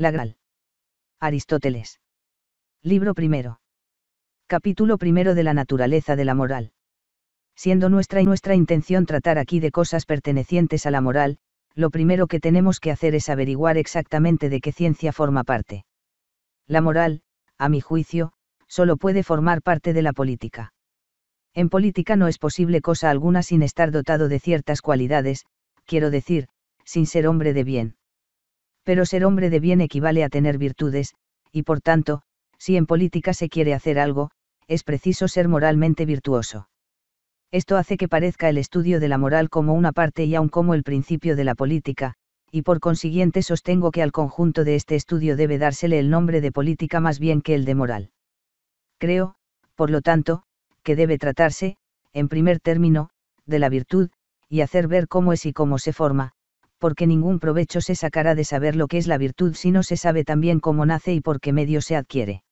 La Gral. Aristóteles. Libro primero. Capítulo primero de la naturaleza de la moral. Siendo nuestra y nuestra intención tratar aquí de cosas pertenecientes a la moral, lo primero que tenemos que hacer es averiguar exactamente de qué ciencia forma parte. La moral, a mi juicio, solo puede formar parte de la política. En política no es posible cosa alguna sin estar dotado de ciertas cualidades, quiero decir, sin ser hombre de bien pero ser hombre de bien equivale a tener virtudes, y por tanto, si en política se quiere hacer algo, es preciso ser moralmente virtuoso. Esto hace que parezca el estudio de la moral como una parte y aun como el principio de la política, y por consiguiente sostengo que al conjunto de este estudio debe dársele el nombre de política más bien que el de moral. Creo, por lo tanto, que debe tratarse, en primer término, de la virtud, y hacer ver cómo es y cómo se forma, porque ningún provecho se sacará de saber lo que es la virtud si no se sabe también cómo nace y por qué medio se adquiere.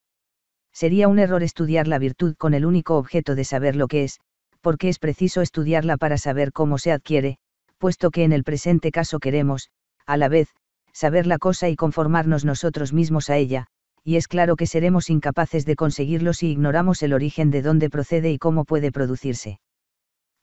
Sería un error estudiar la virtud con el único objeto de saber lo que es, porque es preciso estudiarla para saber cómo se adquiere, puesto que en el presente caso queremos, a la vez, saber la cosa y conformarnos nosotros mismos a ella, y es claro que seremos incapaces de conseguirlo si ignoramos el origen de dónde procede y cómo puede producirse.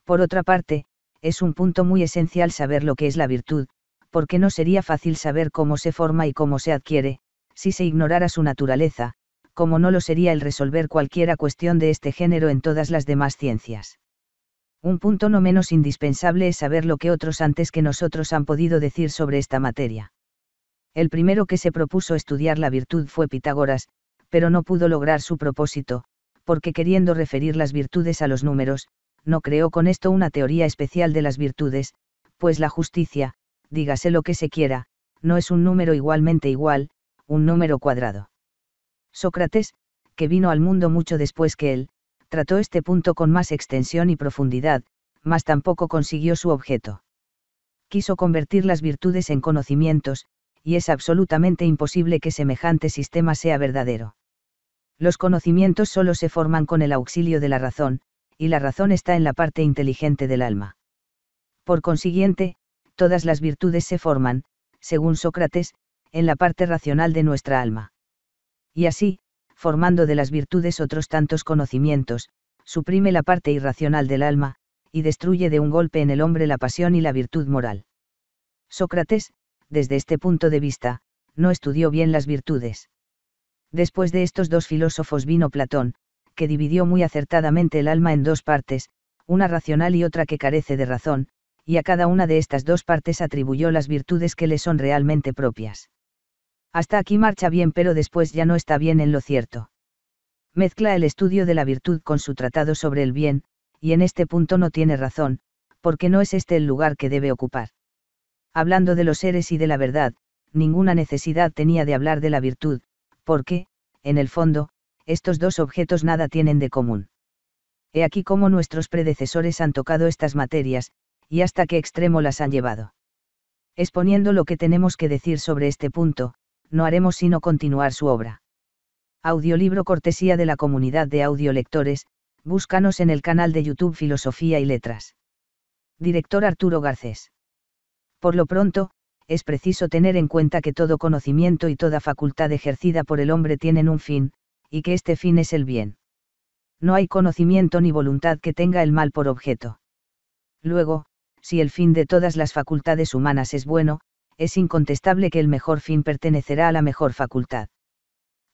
Por otra parte, es un punto muy esencial saber lo que es la virtud, porque no sería fácil saber cómo se forma y cómo se adquiere, si se ignorara su naturaleza, como no lo sería el resolver cualquiera cuestión de este género en todas las demás ciencias. Un punto no menos indispensable es saber lo que otros antes que nosotros han podido decir sobre esta materia. El primero que se propuso estudiar la virtud fue Pitágoras, pero no pudo lograr su propósito, porque queriendo referir las virtudes a los números, no creó con esto una teoría especial de las virtudes, pues la justicia, dígase lo que se quiera, no es un número igualmente igual, un número cuadrado. Sócrates, que vino al mundo mucho después que él, trató este punto con más extensión y profundidad, mas tampoco consiguió su objeto. Quiso convertir las virtudes en conocimientos, y es absolutamente imposible que semejante sistema sea verdadero. Los conocimientos solo se forman con el auxilio de la razón, y la razón está en la parte inteligente del alma. Por consiguiente, todas las virtudes se forman, según Sócrates, en la parte racional de nuestra alma. Y así, formando de las virtudes otros tantos conocimientos, suprime la parte irracional del alma, y destruye de un golpe en el hombre la pasión y la virtud moral. Sócrates, desde este punto de vista, no estudió bien las virtudes. Después de estos dos filósofos vino Platón, que dividió muy acertadamente el alma en dos partes, una racional y otra que carece de razón, y a cada una de estas dos partes atribuyó las virtudes que le son realmente propias. Hasta aquí marcha bien pero después ya no está bien en lo cierto. Mezcla el estudio de la virtud con su tratado sobre el bien, y en este punto no tiene razón, porque no es este el lugar que debe ocupar. Hablando de los seres y de la verdad, ninguna necesidad tenía de hablar de la virtud, porque, en el fondo, estos dos objetos nada tienen de común. He aquí cómo nuestros predecesores han tocado estas materias, y hasta qué extremo las han llevado. Exponiendo lo que tenemos que decir sobre este punto, no haremos sino continuar su obra. Audiolibro cortesía de la comunidad de audiolectores, búscanos en el canal de YouTube Filosofía y Letras. Director Arturo Garcés. Por lo pronto, es preciso tener en cuenta que todo conocimiento y toda facultad ejercida por el hombre tienen un fin, y que este fin es el bien. No hay conocimiento ni voluntad que tenga el mal por objeto. Luego, si el fin de todas las facultades humanas es bueno, es incontestable que el mejor fin pertenecerá a la mejor facultad.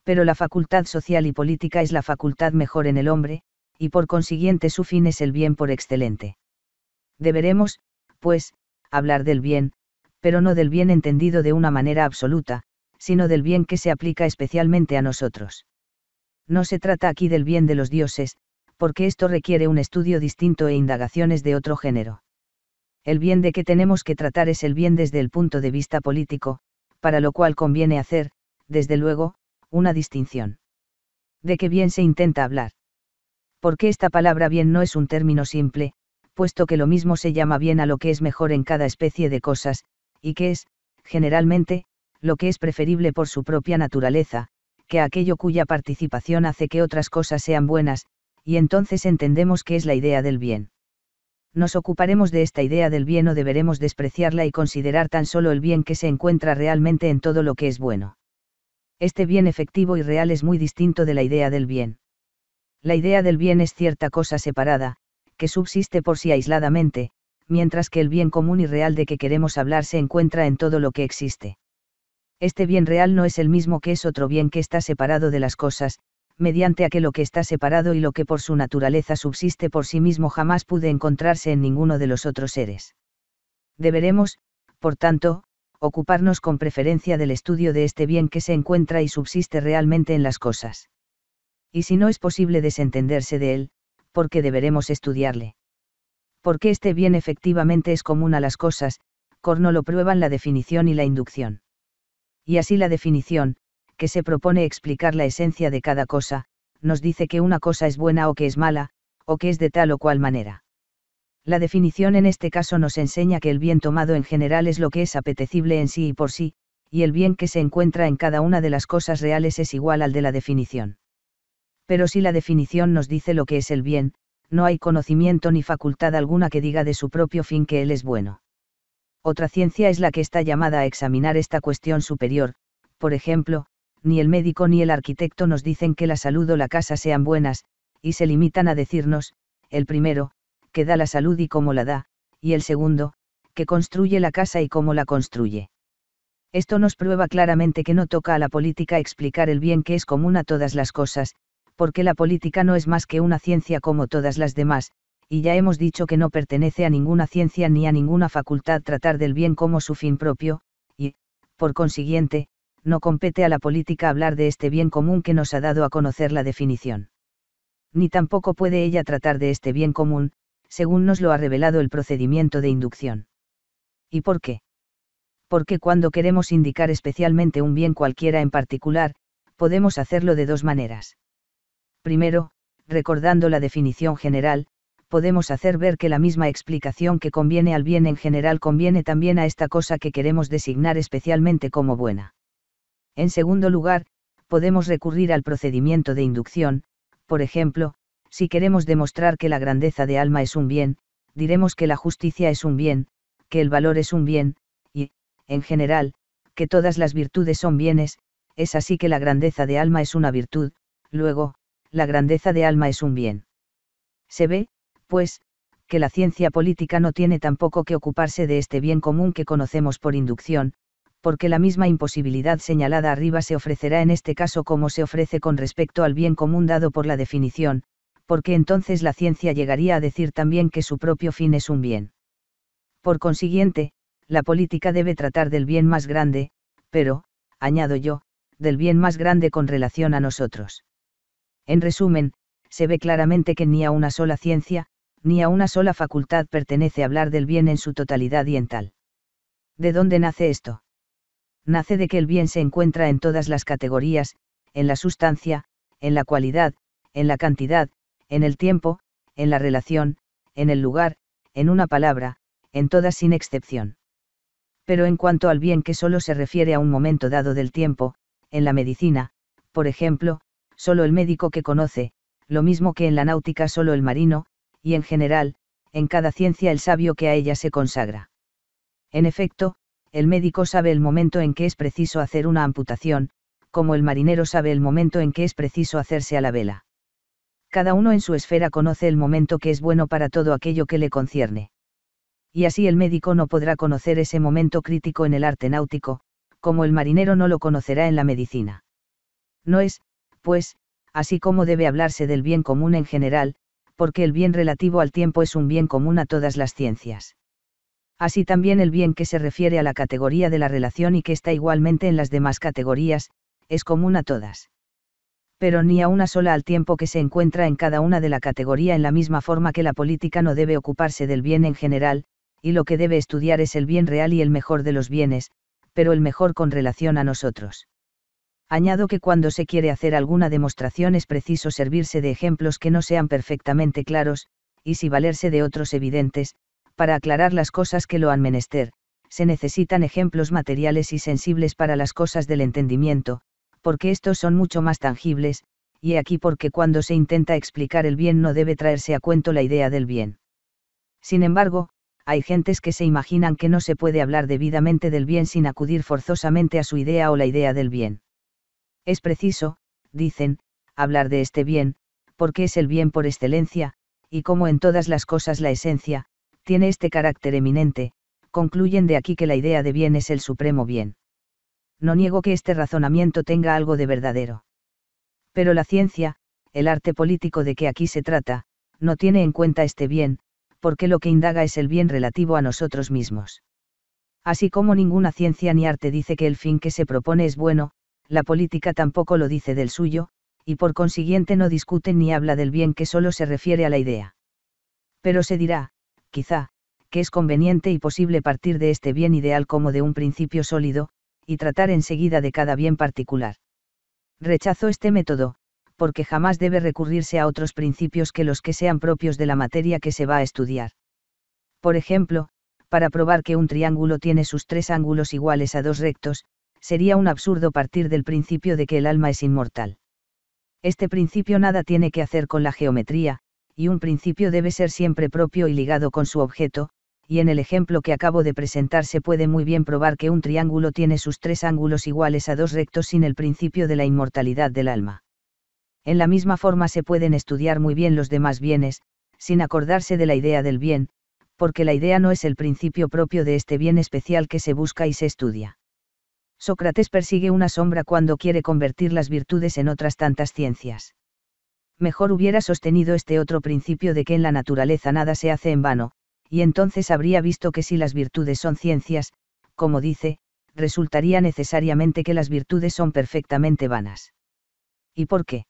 Pero la facultad social y política es la facultad mejor en el hombre, y por consiguiente su fin es el bien por excelente. Deberemos, pues, hablar del bien, pero no del bien entendido de una manera absoluta, sino del bien que se aplica especialmente a nosotros. No se trata aquí del bien de los dioses, porque esto requiere un estudio distinto e indagaciones de otro género. El bien de que tenemos que tratar es el bien desde el punto de vista político, para lo cual conviene hacer, desde luego, una distinción. ¿De qué bien se intenta hablar? Porque esta palabra bien no es un término simple, puesto que lo mismo se llama bien a lo que es mejor en cada especie de cosas, y que es, generalmente, lo que es preferible por su propia naturaleza, que aquello cuya participación hace que otras cosas sean buenas, y entonces entendemos que es la idea del bien nos ocuparemos de esta idea del bien o deberemos despreciarla y considerar tan solo el bien que se encuentra realmente en todo lo que es bueno. Este bien efectivo y real es muy distinto de la idea del bien. La idea del bien es cierta cosa separada, que subsiste por sí aisladamente, mientras que el bien común y real de que queremos hablar se encuentra en todo lo que existe. Este bien real no es el mismo que es otro bien que está separado de las cosas, mediante que lo que está separado y lo que por su naturaleza subsiste por sí mismo jamás pude encontrarse en ninguno de los otros seres. Deberemos, por tanto, ocuparnos con preferencia del estudio de este bien que se encuentra y subsiste realmente en las cosas. Y si no es posible desentenderse de él, ¿por qué deberemos estudiarle? Porque este bien efectivamente es común a las cosas, Corno lo prueban la definición y la inducción. Y así la definición, que se propone explicar la esencia de cada cosa, nos dice que una cosa es buena o que es mala, o que es de tal o cual manera. La definición en este caso nos enseña que el bien tomado en general es lo que es apetecible en sí y por sí, y el bien que se encuentra en cada una de las cosas reales es igual al de la definición. Pero si la definición nos dice lo que es el bien, no hay conocimiento ni facultad alguna que diga de su propio fin que él es bueno. Otra ciencia es la que está llamada a examinar esta cuestión superior, por ejemplo, ni el médico ni el arquitecto nos dicen que la salud o la casa sean buenas, y se limitan a decirnos, el primero, que da la salud y cómo la da, y el segundo, que construye la casa y cómo la construye. Esto nos prueba claramente que no toca a la política explicar el bien que es común a todas las cosas, porque la política no es más que una ciencia como todas las demás, y ya hemos dicho que no pertenece a ninguna ciencia ni a ninguna facultad tratar del bien como su fin propio, y, por consiguiente, no compete a la política hablar de este bien común que nos ha dado a conocer la definición. Ni tampoco puede ella tratar de este bien común, según nos lo ha revelado el procedimiento de inducción. ¿Y por qué? Porque cuando queremos indicar especialmente un bien cualquiera en particular, podemos hacerlo de dos maneras. Primero, recordando la definición general, podemos hacer ver que la misma explicación que conviene al bien en general conviene también a esta cosa que queremos designar especialmente como buena. En segundo lugar, podemos recurrir al procedimiento de inducción, por ejemplo, si queremos demostrar que la grandeza de alma es un bien, diremos que la justicia es un bien, que el valor es un bien, y, en general, que todas las virtudes son bienes, es así que la grandeza de alma es una virtud, luego, la grandeza de alma es un bien. Se ve, pues, que la ciencia política no tiene tampoco que ocuparse de este bien común que conocemos por inducción, porque la misma imposibilidad señalada arriba se ofrecerá en este caso como se ofrece con respecto al bien común dado por la definición, porque entonces la ciencia llegaría a decir también que su propio fin es un bien. Por consiguiente, la política debe tratar del bien más grande, pero, añado yo, del bien más grande con relación a nosotros. En resumen, se ve claramente que ni a una sola ciencia, ni a una sola facultad pertenece hablar del bien en su totalidad y en tal. ¿De dónde nace esto? nace de que el bien se encuentra en todas las categorías, en la sustancia, en la cualidad, en la cantidad, en el tiempo, en la relación, en el lugar, en una palabra, en todas sin excepción. Pero en cuanto al bien que solo se refiere a un momento dado del tiempo, en la medicina, por ejemplo, solo el médico que conoce, lo mismo que en la náutica solo el marino, y en general, en cada ciencia el sabio que a ella se consagra. En efecto, el médico sabe el momento en que es preciso hacer una amputación, como el marinero sabe el momento en que es preciso hacerse a la vela. Cada uno en su esfera conoce el momento que es bueno para todo aquello que le concierne. Y así el médico no podrá conocer ese momento crítico en el arte náutico, como el marinero no lo conocerá en la medicina. No es, pues, así como debe hablarse del bien común en general, porque el bien relativo al tiempo es un bien común a todas las ciencias así también el bien que se refiere a la categoría de la relación y que está igualmente en las demás categorías, es común a todas. Pero ni a una sola al tiempo que se encuentra en cada una de la categoría en la misma forma que la política no debe ocuparse del bien en general, y lo que debe estudiar es el bien real y el mejor de los bienes, pero el mejor con relación a nosotros. Añado que cuando se quiere hacer alguna demostración es preciso servirse de ejemplos que no sean perfectamente claros, y si valerse de otros evidentes, para aclarar las cosas que lo han menester, se necesitan ejemplos materiales y sensibles para las cosas del entendimiento, porque estos son mucho más tangibles, y aquí porque cuando se intenta explicar el bien no debe traerse a cuento la idea del bien. Sin embargo, hay gentes que se imaginan que no se puede hablar debidamente del bien sin acudir forzosamente a su idea o la idea del bien. Es preciso, dicen, hablar de este bien, porque es el bien por excelencia, y como en todas las cosas la esencia, tiene este carácter eminente, concluyen de aquí que la idea de bien es el supremo bien. No niego que este razonamiento tenga algo de verdadero. Pero la ciencia, el arte político de que aquí se trata, no tiene en cuenta este bien, porque lo que indaga es el bien relativo a nosotros mismos. Así como ninguna ciencia ni arte dice que el fin que se propone es bueno, la política tampoco lo dice del suyo, y por consiguiente no discute ni habla del bien que solo se refiere a la idea. Pero se dirá, quizá, que es conveniente y posible partir de este bien ideal como de un principio sólido, y tratar enseguida de cada bien particular. Rechazo este método, porque jamás debe recurrirse a otros principios que los que sean propios de la materia que se va a estudiar. Por ejemplo, para probar que un triángulo tiene sus tres ángulos iguales a dos rectos, sería un absurdo partir del principio de que el alma es inmortal. Este principio nada tiene que hacer con la geometría, y un principio debe ser siempre propio y ligado con su objeto, y en el ejemplo que acabo de presentar se puede muy bien probar que un triángulo tiene sus tres ángulos iguales a dos rectos sin el principio de la inmortalidad del alma. En la misma forma se pueden estudiar muy bien los demás bienes, sin acordarse de la idea del bien, porque la idea no es el principio propio de este bien especial que se busca y se estudia. Sócrates persigue una sombra cuando quiere convertir las virtudes en otras tantas ciencias mejor hubiera sostenido este otro principio de que en la naturaleza nada se hace en vano, y entonces habría visto que si las virtudes son ciencias, como dice, resultaría necesariamente que las virtudes son perfectamente vanas. ¿Y por qué?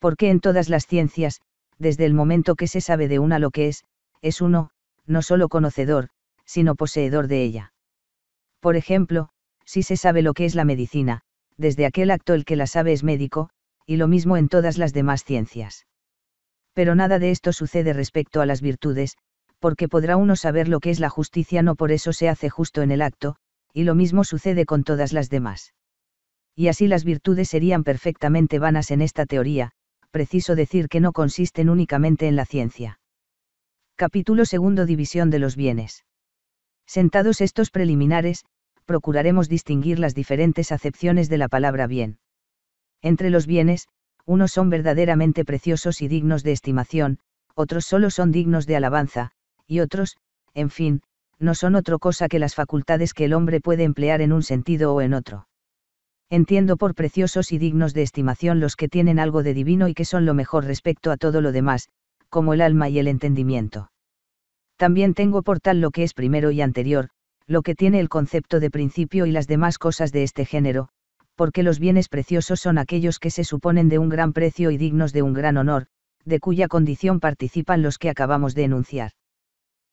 Porque en todas las ciencias, desde el momento que se sabe de una lo que es, es uno, no solo conocedor, sino poseedor de ella. Por ejemplo, si se sabe lo que es la medicina, desde aquel acto el que la sabe es médico, y lo mismo en todas las demás ciencias. Pero nada de esto sucede respecto a las virtudes, porque podrá uno saber lo que es la justicia no por eso se hace justo en el acto, y lo mismo sucede con todas las demás. Y así las virtudes serían perfectamente vanas en esta teoría, preciso decir que no consisten únicamente en la ciencia. Capítulo 2 División de los bienes. Sentados estos preliminares, procuraremos distinguir las diferentes acepciones de la palabra bien. Entre los bienes, unos son verdaderamente preciosos y dignos de estimación, otros solo son dignos de alabanza, y otros, en fin, no son otra cosa que las facultades que el hombre puede emplear en un sentido o en otro. Entiendo por preciosos y dignos de estimación los que tienen algo de divino y que son lo mejor respecto a todo lo demás, como el alma y el entendimiento. También tengo por tal lo que es primero y anterior, lo que tiene el concepto de principio y las demás cosas de este género, porque los bienes preciosos son aquellos que se suponen de un gran precio y dignos de un gran honor, de cuya condición participan los que acabamos de enunciar.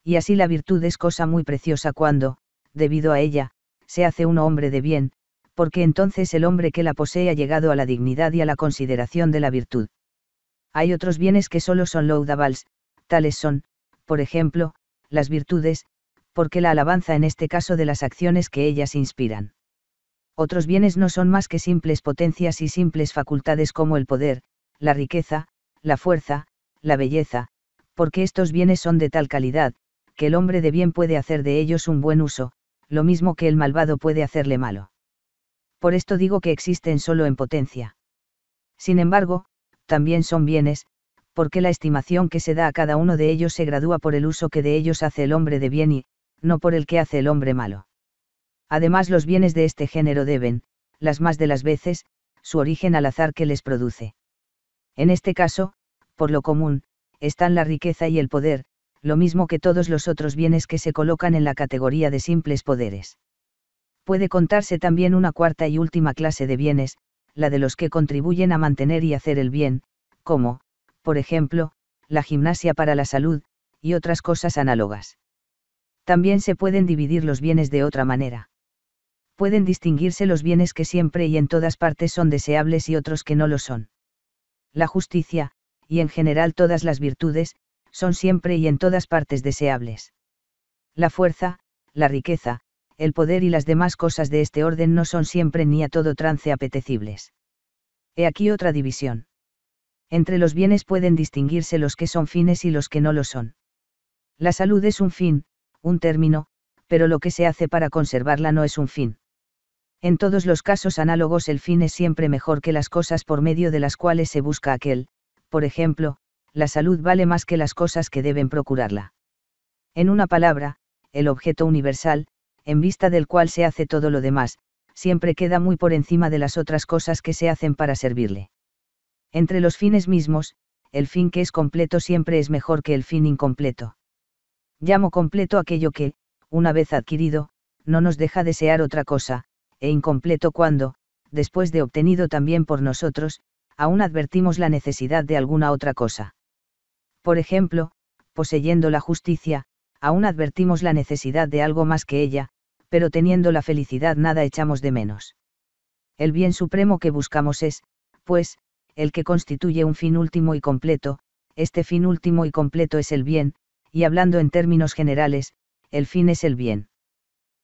Y así la virtud es cosa muy preciosa cuando, debido a ella, se hace un hombre de bien, porque entonces el hombre que la posee ha llegado a la dignidad y a la consideración de la virtud. Hay otros bienes que solo son laudables, tales son, por ejemplo, las virtudes, porque la alabanza en este caso de las acciones que ellas inspiran. Otros bienes no son más que simples potencias y simples facultades como el poder, la riqueza, la fuerza, la belleza, porque estos bienes son de tal calidad, que el hombre de bien puede hacer de ellos un buen uso, lo mismo que el malvado puede hacerle malo. Por esto digo que existen solo en potencia. Sin embargo, también son bienes, porque la estimación que se da a cada uno de ellos se gradúa por el uso que de ellos hace el hombre de bien y, no por el que hace el hombre malo. Además los bienes de este género deben, las más de las veces, su origen al azar que les produce. En este caso, por lo común, están la riqueza y el poder, lo mismo que todos los otros bienes que se colocan en la categoría de simples poderes. Puede contarse también una cuarta y última clase de bienes, la de los que contribuyen a mantener y hacer el bien, como, por ejemplo, la gimnasia para la salud, y otras cosas análogas. También se pueden dividir los bienes de otra manera pueden distinguirse los bienes que siempre y en todas partes son deseables y otros que no lo son. La justicia, y en general todas las virtudes, son siempre y en todas partes deseables. La fuerza, la riqueza, el poder y las demás cosas de este orden no son siempre ni a todo trance apetecibles. He aquí otra división. Entre los bienes pueden distinguirse los que son fines y los que no lo son. La salud es un fin, un término, pero lo que se hace para conservarla no es un fin. En todos los casos análogos el fin es siempre mejor que las cosas por medio de las cuales se busca aquel, por ejemplo, la salud vale más que las cosas que deben procurarla. En una palabra, el objeto universal, en vista del cual se hace todo lo demás, siempre queda muy por encima de las otras cosas que se hacen para servirle. Entre los fines mismos, el fin que es completo siempre es mejor que el fin incompleto. Llamo completo aquello que, una vez adquirido, no nos deja desear otra cosa, e incompleto cuando, después de obtenido también por nosotros, aún advertimos la necesidad de alguna otra cosa. Por ejemplo, poseyendo la justicia, aún advertimos la necesidad de algo más que ella, pero teniendo la felicidad nada echamos de menos. El bien supremo que buscamos es, pues, el que constituye un fin último y completo, este fin último y completo es el bien, y hablando en términos generales, el fin es el bien.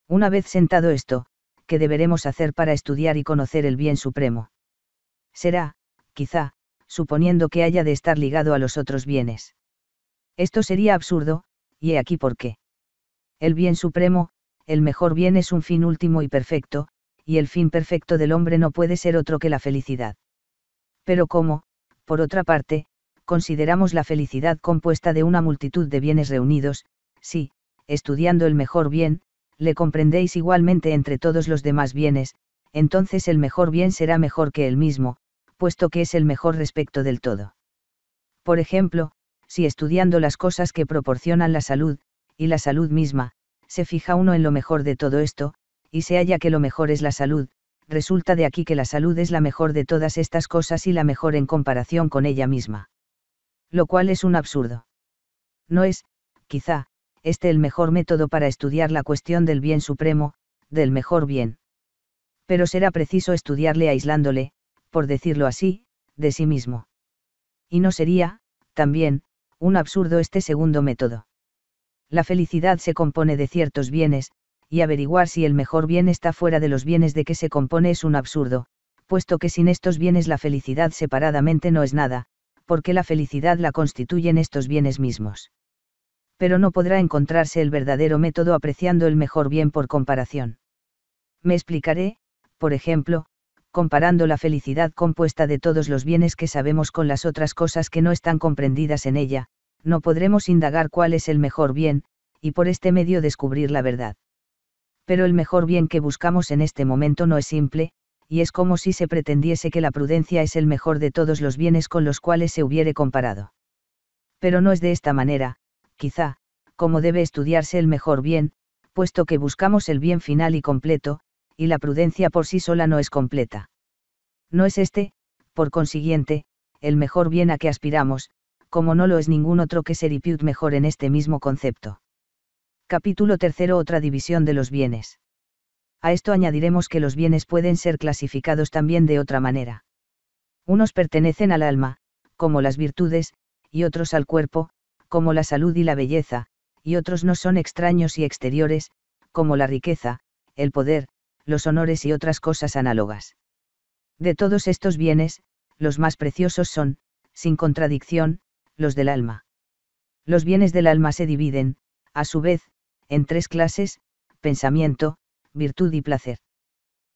Una vez sentado esto, que deberemos hacer para estudiar y conocer el bien supremo. Será, quizá, suponiendo que haya de estar ligado a los otros bienes. Esto sería absurdo, y he aquí por qué. El bien supremo, el mejor bien es un fin último y perfecto, y el fin perfecto del hombre no puede ser otro que la felicidad. Pero cómo, por otra parte, consideramos la felicidad compuesta de una multitud de bienes reunidos, si, estudiando el mejor bien, le comprendéis igualmente entre todos los demás bienes, entonces el mejor bien será mejor que el mismo, puesto que es el mejor respecto del todo. Por ejemplo, si estudiando las cosas que proporcionan la salud, y la salud misma, se fija uno en lo mejor de todo esto, y se halla que lo mejor es la salud, resulta de aquí que la salud es la mejor de todas estas cosas y la mejor en comparación con ella misma. Lo cual es un absurdo. No es, quizá, este el mejor método para estudiar la cuestión del bien supremo, del mejor bien. Pero será preciso estudiarle aislándole, por decirlo así, de sí mismo. Y no sería, también, un absurdo este segundo método. La felicidad se compone de ciertos bienes, y averiguar si el mejor bien está fuera de los bienes de que se compone es un absurdo, puesto que sin estos bienes la felicidad separadamente no es nada, porque la felicidad la constituyen estos bienes mismos pero no podrá encontrarse el verdadero método apreciando el mejor bien por comparación. Me explicaré, por ejemplo, comparando la felicidad compuesta de todos los bienes que sabemos con las otras cosas que no están comprendidas en ella, no podremos indagar cuál es el mejor bien, y por este medio descubrir la verdad. Pero el mejor bien que buscamos en este momento no es simple, y es como si se pretendiese que la prudencia es el mejor de todos los bienes con los cuales se hubiere comparado. Pero no es de esta manera, quizá, como debe estudiarse el mejor bien, puesto que buscamos el bien final y completo, y la prudencia por sí sola no es completa. No es este, por consiguiente, el mejor bien a que aspiramos, como no lo es ningún otro que se mejor en este mismo concepto. Capítulo tercero Otra división de los bienes. A esto añadiremos que los bienes pueden ser clasificados también de otra manera. Unos pertenecen al alma, como las virtudes, y otros al cuerpo, como la salud y la belleza, y otros no son extraños y exteriores, como la riqueza, el poder, los honores y otras cosas análogas. De todos estos bienes, los más preciosos son, sin contradicción, los del alma. Los bienes del alma se dividen, a su vez, en tres clases, pensamiento, virtud y placer.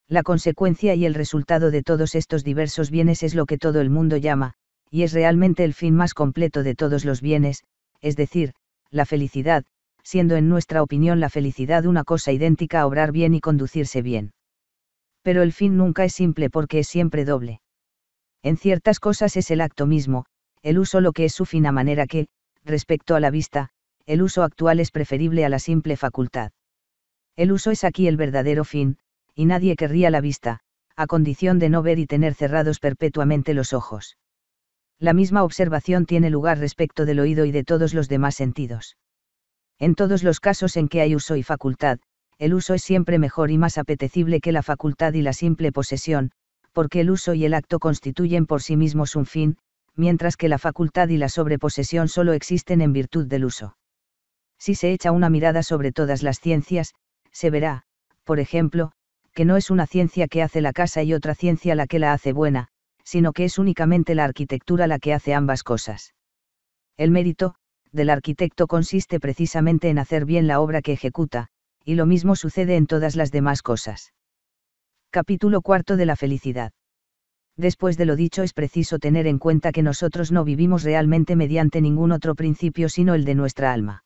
La consecuencia y el resultado de todos estos diversos bienes es lo que todo el mundo llama, y es realmente el fin más completo de todos los bienes, es decir, la felicidad, siendo en nuestra opinión la felicidad una cosa idéntica a obrar bien y conducirse bien. Pero el fin nunca es simple porque es siempre doble. En ciertas cosas es el acto mismo, el uso lo que es su fin a manera que, respecto a la vista, el uso actual es preferible a la simple facultad. El uso es aquí el verdadero fin, y nadie querría la vista, a condición de no ver y tener cerrados perpetuamente los ojos la misma observación tiene lugar respecto del oído y de todos los demás sentidos. En todos los casos en que hay uso y facultad, el uso es siempre mejor y más apetecible que la facultad y la simple posesión, porque el uso y el acto constituyen por sí mismos un fin, mientras que la facultad y la sobreposesión solo existen en virtud del uso. Si se echa una mirada sobre todas las ciencias, se verá, por ejemplo, que no es una ciencia que hace la casa y otra ciencia la que la hace buena, sino que es únicamente la arquitectura la que hace ambas cosas. El mérito, del arquitecto consiste precisamente en hacer bien la obra que ejecuta, y lo mismo sucede en todas las demás cosas. Capítulo cuarto de la felicidad. Después de lo dicho es preciso tener en cuenta que nosotros no vivimos realmente mediante ningún otro principio sino el de nuestra alma.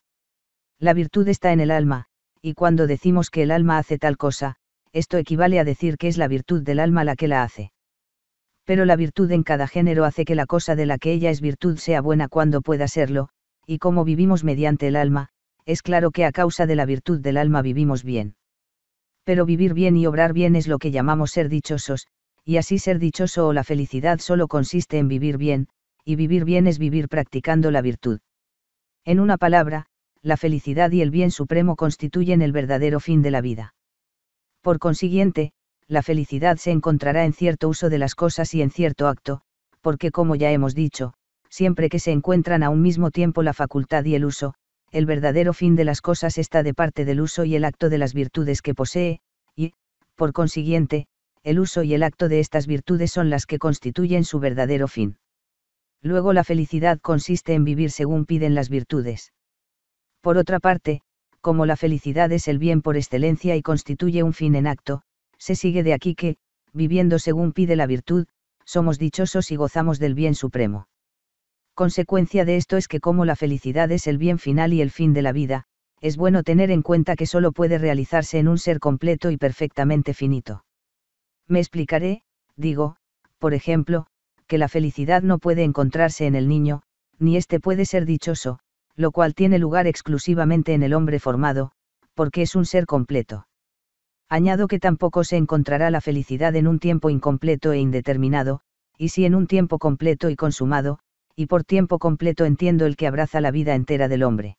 La virtud está en el alma, y cuando decimos que el alma hace tal cosa, esto equivale a decir que es la virtud del alma la que la hace pero la virtud en cada género hace que la cosa de la que ella es virtud sea buena cuando pueda serlo, y como vivimos mediante el alma, es claro que a causa de la virtud del alma vivimos bien. Pero vivir bien y obrar bien es lo que llamamos ser dichosos, y así ser dichoso o la felicidad solo consiste en vivir bien, y vivir bien es vivir practicando la virtud. En una palabra, la felicidad y el bien supremo constituyen el verdadero fin de la vida. Por consiguiente, la felicidad se encontrará en cierto uso de las cosas y en cierto acto, porque como ya hemos dicho, siempre que se encuentran a un mismo tiempo la facultad y el uso, el verdadero fin de las cosas está de parte del uso y el acto de las virtudes que posee, y, por consiguiente, el uso y el acto de estas virtudes son las que constituyen su verdadero fin. Luego la felicidad consiste en vivir según piden las virtudes. Por otra parte, como la felicidad es el bien por excelencia y constituye un fin en acto, se sigue de aquí que, viviendo según pide la virtud, somos dichosos y gozamos del bien supremo. Consecuencia de esto es que como la felicidad es el bien final y el fin de la vida, es bueno tener en cuenta que solo puede realizarse en un ser completo y perfectamente finito. Me explicaré, digo, por ejemplo, que la felicidad no puede encontrarse en el niño, ni éste puede ser dichoso, lo cual tiene lugar exclusivamente en el hombre formado, porque es un ser completo. Añado que tampoco se encontrará la felicidad en un tiempo incompleto e indeterminado, y si en un tiempo completo y consumado, y por tiempo completo entiendo el que abraza la vida entera del hombre.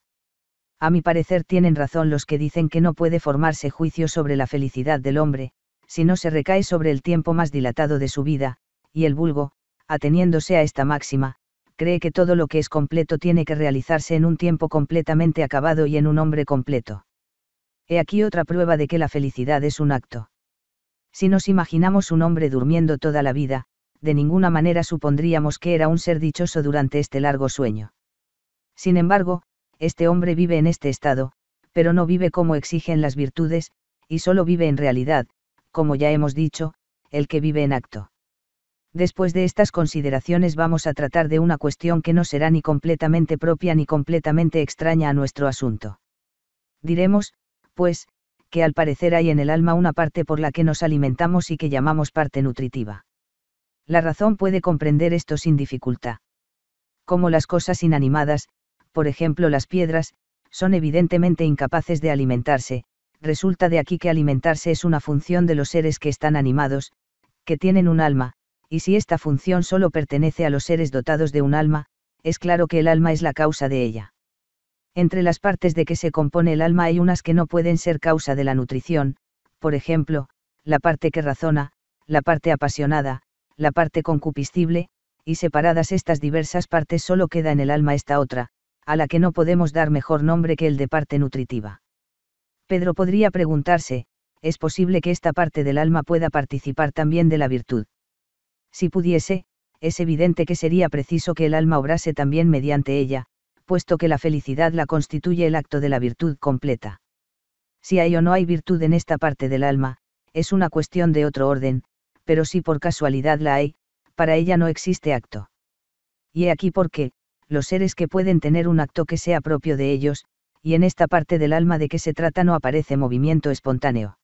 A mi parecer tienen razón los que dicen que no puede formarse juicio sobre la felicidad del hombre, si no se recae sobre el tiempo más dilatado de su vida, y el vulgo, ateniéndose a esta máxima, cree que todo lo que es completo tiene que realizarse en un tiempo completamente acabado y en un hombre completo. He aquí otra prueba de que la felicidad es un acto. Si nos imaginamos un hombre durmiendo toda la vida, de ninguna manera supondríamos que era un ser dichoso durante este largo sueño. Sin embargo, este hombre vive en este estado, pero no vive como exigen las virtudes, y solo vive en realidad, como ya hemos dicho, el que vive en acto. Después de estas consideraciones vamos a tratar de una cuestión que no será ni completamente propia ni completamente extraña a nuestro asunto. Diremos, pues, que al parecer hay en el alma una parte por la que nos alimentamos y que llamamos parte nutritiva. La razón puede comprender esto sin dificultad. Como las cosas inanimadas, por ejemplo las piedras, son evidentemente incapaces de alimentarse, resulta de aquí que alimentarse es una función de los seres que están animados, que tienen un alma, y si esta función solo pertenece a los seres dotados de un alma, es claro que el alma es la causa de ella entre las partes de que se compone el alma hay unas que no pueden ser causa de la nutrición, por ejemplo, la parte que razona, la parte apasionada, la parte concupiscible, y separadas estas diversas partes solo queda en el alma esta otra, a la que no podemos dar mejor nombre que el de parte nutritiva. Pedro podría preguntarse, ¿es posible que esta parte del alma pueda participar también de la virtud? Si pudiese, es evidente que sería preciso que el alma obrase también mediante ella, puesto que la felicidad la constituye el acto de la virtud completa. Si hay o no hay virtud en esta parte del alma, es una cuestión de otro orden, pero si por casualidad la hay, para ella no existe acto. Y he aquí qué los seres que pueden tener un acto que sea propio de ellos, y en esta parte del alma de que se trata no aparece movimiento espontáneo.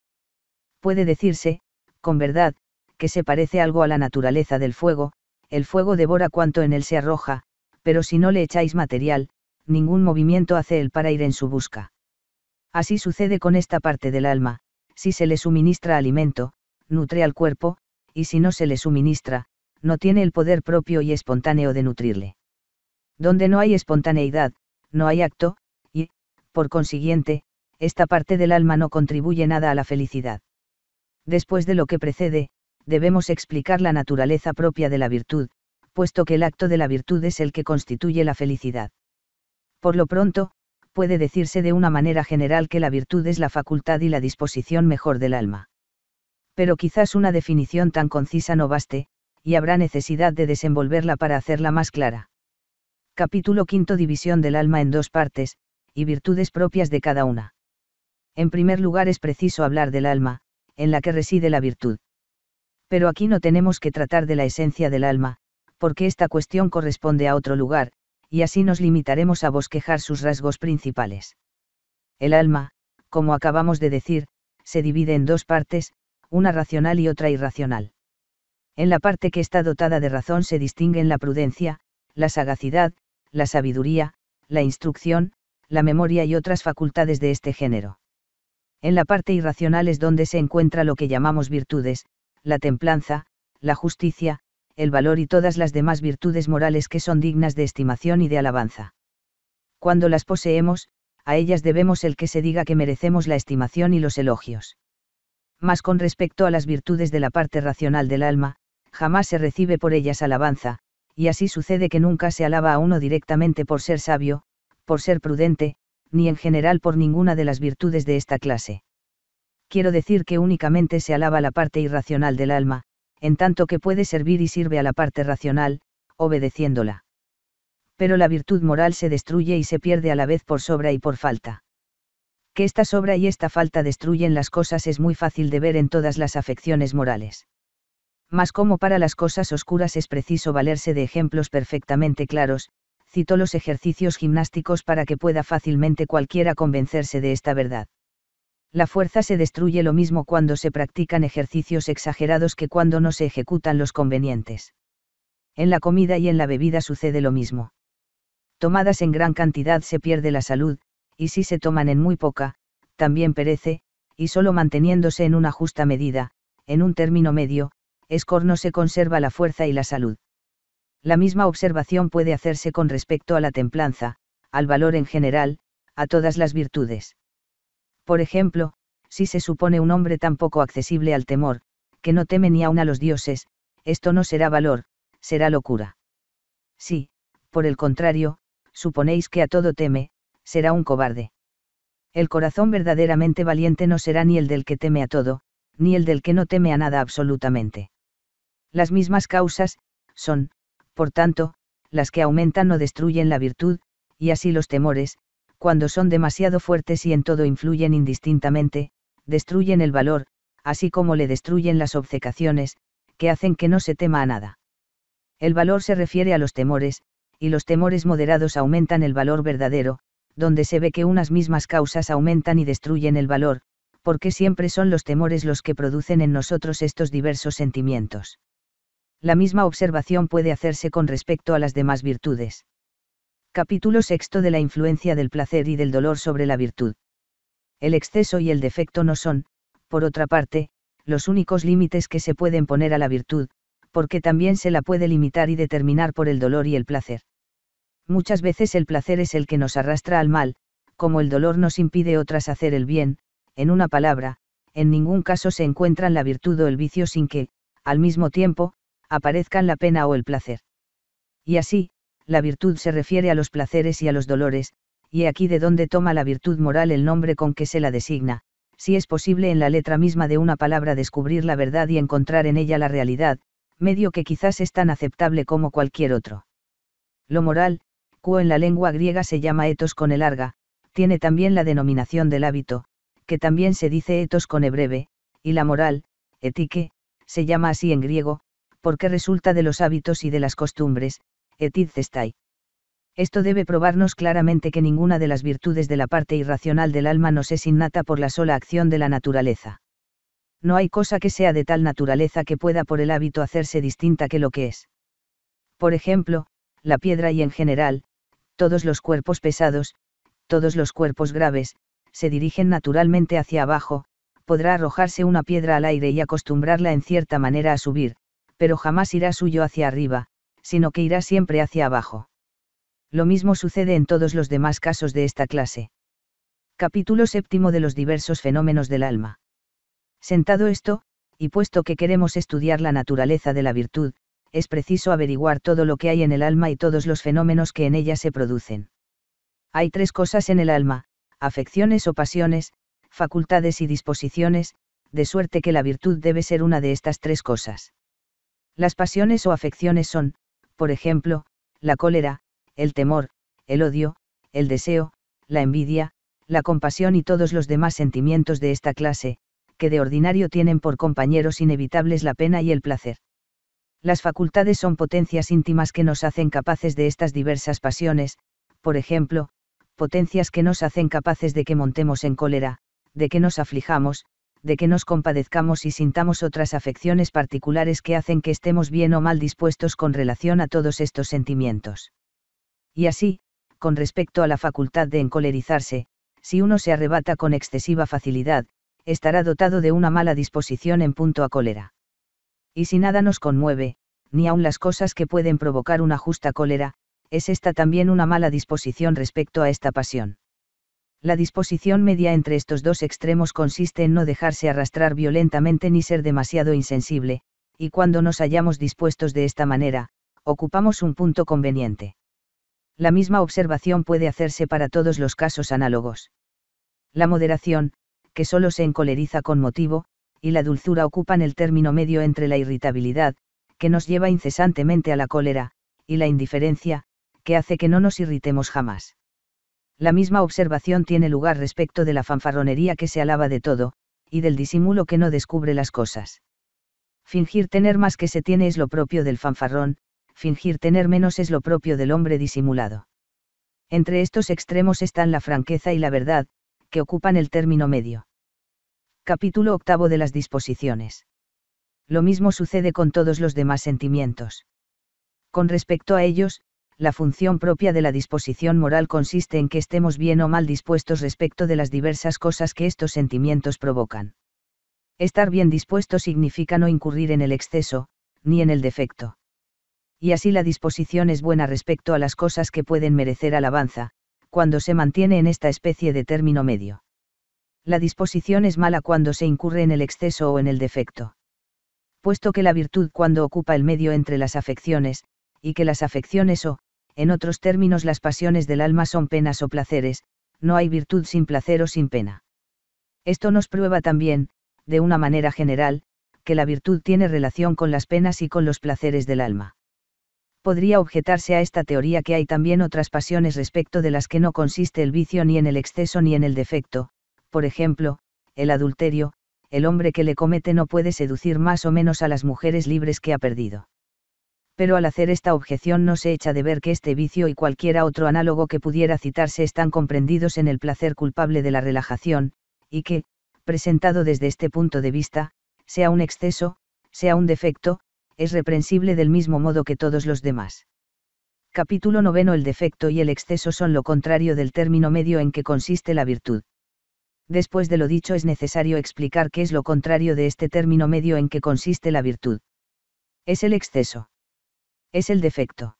Puede decirse, con verdad, que se parece algo a la naturaleza del fuego, el fuego devora cuanto en él se arroja, pero si no le echáis material, ningún movimiento hace él para ir en su busca. Así sucede con esta parte del alma, si se le suministra alimento, nutre al cuerpo, y si no se le suministra, no tiene el poder propio y espontáneo de nutrirle. Donde no hay espontaneidad, no hay acto, y, por consiguiente, esta parte del alma no contribuye nada a la felicidad. Después de lo que precede, debemos explicar la naturaleza propia de la virtud, puesto que el acto de la virtud es el que constituye la felicidad. Por lo pronto, puede decirse de una manera general que la virtud es la facultad y la disposición mejor del alma. Pero quizás una definición tan concisa no baste, y habrá necesidad de desenvolverla para hacerla más clara. Capítulo V División del alma en dos partes, y virtudes propias de cada una. En primer lugar es preciso hablar del alma, en la que reside la virtud. Pero aquí no tenemos que tratar de la esencia del alma, porque esta cuestión corresponde a otro lugar, y así nos limitaremos a bosquejar sus rasgos principales. El alma, como acabamos de decir, se divide en dos partes, una racional y otra irracional. En la parte que está dotada de razón se distinguen la prudencia, la sagacidad, la sabiduría, la instrucción, la memoria y otras facultades de este género. En la parte irracional es donde se encuentra lo que llamamos virtudes, la templanza, la justicia, el valor y todas las demás virtudes morales que son dignas de estimación y de alabanza. Cuando las poseemos, a ellas debemos el que se diga que merecemos la estimación y los elogios. Mas con respecto a las virtudes de la parte racional del alma, jamás se recibe por ellas alabanza, y así sucede que nunca se alaba a uno directamente por ser sabio, por ser prudente, ni en general por ninguna de las virtudes de esta clase. Quiero decir que únicamente se alaba la parte irracional del alma, en tanto que puede servir y sirve a la parte racional, obedeciéndola. Pero la virtud moral se destruye y se pierde a la vez por sobra y por falta. Que esta sobra y esta falta destruyen las cosas es muy fácil de ver en todas las afecciones morales. Mas como para las cosas oscuras es preciso valerse de ejemplos perfectamente claros, citó los ejercicios gimnásticos para que pueda fácilmente cualquiera convencerse de esta verdad la fuerza se destruye lo mismo cuando se practican ejercicios exagerados que cuando no se ejecutan los convenientes. En la comida y en la bebida sucede lo mismo. Tomadas en gran cantidad se pierde la salud, y si se toman en muy poca, también perece, y solo manteniéndose en una justa medida, en un término medio, escorno se conserva la fuerza y la salud. La misma observación puede hacerse con respecto a la templanza, al valor en general, a todas las virtudes. Por ejemplo, si se supone un hombre tan poco accesible al temor, que no teme ni aun a los dioses, esto no será valor, será locura. Si, por el contrario, suponéis que a todo teme, será un cobarde. El corazón verdaderamente valiente no será ni el del que teme a todo, ni el del que no teme a nada absolutamente. Las mismas causas, son, por tanto, las que aumentan o destruyen la virtud, y así los temores, cuando son demasiado fuertes y en todo influyen indistintamente, destruyen el valor, así como le destruyen las obcecaciones, que hacen que no se tema a nada. El valor se refiere a los temores, y los temores moderados aumentan el valor verdadero, donde se ve que unas mismas causas aumentan y destruyen el valor, porque siempre son los temores los que producen en nosotros estos diversos sentimientos. La misma observación puede hacerse con respecto a las demás virtudes. Capítulo sexto de la influencia del placer y del dolor sobre la virtud. El exceso y el defecto no son, por otra parte, los únicos límites que se pueden poner a la virtud, porque también se la puede limitar y determinar por el dolor y el placer. Muchas veces el placer es el que nos arrastra al mal, como el dolor nos impide otras hacer el bien, en una palabra, en ningún caso se encuentran la virtud o el vicio sin que, al mismo tiempo, aparezcan la pena o el placer. Y así, la virtud se refiere a los placeres y a los dolores, y aquí de dónde toma la virtud moral el nombre con que se la designa, si es posible en la letra misma de una palabra descubrir la verdad y encontrar en ella la realidad, medio que quizás es tan aceptable como cualquier otro. Lo moral, cuo en la lengua griega se llama etos con el arga, tiene también la denominación del hábito, que también se dice etos con breve, y la moral, etique, se llama así en griego, porque resulta de los hábitos y de las costumbres, esto debe probarnos claramente que ninguna de las virtudes de la parte irracional del alma nos es innata por la sola acción de la naturaleza. No hay cosa que sea de tal naturaleza que pueda por el hábito hacerse distinta que lo que es. Por ejemplo, la piedra y en general, todos los cuerpos pesados, todos los cuerpos graves, se dirigen naturalmente hacia abajo, podrá arrojarse una piedra al aire y acostumbrarla en cierta manera a subir, pero jamás irá suyo hacia arriba, sino que irá siempre hacia abajo. Lo mismo sucede en todos los demás casos de esta clase. Capítulo séptimo de los diversos fenómenos del alma. Sentado esto, y puesto que queremos estudiar la naturaleza de la virtud, es preciso averiguar todo lo que hay en el alma y todos los fenómenos que en ella se producen. Hay tres cosas en el alma, afecciones o pasiones, facultades y disposiciones, de suerte que la virtud debe ser una de estas tres cosas. Las pasiones o afecciones son, por ejemplo, la cólera, el temor, el odio, el deseo, la envidia, la compasión y todos los demás sentimientos de esta clase, que de ordinario tienen por compañeros inevitables la pena y el placer. Las facultades son potencias íntimas que nos hacen capaces de estas diversas pasiones, por ejemplo, potencias que nos hacen capaces de que montemos en cólera, de que nos aflijamos, de que nos compadezcamos y sintamos otras afecciones particulares que hacen que estemos bien o mal dispuestos con relación a todos estos sentimientos. Y así, con respecto a la facultad de encolerizarse, si uno se arrebata con excesiva facilidad, estará dotado de una mala disposición en punto a cólera. Y si nada nos conmueve, ni aun las cosas que pueden provocar una justa cólera, es esta también una mala disposición respecto a esta pasión. La disposición media entre estos dos extremos consiste en no dejarse arrastrar violentamente ni ser demasiado insensible, y cuando nos hallamos dispuestos de esta manera, ocupamos un punto conveniente. La misma observación puede hacerse para todos los casos análogos. La moderación, que solo se encoleriza con motivo, y la dulzura ocupan el término medio entre la irritabilidad, que nos lleva incesantemente a la cólera, y la indiferencia, que hace que no nos irritemos jamás la misma observación tiene lugar respecto de la fanfarronería que se alaba de todo, y del disimulo que no descubre las cosas. Fingir tener más que se tiene es lo propio del fanfarrón, fingir tener menos es lo propio del hombre disimulado. Entre estos extremos están la franqueza y la verdad, que ocupan el término medio. Capítulo octavo de las disposiciones. Lo mismo sucede con todos los demás sentimientos. Con respecto a ellos, la función propia de la disposición moral consiste en que estemos bien o mal dispuestos respecto de las diversas cosas que estos sentimientos provocan. Estar bien dispuesto significa no incurrir en el exceso, ni en el defecto. Y así la disposición es buena respecto a las cosas que pueden merecer alabanza, cuando se mantiene en esta especie de término medio. La disposición es mala cuando se incurre en el exceso o en el defecto. Puesto que la virtud cuando ocupa el medio entre las afecciones, y que las afecciones o, en otros términos las pasiones del alma son penas o placeres, no hay virtud sin placer o sin pena. Esto nos prueba también, de una manera general, que la virtud tiene relación con las penas y con los placeres del alma. Podría objetarse a esta teoría que hay también otras pasiones respecto de las que no consiste el vicio ni en el exceso ni en el defecto, por ejemplo, el adulterio, el hombre que le comete no puede seducir más o menos a las mujeres libres que ha perdido pero al hacer esta objeción no se echa de ver que este vicio y cualquiera otro análogo que pudiera citarse están comprendidos en el placer culpable de la relajación, y que, presentado desde este punto de vista, sea un exceso, sea un defecto, es reprensible del mismo modo que todos los demás. Capítulo noveno El defecto y el exceso son lo contrario del término medio en que consiste la virtud. Después de lo dicho es necesario explicar qué es lo contrario de este término medio en que consiste la virtud. Es el exceso es el defecto.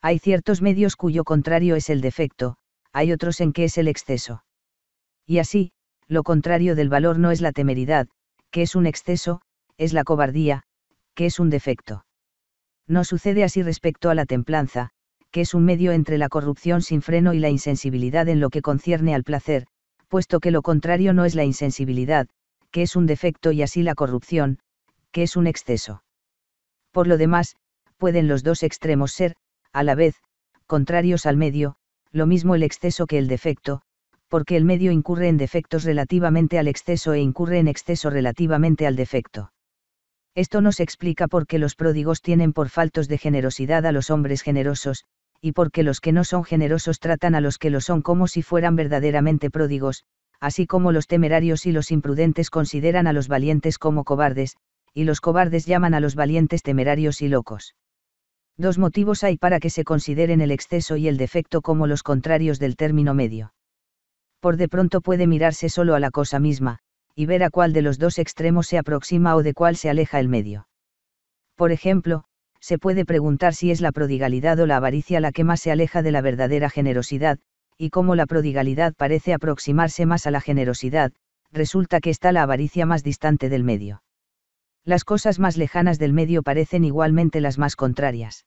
Hay ciertos medios cuyo contrario es el defecto, hay otros en que es el exceso. Y así, lo contrario del valor no es la temeridad, que es un exceso, es la cobardía, que es un defecto. No sucede así respecto a la templanza, que es un medio entre la corrupción sin freno y la insensibilidad en lo que concierne al placer, puesto que lo contrario no es la insensibilidad, que es un defecto y así la corrupción, que es un exceso. Por lo demás, pueden los dos extremos ser, a la vez, contrarios al medio, lo mismo el exceso que el defecto, porque el medio incurre en defectos relativamente al exceso e incurre en exceso relativamente al defecto. Esto nos explica por qué los pródigos tienen por faltos de generosidad a los hombres generosos, y por qué los que no son generosos tratan a los que lo son como si fueran verdaderamente pródigos, así como los temerarios y los imprudentes consideran a los valientes como cobardes, y los cobardes llaman a los valientes temerarios y locos. Dos motivos hay para que se consideren el exceso y el defecto como los contrarios del término medio. Por de pronto puede mirarse solo a la cosa misma, y ver a cuál de los dos extremos se aproxima o de cuál se aleja el medio. Por ejemplo, se puede preguntar si es la prodigalidad o la avaricia la que más se aleja de la verdadera generosidad, y como la prodigalidad parece aproximarse más a la generosidad, resulta que está la avaricia más distante del medio. Las cosas más lejanas del medio parecen igualmente las más contrarias.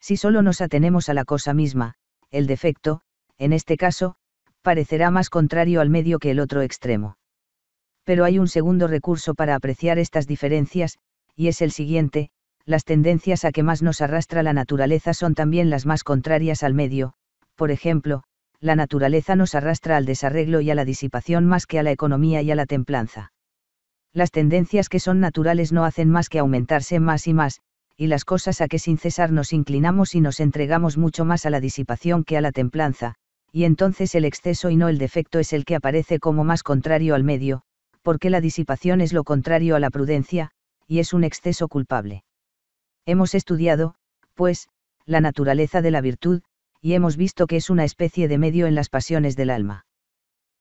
Si solo nos atenemos a la cosa misma, el defecto, en este caso, parecerá más contrario al medio que el otro extremo. Pero hay un segundo recurso para apreciar estas diferencias, y es el siguiente, las tendencias a que más nos arrastra la naturaleza son también las más contrarias al medio, por ejemplo, la naturaleza nos arrastra al desarreglo y a la disipación más que a la economía y a la templanza. Las tendencias que son naturales no hacen más que aumentarse más y más, y las cosas a que sin cesar nos inclinamos y nos entregamos mucho más a la disipación que a la templanza, y entonces el exceso y no el defecto es el que aparece como más contrario al medio, porque la disipación es lo contrario a la prudencia, y es un exceso culpable. Hemos estudiado, pues, la naturaleza de la virtud, y hemos visto que es una especie de medio en las pasiones del alma.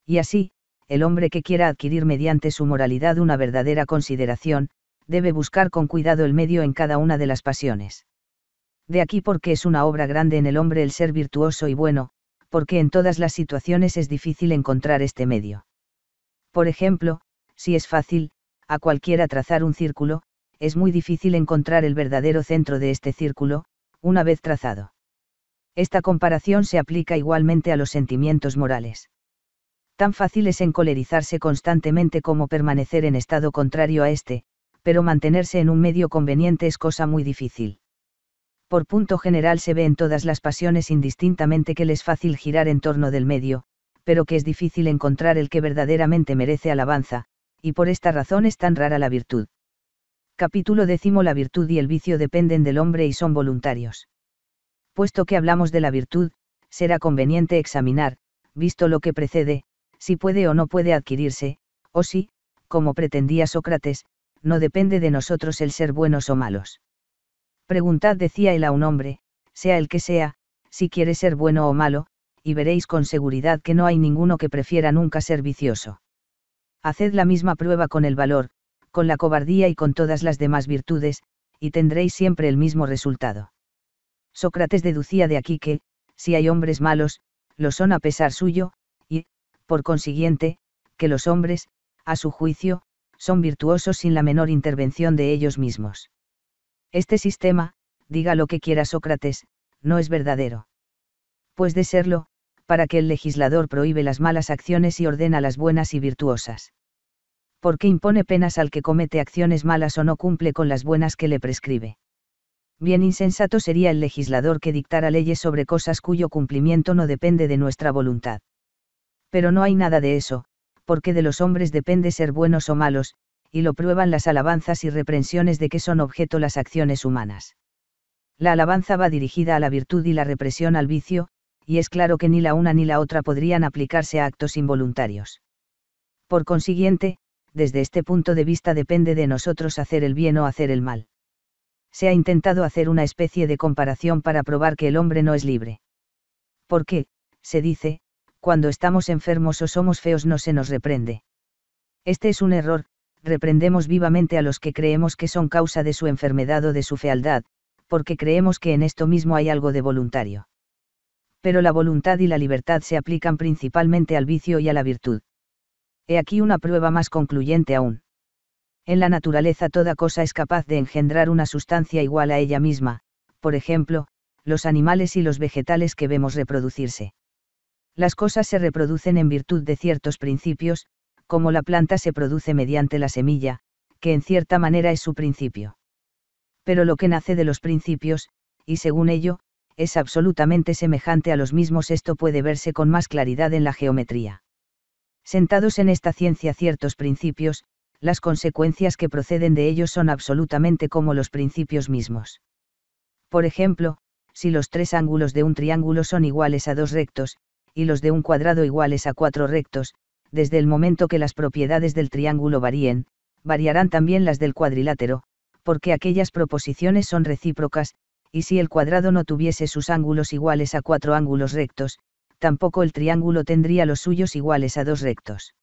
Y así, el hombre que quiera adquirir mediante su moralidad una verdadera consideración, debe buscar con cuidado el medio en cada una de las pasiones. De aquí porque es una obra grande en el hombre el ser virtuoso y bueno, porque en todas las situaciones es difícil encontrar este medio. Por ejemplo, si es fácil, a cualquiera trazar un círculo, es muy difícil encontrar el verdadero centro de este círculo, una vez trazado. Esta comparación se aplica igualmente a los sentimientos morales. Tan fácil es encolerizarse constantemente como permanecer en estado contrario a este, pero mantenerse en un medio conveniente es cosa muy difícil. Por punto general se ve en todas las pasiones indistintamente que les es fácil girar en torno del medio, pero que es difícil encontrar el que verdaderamente merece alabanza, y por esta razón es tan rara la virtud. Capítulo décimo La virtud y el vicio dependen del hombre y son voluntarios. Puesto que hablamos de la virtud, será conveniente examinar, visto lo que precede, si puede o no puede adquirirse, o si, como pretendía Sócrates, no depende de nosotros el ser buenos o malos. Preguntad, decía él a un hombre, sea el que sea, si quiere ser bueno o malo, y veréis con seguridad que no hay ninguno que prefiera nunca ser vicioso. Haced la misma prueba con el valor, con la cobardía y con todas las demás virtudes, y tendréis siempre el mismo resultado. Sócrates deducía de aquí que, si hay hombres malos, lo son a pesar suyo, y, por consiguiente, que los hombres, a su juicio, son virtuosos sin la menor intervención de ellos mismos. Este sistema, diga lo que quiera Sócrates, no es verdadero. Pues de serlo, para que el legislador prohíbe las malas acciones y ordena las buenas y virtuosas. Porque impone penas al que comete acciones malas o no cumple con las buenas que le prescribe? Bien insensato sería el legislador que dictara leyes sobre cosas cuyo cumplimiento no depende de nuestra voluntad. Pero no hay nada de eso, porque de los hombres depende ser buenos o malos, y lo prueban las alabanzas y reprensiones de que son objeto las acciones humanas. La alabanza va dirigida a la virtud y la represión al vicio, y es claro que ni la una ni la otra podrían aplicarse a actos involuntarios. Por consiguiente, desde este punto de vista depende de nosotros hacer el bien o hacer el mal. Se ha intentado hacer una especie de comparación para probar que el hombre no es libre. ¿Por qué, se dice, cuando estamos enfermos o somos feos no se nos reprende. Este es un error, reprendemos vivamente a los que creemos que son causa de su enfermedad o de su fealdad, porque creemos que en esto mismo hay algo de voluntario. Pero la voluntad y la libertad se aplican principalmente al vicio y a la virtud. He aquí una prueba más concluyente aún. En la naturaleza toda cosa es capaz de engendrar una sustancia igual a ella misma, por ejemplo, los animales y los vegetales que vemos reproducirse. Las cosas se reproducen en virtud de ciertos principios, como la planta se produce mediante la semilla, que en cierta manera es su principio. Pero lo que nace de los principios, y según ello, es absolutamente semejante a los mismos, esto puede verse con más claridad en la geometría. Sentados en esta ciencia ciertos principios, las consecuencias que proceden de ellos son absolutamente como los principios mismos. Por ejemplo, si los tres ángulos de un triángulo son iguales a dos rectos, y los de un cuadrado iguales a cuatro rectos, desde el momento que las propiedades del triángulo varíen, variarán también las del cuadrilátero, porque aquellas proposiciones son recíprocas, y si el cuadrado no tuviese sus ángulos iguales a cuatro ángulos rectos, tampoco el triángulo tendría los suyos iguales a dos rectos.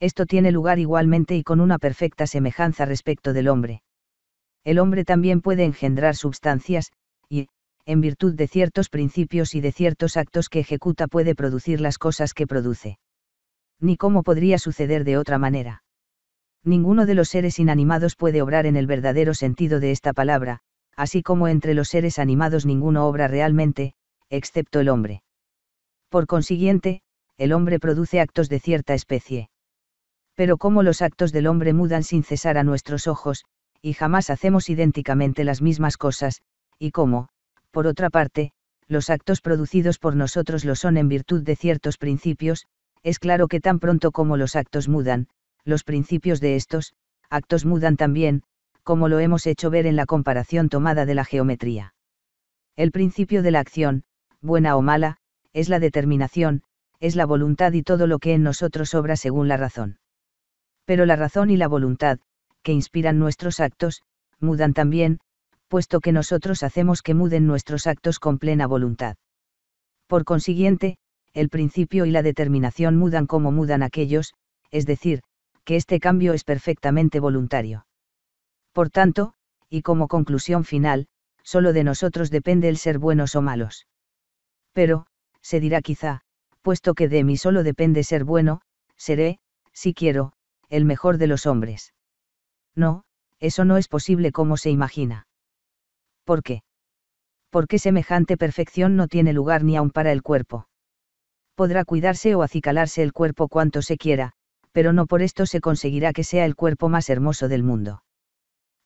Esto tiene lugar igualmente y con una perfecta semejanza respecto del hombre. El hombre también puede engendrar sustancias en virtud de ciertos principios y de ciertos actos que ejecuta puede producir las cosas que produce. Ni cómo podría suceder de otra manera. Ninguno de los seres inanimados puede obrar en el verdadero sentido de esta palabra, así como entre los seres animados ninguno obra realmente, excepto el hombre. Por consiguiente, el hombre produce actos de cierta especie. Pero como los actos del hombre mudan sin cesar a nuestros ojos, y jamás hacemos idénticamente las mismas cosas, y cómo, por otra parte, los actos producidos por nosotros lo son en virtud de ciertos principios, es claro que tan pronto como los actos mudan, los principios de estos, actos mudan también, como lo hemos hecho ver en la comparación tomada de la geometría. El principio de la acción, buena o mala, es la determinación, es la voluntad y todo lo que en nosotros obra según la razón. Pero la razón y la voluntad, que inspiran nuestros actos, mudan también, puesto que nosotros hacemos que muden nuestros actos con plena voluntad. Por consiguiente, el principio y la determinación mudan como mudan aquellos, es decir, que este cambio es perfectamente voluntario. Por tanto, y como conclusión final, solo de nosotros depende el ser buenos o malos. Pero, se dirá quizá, puesto que de mí solo depende ser bueno, seré, si quiero, el mejor de los hombres. No, eso no es posible como se imagina. ¿por qué? ¿Por qué semejante perfección no tiene lugar ni aun para el cuerpo? Podrá cuidarse o acicalarse el cuerpo cuanto se quiera, pero no por esto se conseguirá que sea el cuerpo más hermoso del mundo.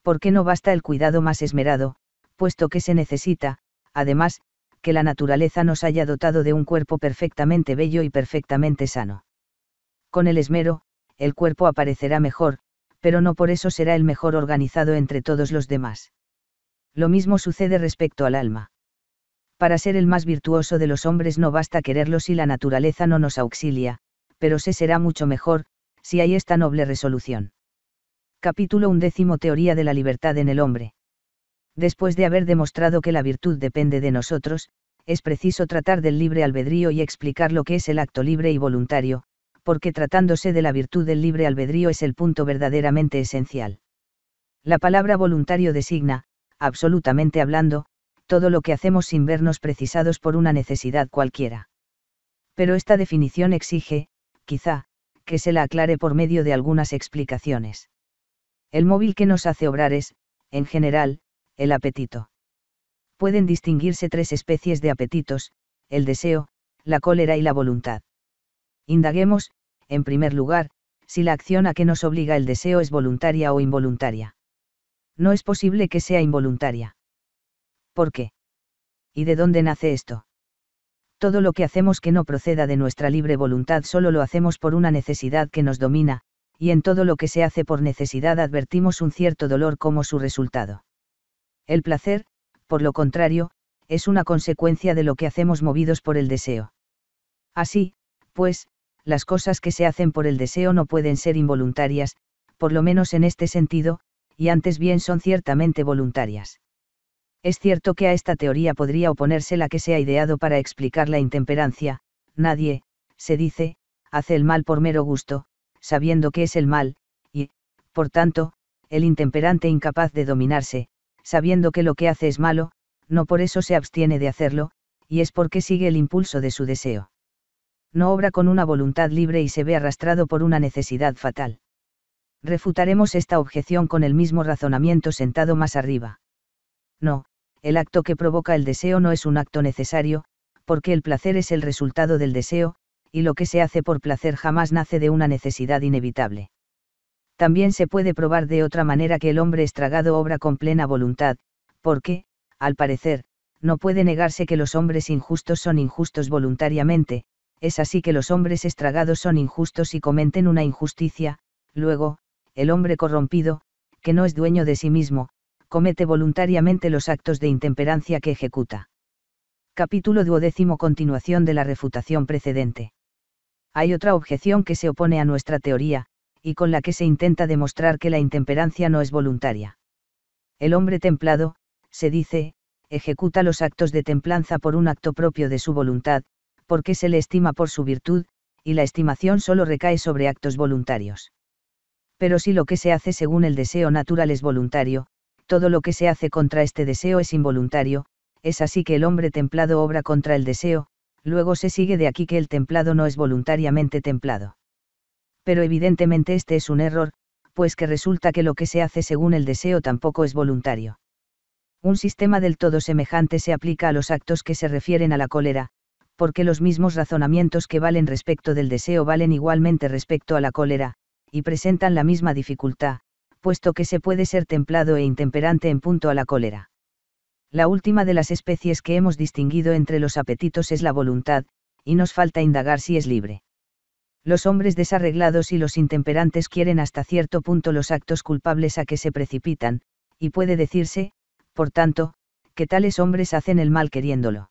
¿Por qué no basta el cuidado más esmerado, puesto que se necesita, además, que la naturaleza nos haya dotado de un cuerpo perfectamente bello y perfectamente sano? Con el esmero, el cuerpo aparecerá mejor, pero no por eso será el mejor organizado entre todos los demás. Lo mismo sucede respecto al alma. Para ser el más virtuoso de los hombres no basta quererlo si la naturaleza no nos auxilia, pero se será mucho mejor, si hay esta noble resolución. Capítulo undécimo Teoría de la libertad en el hombre. Después de haber demostrado que la virtud depende de nosotros, es preciso tratar del libre albedrío y explicar lo que es el acto libre y voluntario, porque tratándose de la virtud del libre albedrío es el punto verdaderamente esencial. La palabra voluntario designa, absolutamente hablando, todo lo que hacemos sin vernos precisados por una necesidad cualquiera. Pero esta definición exige, quizá, que se la aclare por medio de algunas explicaciones. El móvil que nos hace obrar es, en general, el apetito. Pueden distinguirse tres especies de apetitos, el deseo, la cólera y la voluntad. Indaguemos, en primer lugar, si la acción a que nos obliga el deseo es voluntaria o involuntaria. No es posible que sea involuntaria. ¿Por qué? ¿Y de dónde nace esto? Todo lo que hacemos que no proceda de nuestra libre voluntad solo lo hacemos por una necesidad que nos domina, y en todo lo que se hace por necesidad advertimos un cierto dolor como su resultado. El placer, por lo contrario, es una consecuencia de lo que hacemos movidos por el deseo. Así, pues, las cosas que se hacen por el deseo no pueden ser involuntarias, por lo menos en este sentido, y antes bien son ciertamente voluntarias. Es cierto que a esta teoría podría oponerse la que se ha ideado para explicar la intemperancia, nadie, se dice, hace el mal por mero gusto, sabiendo que es el mal, y, por tanto, el intemperante incapaz de dominarse, sabiendo que lo que hace es malo, no por eso se abstiene de hacerlo, y es porque sigue el impulso de su deseo. No obra con una voluntad libre y se ve arrastrado por una necesidad fatal. Refutaremos esta objeción con el mismo razonamiento sentado más arriba. No, el acto que provoca el deseo no es un acto necesario, porque el placer es el resultado del deseo, y lo que se hace por placer jamás nace de una necesidad inevitable. También se puede probar de otra manera que el hombre estragado obra con plena voluntad, porque, al parecer, no puede negarse que los hombres injustos son injustos voluntariamente, es así que los hombres estragados son injustos y comenten una injusticia, luego, el hombre corrompido, que no es dueño de sí mismo, comete voluntariamente los actos de intemperancia que ejecuta. Capítulo duodécimo Continuación de la refutación precedente. Hay otra objeción que se opone a nuestra teoría, y con la que se intenta demostrar que la intemperancia no es voluntaria. El hombre templado, se dice, ejecuta los actos de templanza por un acto propio de su voluntad, porque se le estima por su virtud, y la estimación solo recae sobre actos voluntarios pero si lo que se hace según el deseo natural es voluntario, todo lo que se hace contra este deseo es involuntario, es así que el hombre templado obra contra el deseo, luego se sigue de aquí que el templado no es voluntariamente templado. Pero evidentemente este es un error, pues que resulta que lo que se hace según el deseo tampoco es voluntario. Un sistema del todo semejante se aplica a los actos que se refieren a la cólera, porque los mismos razonamientos que valen respecto del deseo valen igualmente respecto a la cólera, y presentan la misma dificultad, puesto que se puede ser templado e intemperante en punto a la cólera. La última de las especies que hemos distinguido entre los apetitos es la voluntad, y nos falta indagar si es libre. Los hombres desarreglados y los intemperantes quieren hasta cierto punto los actos culpables a que se precipitan, y puede decirse, por tanto, que tales hombres hacen el mal queriéndolo.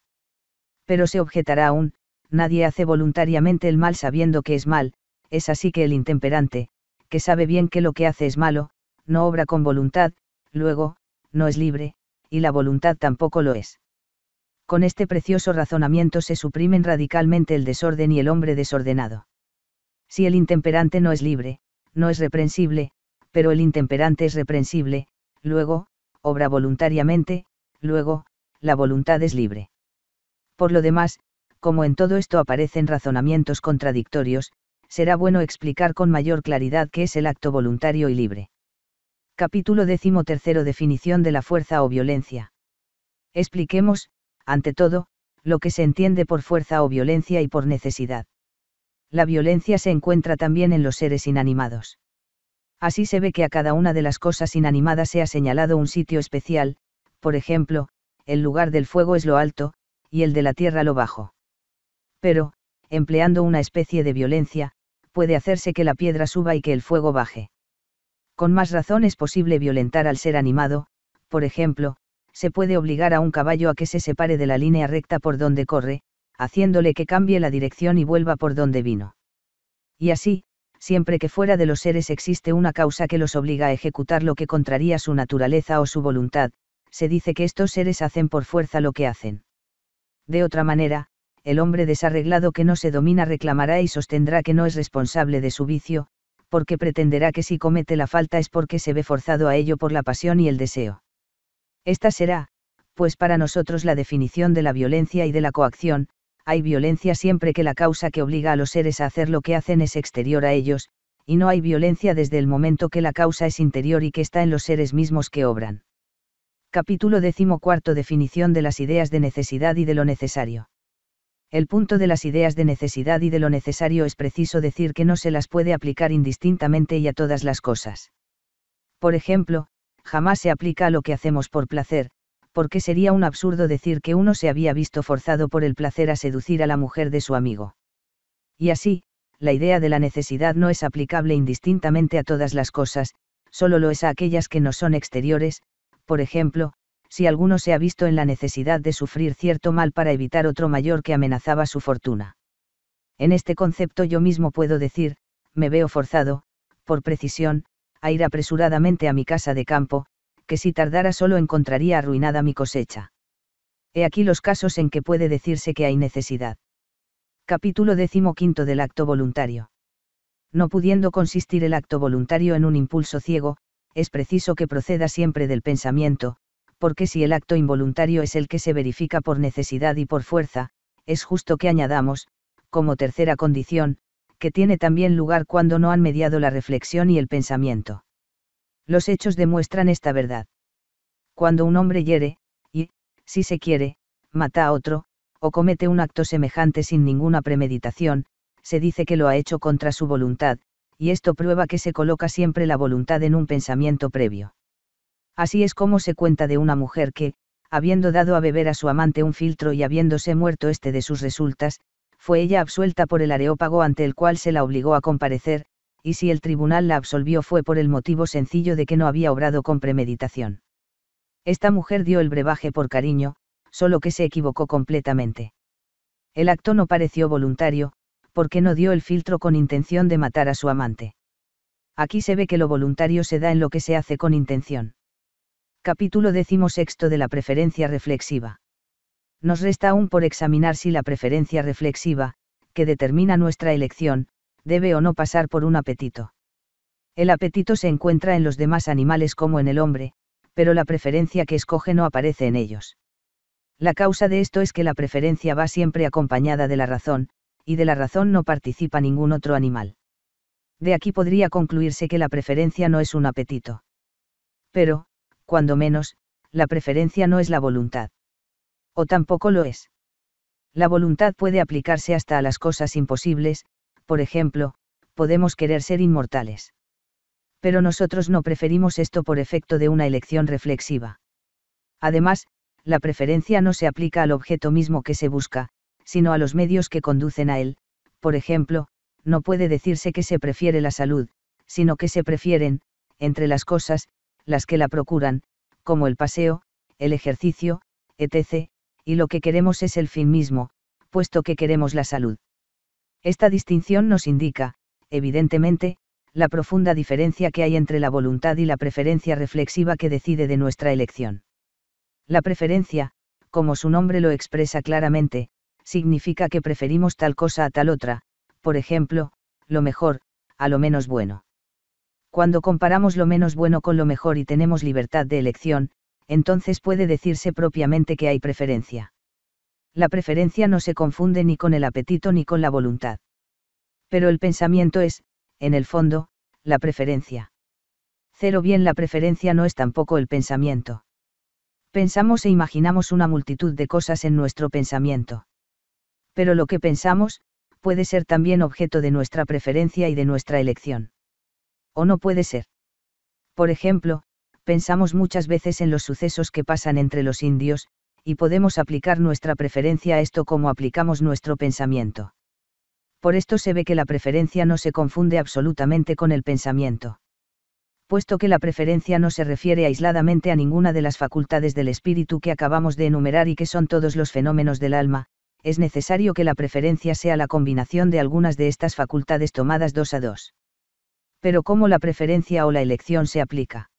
Pero se objetará aún, nadie hace voluntariamente el mal sabiendo que es mal, es así que el intemperante, que sabe bien que lo que hace es malo, no obra con voluntad, luego, no es libre, y la voluntad tampoco lo es. Con este precioso razonamiento se suprimen radicalmente el desorden y el hombre desordenado. Si el intemperante no es libre, no es reprensible, pero el intemperante es reprensible, luego, obra voluntariamente, luego, la voluntad es libre. Por lo demás, como en todo esto aparecen razonamientos contradictorios, será bueno explicar con mayor claridad qué es el acto voluntario y libre. Capítulo tercero Definición de la fuerza o violencia. Expliquemos, ante todo, lo que se entiende por fuerza o violencia y por necesidad. La violencia se encuentra también en los seres inanimados. Así se ve que a cada una de las cosas inanimadas se ha señalado un sitio especial, por ejemplo, el lugar del fuego es lo alto, y el de la tierra lo bajo. Pero, empleando una especie de violencia, puede hacerse que la piedra suba y que el fuego baje. Con más razón es posible violentar al ser animado, por ejemplo, se puede obligar a un caballo a que se separe de la línea recta por donde corre, haciéndole que cambie la dirección y vuelva por donde vino. Y así, siempre que fuera de los seres existe una causa que los obliga a ejecutar lo que contraría su naturaleza o su voluntad, se dice que estos seres hacen por fuerza lo que hacen. De otra manera, el hombre desarreglado que no se domina reclamará y sostendrá que no es responsable de su vicio, porque pretenderá que si comete la falta es porque se ve forzado a ello por la pasión y el deseo. Esta será, pues para nosotros la definición de la violencia y de la coacción, hay violencia siempre que la causa que obliga a los seres a hacer lo que hacen es exterior a ellos, y no hay violencia desde el momento que la causa es interior y que está en los seres mismos que obran. Capítulo 14 Definición de las ideas de necesidad y de lo necesario el punto de las ideas de necesidad y de lo necesario es preciso decir que no se las puede aplicar indistintamente y a todas las cosas. Por ejemplo, jamás se aplica a lo que hacemos por placer, porque sería un absurdo decir que uno se había visto forzado por el placer a seducir a la mujer de su amigo. Y así, la idea de la necesidad no es aplicable indistintamente a todas las cosas, solo lo es a aquellas que no son exteriores, por ejemplo, si alguno se ha visto en la necesidad de sufrir cierto mal para evitar otro mayor que amenazaba su fortuna. En este concepto yo mismo puedo decir, me veo forzado, por precisión, a ir apresuradamente a mi casa de campo, que si tardara solo encontraría arruinada mi cosecha. He aquí los casos en que puede decirse que hay necesidad. Capítulo quinto del acto voluntario. No pudiendo consistir el acto voluntario en un impulso ciego, es preciso que proceda siempre del pensamiento, porque si el acto involuntario es el que se verifica por necesidad y por fuerza, es justo que añadamos, como tercera condición, que tiene también lugar cuando no han mediado la reflexión y el pensamiento. Los hechos demuestran esta verdad. Cuando un hombre hiere, y, si se quiere, mata a otro, o comete un acto semejante sin ninguna premeditación, se dice que lo ha hecho contra su voluntad, y esto prueba que se coloca siempre la voluntad en un pensamiento previo. Así es como se cuenta de una mujer que, habiendo dado a beber a su amante un filtro y habiéndose muerto este de sus resultas, fue ella absuelta por el areópago ante el cual se la obligó a comparecer, y si el tribunal la absolvió fue por el motivo sencillo de que no había obrado con premeditación. Esta mujer dio el brebaje por cariño, solo que se equivocó completamente. El acto no pareció voluntario, porque no dio el filtro con intención de matar a su amante. Aquí se ve que lo voluntario se da en lo que se hace con intención. Capítulo sexto de la preferencia reflexiva. Nos resta aún por examinar si la preferencia reflexiva, que determina nuestra elección, debe o no pasar por un apetito. El apetito se encuentra en los demás animales como en el hombre, pero la preferencia que escoge no aparece en ellos. La causa de esto es que la preferencia va siempre acompañada de la razón, y de la razón no participa ningún otro animal. De aquí podría concluirse que la preferencia no es un apetito. Pero, cuando menos, la preferencia no es la voluntad. O tampoco lo es. La voluntad puede aplicarse hasta a las cosas imposibles, por ejemplo, podemos querer ser inmortales. Pero nosotros no preferimos esto por efecto de una elección reflexiva. Además, la preferencia no se aplica al objeto mismo que se busca, sino a los medios que conducen a él, por ejemplo, no puede decirse que se prefiere la salud, sino que se prefieren, entre las cosas, las que la procuran, como el paseo, el ejercicio, etc., y lo que queremos es el fin mismo, puesto que queremos la salud. Esta distinción nos indica, evidentemente, la profunda diferencia que hay entre la voluntad y la preferencia reflexiva que decide de nuestra elección. La preferencia, como su nombre lo expresa claramente, significa que preferimos tal cosa a tal otra, por ejemplo, lo mejor, a lo menos bueno cuando comparamos lo menos bueno con lo mejor y tenemos libertad de elección, entonces puede decirse propiamente que hay preferencia. La preferencia no se confunde ni con el apetito ni con la voluntad. Pero el pensamiento es, en el fondo, la preferencia. Cero bien la preferencia no es tampoco el pensamiento. Pensamos e imaginamos una multitud de cosas en nuestro pensamiento. Pero lo que pensamos, puede ser también objeto de nuestra preferencia y de nuestra elección o no puede ser. Por ejemplo, pensamos muchas veces en los sucesos que pasan entre los indios, y podemos aplicar nuestra preferencia a esto como aplicamos nuestro pensamiento. Por esto se ve que la preferencia no se confunde absolutamente con el pensamiento. Puesto que la preferencia no se refiere aisladamente a ninguna de las facultades del espíritu que acabamos de enumerar y que son todos los fenómenos del alma, es necesario que la preferencia sea la combinación de algunas de estas facultades tomadas dos a dos pero cómo la preferencia o la elección se aplica.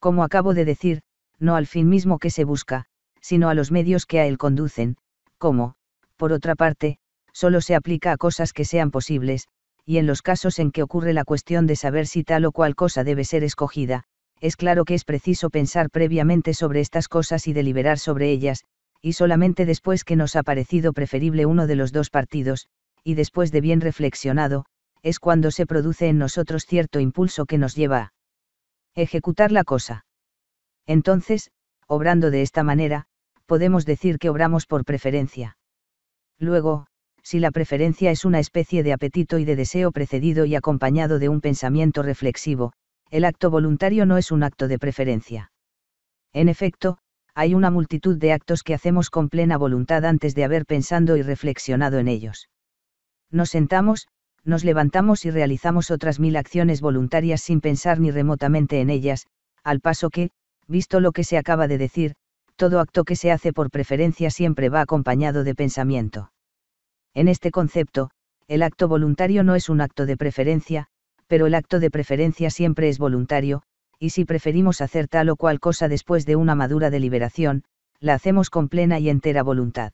Como acabo de decir, no al fin mismo que se busca, sino a los medios que a él conducen, como, por otra parte, solo se aplica a cosas que sean posibles, y en los casos en que ocurre la cuestión de saber si tal o cual cosa debe ser escogida, es claro que es preciso pensar previamente sobre estas cosas y deliberar sobre ellas, y solamente después que nos ha parecido preferible uno de los dos partidos, y después de bien reflexionado, es cuando se produce en nosotros cierto impulso que nos lleva a ejecutar la cosa. Entonces, obrando de esta manera, podemos decir que obramos por preferencia. Luego, si la preferencia es una especie de apetito y de deseo precedido y acompañado de un pensamiento reflexivo, el acto voluntario no es un acto de preferencia. En efecto, hay una multitud de actos que hacemos con plena voluntad antes de haber pensado y reflexionado en ellos. Nos sentamos, nos levantamos y realizamos otras mil acciones voluntarias sin pensar ni remotamente en ellas, al paso que, visto lo que se acaba de decir, todo acto que se hace por preferencia siempre va acompañado de pensamiento. En este concepto, el acto voluntario no es un acto de preferencia, pero el acto de preferencia siempre es voluntario, y si preferimos hacer tal o cual cosa después de una madura deliberación, la hacemos con plena y entera voluntad.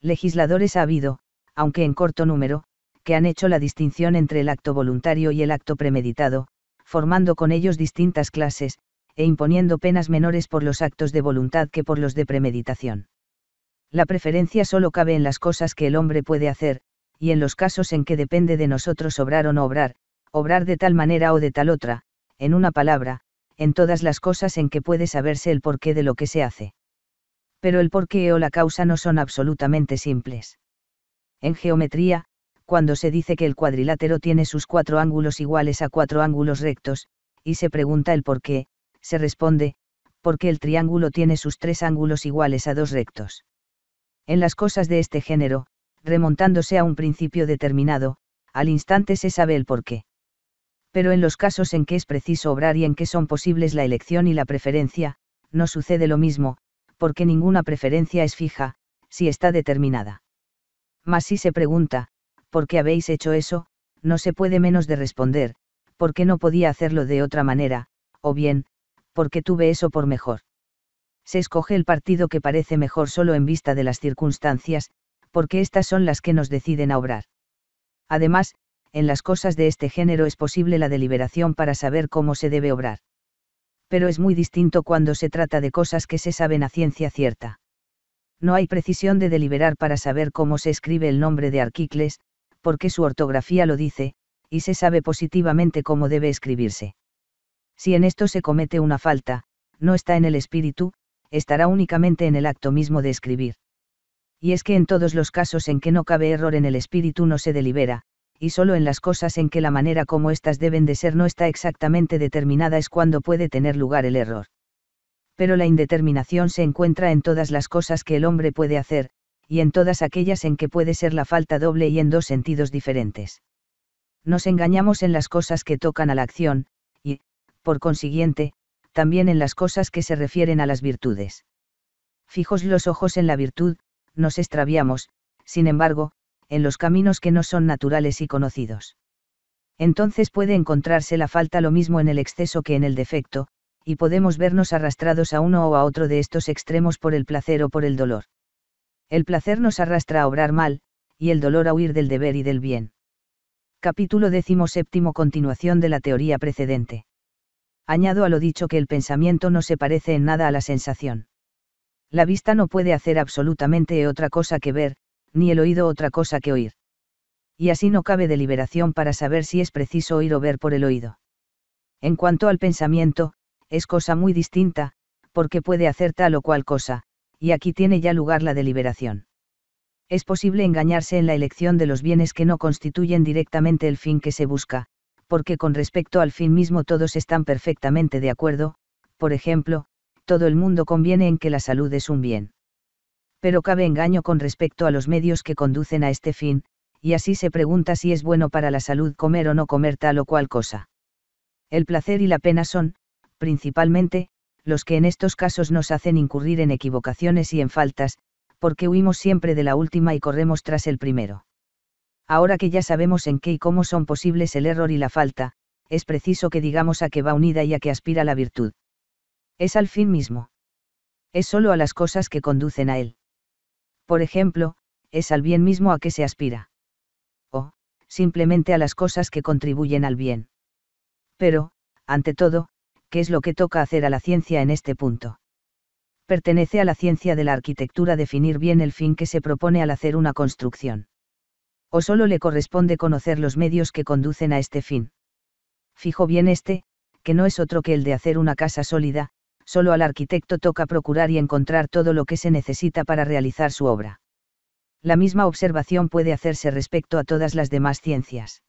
Legisladores ha habido, aunque en corto número, que han hecho la distinción entre el acto voluntario y el acto premeditado, formando con ellos distintas clases, e imponiendo penas menores por los actos de voluntad que por los de premeditación. La preferencia solo cabe en las cosas que el hombre puede hacer, y en los casos en que depende de nosotros obrar o no obrar, obrar de tal manera o de tal otra, en una palabra, en todas las cosas en que puede saberse el porqué de lo que se hace. Pero el porqué o la causa no son absolutamente simples. En geometría, cuando se dice que el cuadrilátero tiene sus cuatro ángulos iguales a cuatro ángulos rectos, y se pregunta el por qué, se responde, porque el triángulo tiene sus tres ángulos iguales a dos rectos. En las cosas de este género, remontándose a un principio determinado, al instante se sabe el por qué. Pero en los casos en que es preciso obrar y en que son posibles la elección y la preferencia, no sucede lo mismo, porque ninguna preferencia es fija, si está determinada. Mas si se pregunta, ¿por qué habéis hecho eso? No se puede menos de responder, porque no podía hacerlo de otra manera, o bien, porque tuve eso por mejor. Se escoge el partido que parece mejor solo en vista de las circunstancias, porque estas son las que nos deciden a obrar. Además, en las cosas de este género es posible la deliberación para saber cómo se debe obrar. Pero es muy distinto cuando se trata de cosas que se saben a ciencia cierta. No hay precisión de deliberar para saber cómo se escribe el nombre de Arquicles, porque su ortografía lo dice, y se sabe positivamente cómo debe escribirse. Si en esto se comete una falta, no está en el espíritu, estará únicamente en el acto mismo de escribir. Y es que en todos los casos en que no cabe error en el espíritu no se delibera, y solo en las cosas en que la manera como éstas deben de ser no está exactamente determinada es cuando puede tener lugar el error. Pero la indeterminación se encuentra en todas las cosas que el hombre puede hacer, y en todas aquellas en que puede ser la falta doble y en dos sentidos diferentes. Nos engañamos en las cosas que tocan a la acción, y, por consiguiente, también en las cosas que se refieren a las virtudes. Fijos los ojos en la virtud, nos extraviamos, sin embargo, en los caminos que no son naturales y conocidos. Entonces puede encontrarse la falta lo mismo en el exceso que en el defecto, y podemos vernos arrastrados a uno o a otro de estos extremos por el placer o por el dolor. El placer nos arrastra a obrar mal, y el dolor a huir del deber y del bien. Capítulo séptimo Continuación de la teoría precedente. Añado a lo dicho que el pensamiento no se parece en nada a la sensación. La vista no puede hacer absolutamente otra cosa que ver, ni el oído otra cosa que oír. Y así no cabe deliberación para saber si es preciso oír o ver por el oído. En cuanto al pensamiento, es cosa muy distinta, porque puede hacer tal o cual cosa, y aquí tiene ya lugar la deliberación. Es posible engañarse en la elección de los bienes que no constituyen directamente el fin que se busca, porque con respecto al fin mismo todos están perfectamente de acuerdo, por ejemplo, todo el mundo conviene en que la salud es un bien. Pero cabe engaño con respecto a los medios que conducen a este fin, y así se pregunta si es bueno para la salud comer o no comer tal o cual cosa. El placer y la pena son, principalmente, los que en estos casos nos hacen incurrir en equivocaciones y en faltas, porque huimos siempre de la última y corremos tras el primero. Ahora que ya sabemos en qué y cómo son posibles el error y la falta, es preciso que digamos a qué va unida y a qué aspira la virtud. Es al fin mismo. Es solo a las cosas que conducen a él. Por ejemplo, es al bien mismo a que se aspira. O, simplemente a las cosas que contribuyen al bien. Pero, ante todo, ¿Qué es lo que toca hacer a la ciencia en este punto. Pertenece a la ciencia de la arquitectura definir bien el fin que se propone al hacer una construcción. O solo le corresponde conocer los medios que conducen a este fin. Fijo bien este, que no es otro que el de hacer una casa sólida, solo al arquitecto toca procurar y encontrar todo lo que se necesita para realizar su obra. La misma observación puede hacerse respecto a todas las demás ciencias.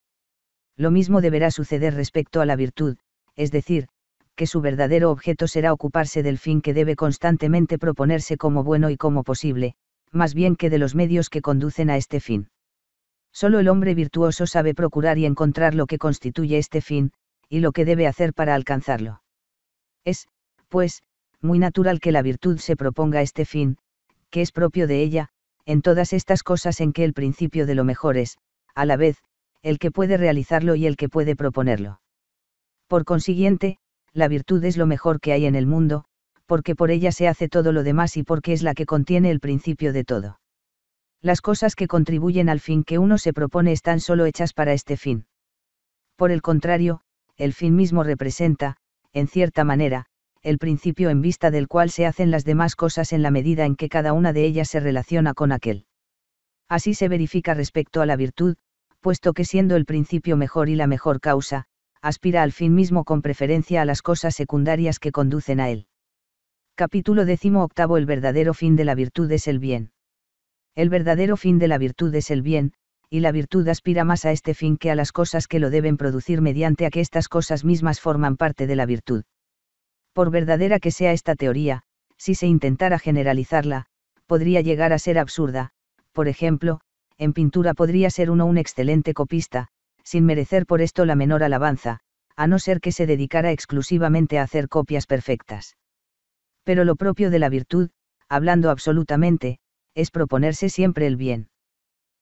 Lo mismo deberá suceder respecto a la virtud, es decir, que su verdadero objeto será ocuparse del fin que debe constantemente proponerse como bueno y como posible, más bien que de los medios que conducen a este fin. Solo el hombre virtuoso sabe procurar y encontrar lo que constituye este fin, y lo que debe hacer para alcanzarlo. Es, pues, muy natural que la virtud se proponga este fin, que es propio de ella, en todas estas cosas en que el principio de lo mejor es, a la vez, el que puede realizarlo y el que puede proponerlo. Por consiguiente, la virtud es lo mejor que hay en el mundo, porque por ella se hace todo lo demás y porque es la que contiene el principio de todo. Las cosas que contribuyen al fin que uno se propone están solo hechas para este fin. Por el contrario, el fin mismo representa, en cierta manera, el principio en vista del cual se hacen las demás cosas en la medida en que cada una de ellas se relaciona con aquel. Así se verifica respecto a la virtud, puesto que siendo el principio mejor y la mejor causa, aspira al fin mismo con preferencia a las cosas secundarias que conducen a él. Capítulo xviii El verdadero fin de la virtud es el bien. El verdadero fin de la virtud es el bien, y la virtud aspira más a este fin que a las cosas que lo deben producir mediante a que estas cosas mismas forman parte de la virtud. Por verdadera que sea esta teoría, si se intentara generalizarla, podría llegar a ser absurda, por ejemplo, en pintura podría ser uno un excelente copista, sin merecer por esto la menor alabanza, a no ser que se dedicara exclusivamente a hacer copias perfectas. Pero lo propio de la virtud, hablando absolutamente, es proponerse siempre el bien.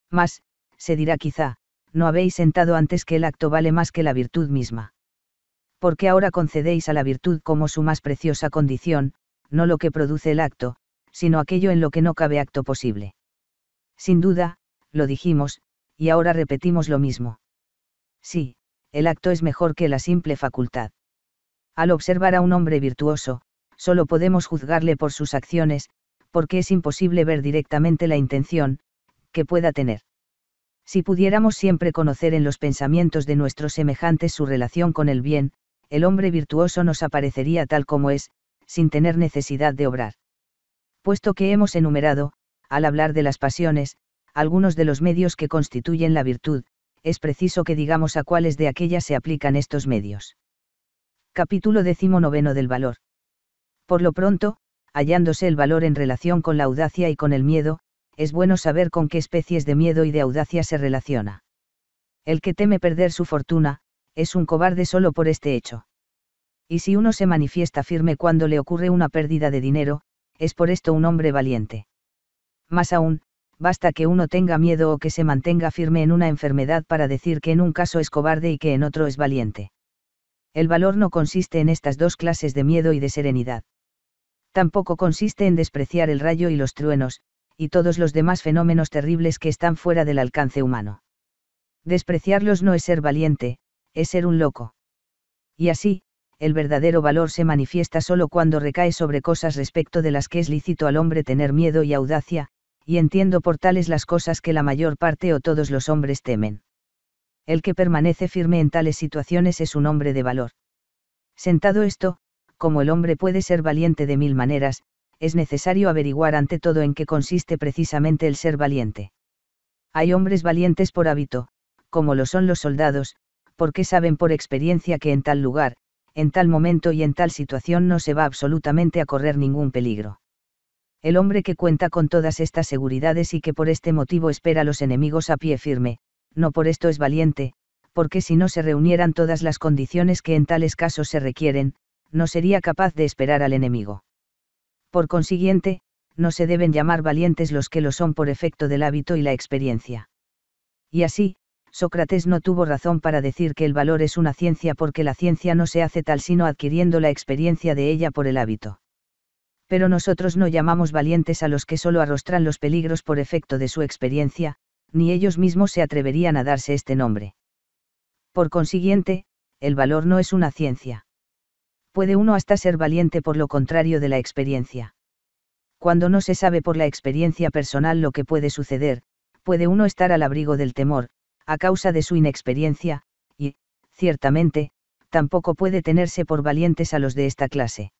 Mas, se dirá quizá, no habéis sentado antes que el acto vale más que la virtud misma. Porque ahora concedéis a la virtud como su más preciosa condición, no lo que produce el acto, sino aquello en lo que no cabe acto posible. Sin duda, lo dijimos, y ahora repetimos lo mismo sí, el acto es mejor que la simple facultad. Al observar a un hombre virtuoso, solo podemos juzgarle por sus acciones, porque es imposible ver directamente la intención, que pueda tener. Si pudiéramos siempre conocer en los pensamientos de nuestros semejantes su relación con el bien, el hombre virtuoso nos aparecería tal como es, sin tener necesidad de obrar. Puesto que hemos enumerado, al hablar de las pasiones, algunos de los medios que constituyen la virtud, es preciso que digamos a cuáles de aquellas se aplican estos medios. Capítulo XIX del valor. Por lo pronto, hallándose el valor en relación con la audacia y con el miedo, es bueno saber con qué especies de miedo y de audacia se relaciona. El que teme perder su fortuna, es un cobarde solo por este hecho. Y si uno se manifiesta firme cuando le ocurre una pérdida de dinero, es por esto un hombre valiente. Más aún, basta que uno tenga miedo o que se mantenga firme en una enfermedad para decir que en un caso es cobarde y que en otro es valiente. El valor no consiste en estas dos clases de miedo y de serenidad. Tampoco consiste en despreciar el rayo y los truenos, y todos los demás fenómenos terribles que están fuera del alcance humano. Despreciarlos no es ser valiente, es ser un loco. Y así, el verdadero valor se manifiesta solo cuando recae sobre cosas respecto de las que es lícito al hombre tener miedo y audacia, y entiendo por tales las cosas que la mayor parte o todos los hombres temen. El que permanece firme en tales situaciones es un hombre de valor. Sentado esto, como el hombre puede ser valiente de mil maneras, es necesario averiguar ante todo en qué consiste precisamente el ser valiente. Hay hombres valientes por hábito, como lo son los soldados, porque saben por experiencia que en tal lugar, en tal momento y en tal situación no se va absolutamente a correr ningún peligro el hombre que cuenta con todas estas seguridades y que por este motivo espera a los enemigos a pie firme, no por esto es valiente, porque si no se reunieran todas las condiciones que en tales casos se requieren, no sería capaz de esperar al enemigo. Por consiguiente, no se deben llamar valientes los que lo son por efecto del hábito y la experiencia. Y así, Sócrates no tuvo razón para decir que el valor es una ciencia porque la ciencia no se hace tal sino adquiriendo la experiencia de ella por el hábito pero nosotros no llamamos valientes a los que solo arrostran los peligros por efecto de su experiencia, ni ellos mismos se atreverían a darse este nombre. Por consiguiente, el valor no es una ciencia. Puede uno hasta ser valiente por lo contrario de la experiencia. Cuando no se sabe por la experiencia personal lo que puede suceder, puede uno estar al abrigo del temor, a causa de su inexperiencia, y, ciertamente, tampoco puede tenerse por valientes a los de esta clase.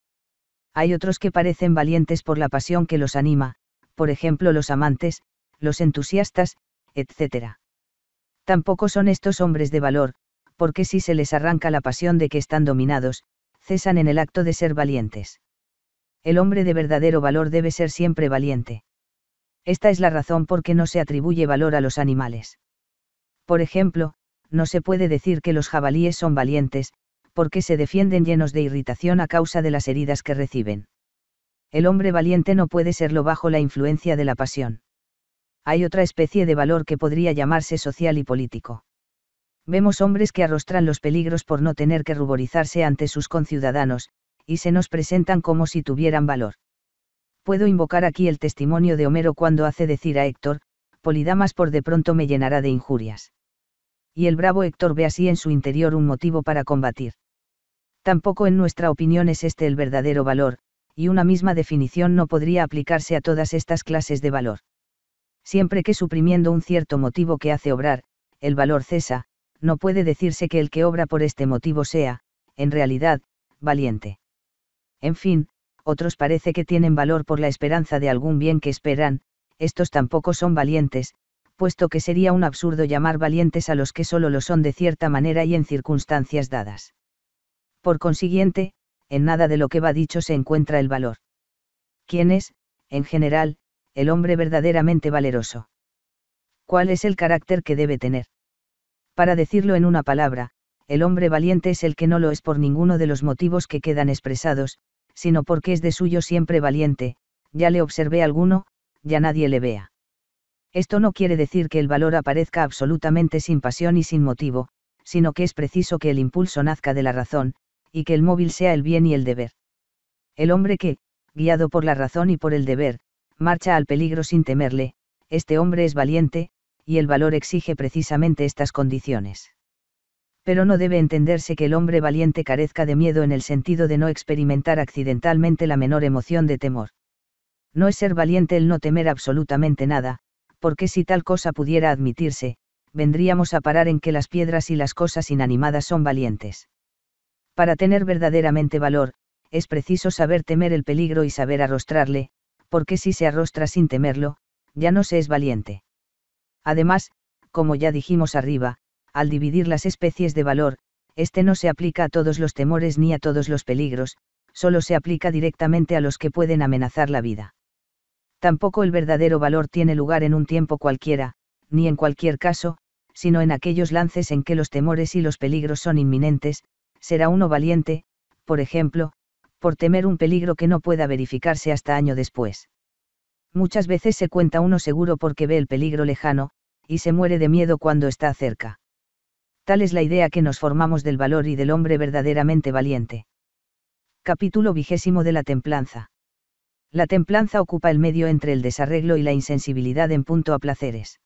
Hay otros que parecen valientes por la pasión que los anima, por ejemplo los amantes, los entusiastas, etc. Tampoco son estos hombres de valor, porque si se les arranca la pasión de que están dominados, cesan en el acto de ser valientes. El hombre de verdadero valor debe ser siempre valiente. Esta es la razón por qué no se atribuye valor a los animales. Por ejemplo, no se puede decir que los jabalíes son valientes, porque se defienden llenos de irritación a causa de las heridas que reciben. El hombre valiente no puede serlo bajo la influencia de la pasión. Hay otra especie de valor que podría llamarse social y político. Vemos hombres que arrostran los peligros por no tener que ruborizarse ante sus conciudadanos, y se nos presentan como si tuvieran valor. Puedo invocar aquí el testimonio de Homero cuando hace decir a Héctor, Polidamas por de pronto me llenará de injurias. Y el bravo Héctor ve así en su interior un motivo para combatir. Tampoco en nuestra opinión es este el verdadero valor, y una misma definición no podría aplicarse a todas estas clases de valor. Siempre que suprimiendo un cierto motivo que hace obrar, el valor cesa, no puede decirse que el que obra por este motivo sea, en realidad, valiente. En fin, otros parece que tienen valor por la esperanza de algún bien que esperan, estos tampoco son valientes, puesto que sería un absurdo llamar valientes a los que solo lo son de cierta manera y en circunstancias dadas. Por consiguiente, en nada de lo que va dicho se encuentra el valor. ¿Quién es, en general, el hombre verdaderamente valeroso? ¿Cuál es el carácter que debe tener? Para decirlo en una palabra, el hombre valiente es el que no lo es por ninguno de los motivos que quedan expresados, sino porque es de suyo siempre valiente, ya le observé alguno, ya nadie le vea. Esto no quiere decir que el valor aparezca absolutamente sin pasión y sin motivo, sino que es preciso que el impulso nazca de la razón, y que el móvil sea el bien y el deber. El hombre que, guiado por la razón y por el deber, marcha al peligro sin temerle, este hombre es valiente, y el valor exige precisamente estas condiciones. Pero no debe entenderse que el hombre valiente carezca de miedo en el sentido de no experimentar accidentalmente la menor emoción de temor. No es ser valiente el no temer absolutamente nada, porque si tal cosa pudiera admitirse, vendríamos a parar en que las piedras y las cosas inanimadas son valientes. Para tener verdaderamente valor, es preciso saber temer el peligro y saber arrostrarle, porque si se arrostra sin temerlo, ya no se es valiente. Además, como ya dijimos arriba, al dividir las especies de valor, este no se aplica a todos los temores ni a todos los peligros, solo se aplica directamente a los que pueden amenazar la vida. Tampoco el verdadero valor tiene lugar en un tiempo cualquiera, ni en cualquier caso, sino en aquellos lances en que los temores y los peligros son inminentes, será uno valiente, por ejemplo, por temer un peligro que no pueda verificarse hasta año después. Muchas veces se cuenta uno seguro porque ve el peligro lejano, y se muere de miedo cuando está cerca. Tal es la idea que nos formamos del valor y del hombre verdaderamente valiente. Capítulo vigésimo de la templanza. La templanza ocupa el medio entre el desarreglo y la insensibilidad en punto a placeres.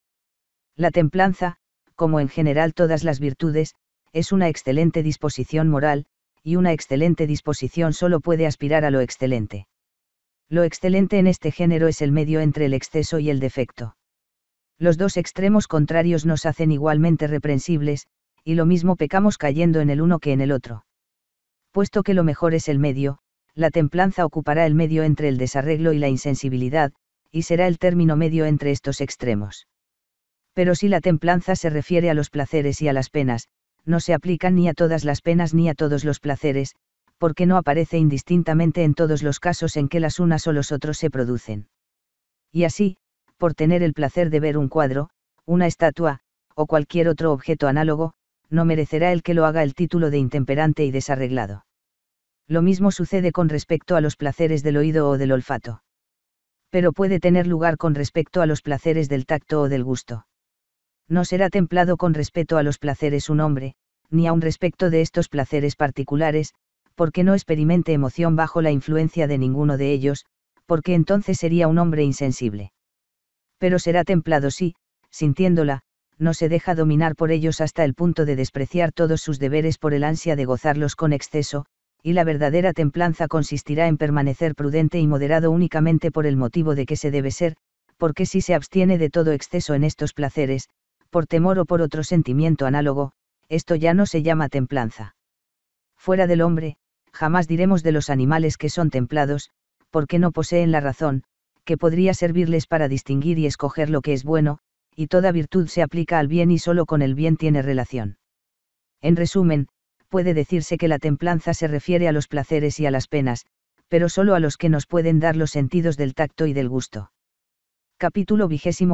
La templanza, como en general todas las virtudes, es una excelente disposición moral, y una excelente disposición solo puede aspirar a lo excelente. Lo excelente en este género es el medio entre el exceso y el defecto. Los dos extremos contrarios nos hacen igualmente reprensibles, y lo mismo pecamos cayendo en el uno que en el otro. Puesto que lo mejor es el medio, la templanza ocupará el medio entre el desarreglo y la insensibilidad, y será el término medio entre estos extremos. Pero si la templanza se refiere a los placeres y a las penas, no se aplican ni a todas las penas ni a todos los placeres, porque no aparece indistintamente en todos los casos en que las unas o los otros se producen. Y así, por tener el placer de ver un cuadro, una estatua, o cualquier otro objeto análogo, no merecerá el que lo haga el título de intemperante y desarreglado. Lo mismo sucede con respecto a los placeres del oído o del olfato. Pero puede tener lugar con respecto a los placeres del tacto o del gusto no será templado con respecto a los placeres un hombre, ni aun respecto de estos placeres particulares, porque no experimente emoción bajo la influencia de ninguno de ellos, porque entonces sería un hombre insensible. Pero será templado si, sintiéndola, no se deja dominar por ellos hasta el punto de despreciar todos sus deberes por el ansia de gozarlos con exceso, y la verdadera templanza consistirá en permanecer prudente y moderado únicamente por el motivo de que se debe ser, porque si se abstiene de todo exceso en estos placeres, por temor o por otro sentimiento análogo, esto ya no se llama templanza. Fuera del hombre, jamás diremos de los animales que son templados, porque no poseen la razón, que podría servirles para distinguir y escoger lo que es bueno, y toda virtud se aplica al bien y solo con el bien tiene relación. En resumen, puede decirse que la templanza se refiere a los placeres y a las penas, pero solo a los que nos pueden dar los sentidos del tacto y del gusto. Capítulo XXI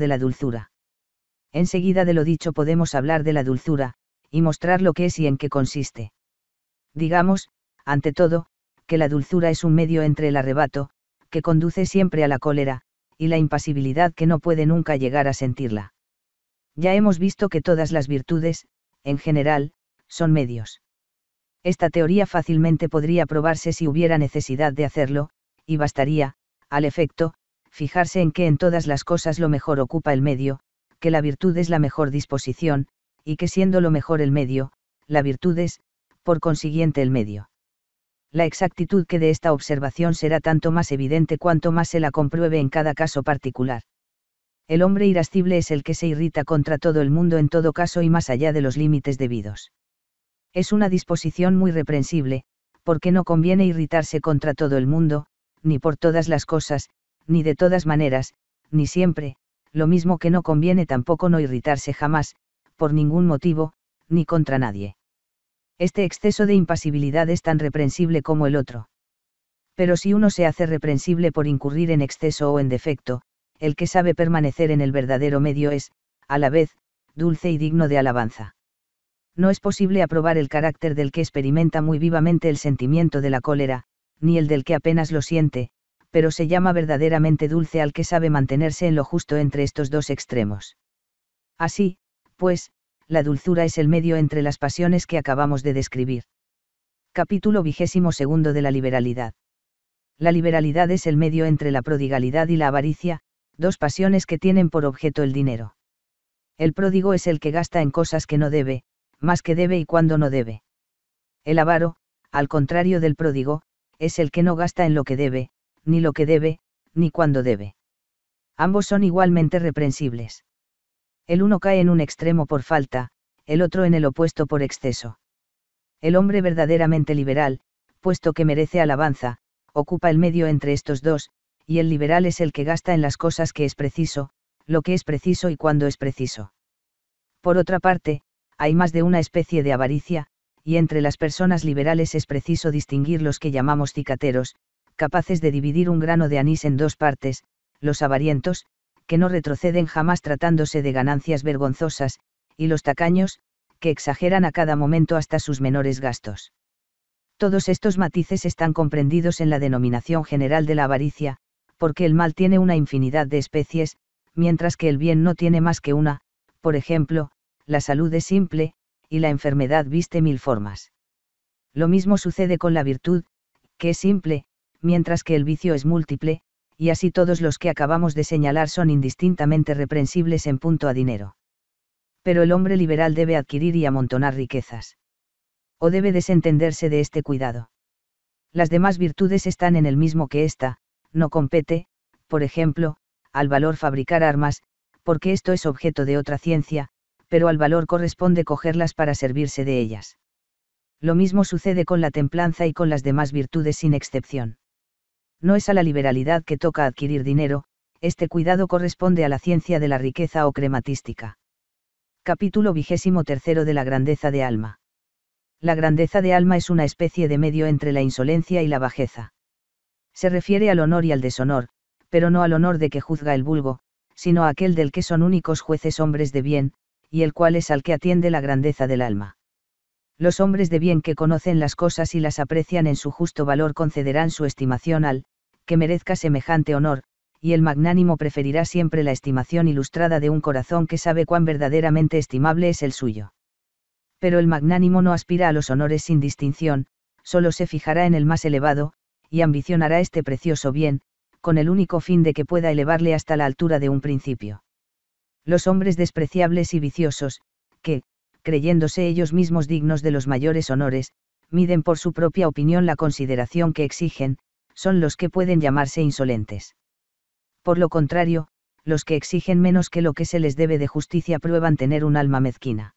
de la dulzura. Enseguida de lo dicho podemos hablar de la dulzura, y mostrar lo que es y en qué consiste. Digamos, ante todo, que la dulzura es un medio entre el arrebato, que conduce siempre a la cólera, y la impasibilidad que no puede nunca llegar a sentirla. Ya hemos visto que todas las virtudes, en general, son medios. Esta teoría fácilmente podría probarse si hubiera necesidad de hacerlo, y bastaría, al efecto, fijarse en que en todas las cosas lo mejor ocupa el medio, que la virtud es la mejor disposición, y que siendo lo mejor el medio, la virtud es, por consiguiente, el medio. La exactitud que de esta observación será tanto más evidente cuanto más se la compruebe en cada caso particular. El hombre irascible es el que se irrita contra todo el mundo en todo caso y más allá de los límites debidos. Es una disposición muy reprensible, porque no conviene irritarse contra todo el mundo, ni por todas las cosas, ni de todas maneras, ni siempre, lo mismo que no conviene tampoco no irritarse jamás, por ningún motivo, ni contra nadie. Este exceso de impasibilidad es tan reprensible como el otro. Pero si uno se hace reprensible por incurrir en exceso o en defecto, el que sabe permanecer en el verdadero medio es, a la vez, dulce y digno de alabanza. No es posible aprobar el carácter del que experimenta muy vivamente el sentimiento de la cólera, ni el del que apenas lo siente, pero se llama verdaderamente dulce al que sabe mantenerse en lo justo entre estos dos extremos. Así, pues, la dulzura es el medio entre las pasiones que acabamos de describir. Capítulo vigésimo segundo de la liberalidad. La liberalidad es el medio entre la prodigalidad y la avaricia, dos pasiones que tienen por objeto el dinero. El pródigo es el que gasta en cosas que no debe, más que debe y cuando no debe. El avaro, al contrario del pródigo, es el que no gasta en lo que debe, ni lo que debe, ni cuando debe. Ambos son igualmente reprensibles. El uno cae en un extremo por falta, el otro en el opuesto por exceso. El hombre verdaderamente liberal, puesto que merece alabanza, ocupa el medio entre estos dos, y el liberal es el que gasta en las cosas que es preciso, lo que es preciso y cuando es preciso. Por otra parte, hay más de una especie de avaricia, y entre las personas liberales es preciso distinguir los que llamamos cicateros, capaces de dividir un grano de anís en dos partes, los avarientos, que no retroceden jamás tratándose de ganancias vergonzosas, y los tacaños, que exageran a cada momento hasta sus menores gastos. Todos estos matices están comprendidos en la denominación general de la avaricia, porque el mal tiene una infinidad de especies, mientras que el bien no tiene más que una, por ejemplo, la salud es simple, y la enfermedad viste mil formas. Lo mismo sucede con la virtud, que es simple, mientras que el vicio es múltiple, y así todos los que acabamos de señalar son indistintamente reprensibles en punto a dinero. Pero el hombre liberal debe adquirir y amontonar riquezas. O debe desentenderse de este cuidado. Las demás virtudes están en el mismo que ésta, no compete, por ejemplo, al valor fabricar armas, porque esto es objeto de otra ciencia, pero al valor corresponde cogerlas para servirse de ellas. Lo mismo sucede con la templanza y con las demás virtudes sin excepción no es a la liberalidad que toca adquirir dinero, este cuidado corresponde a la ciencia de la riqueza o crematística. Capítulo vigésimo de la grandeza de alma. La grandeza de alma es una especie de medio entre la insolencia y la bajeza. Se refiere al honor y al deshonor, pero no al honor de que juzga el vulgo, sino a aquel del que son únicos jueces hombres de bien, y el cual es al que atiende la grandeza del alma los hombres de bien que conocen las cosas y las aprecian en su justo valor concederán su estimación al, que merezca semejante honor, y el magnánimo preferirá siempre la estimación ilustrada de un corazón que sabe cuán verdaderamente estimable es el suyo. Pero el magnánimo no aspira a los honores sin distinción, solo se fijará en el más elevado, y ambicionará este precioso bien, con el único fin de que pueda elevarle hasta la altura de un principio. Los hombres despreciables y viciosos, que, creyéndose ellos mismos dignos de los mayores honores, miden por su propia opinión la consideración que exigen, son los que pueden llamarse insolentes. Por lo contrario, los que exigen menos que lo que se les debe de justicia prueban tener un alma mezquina.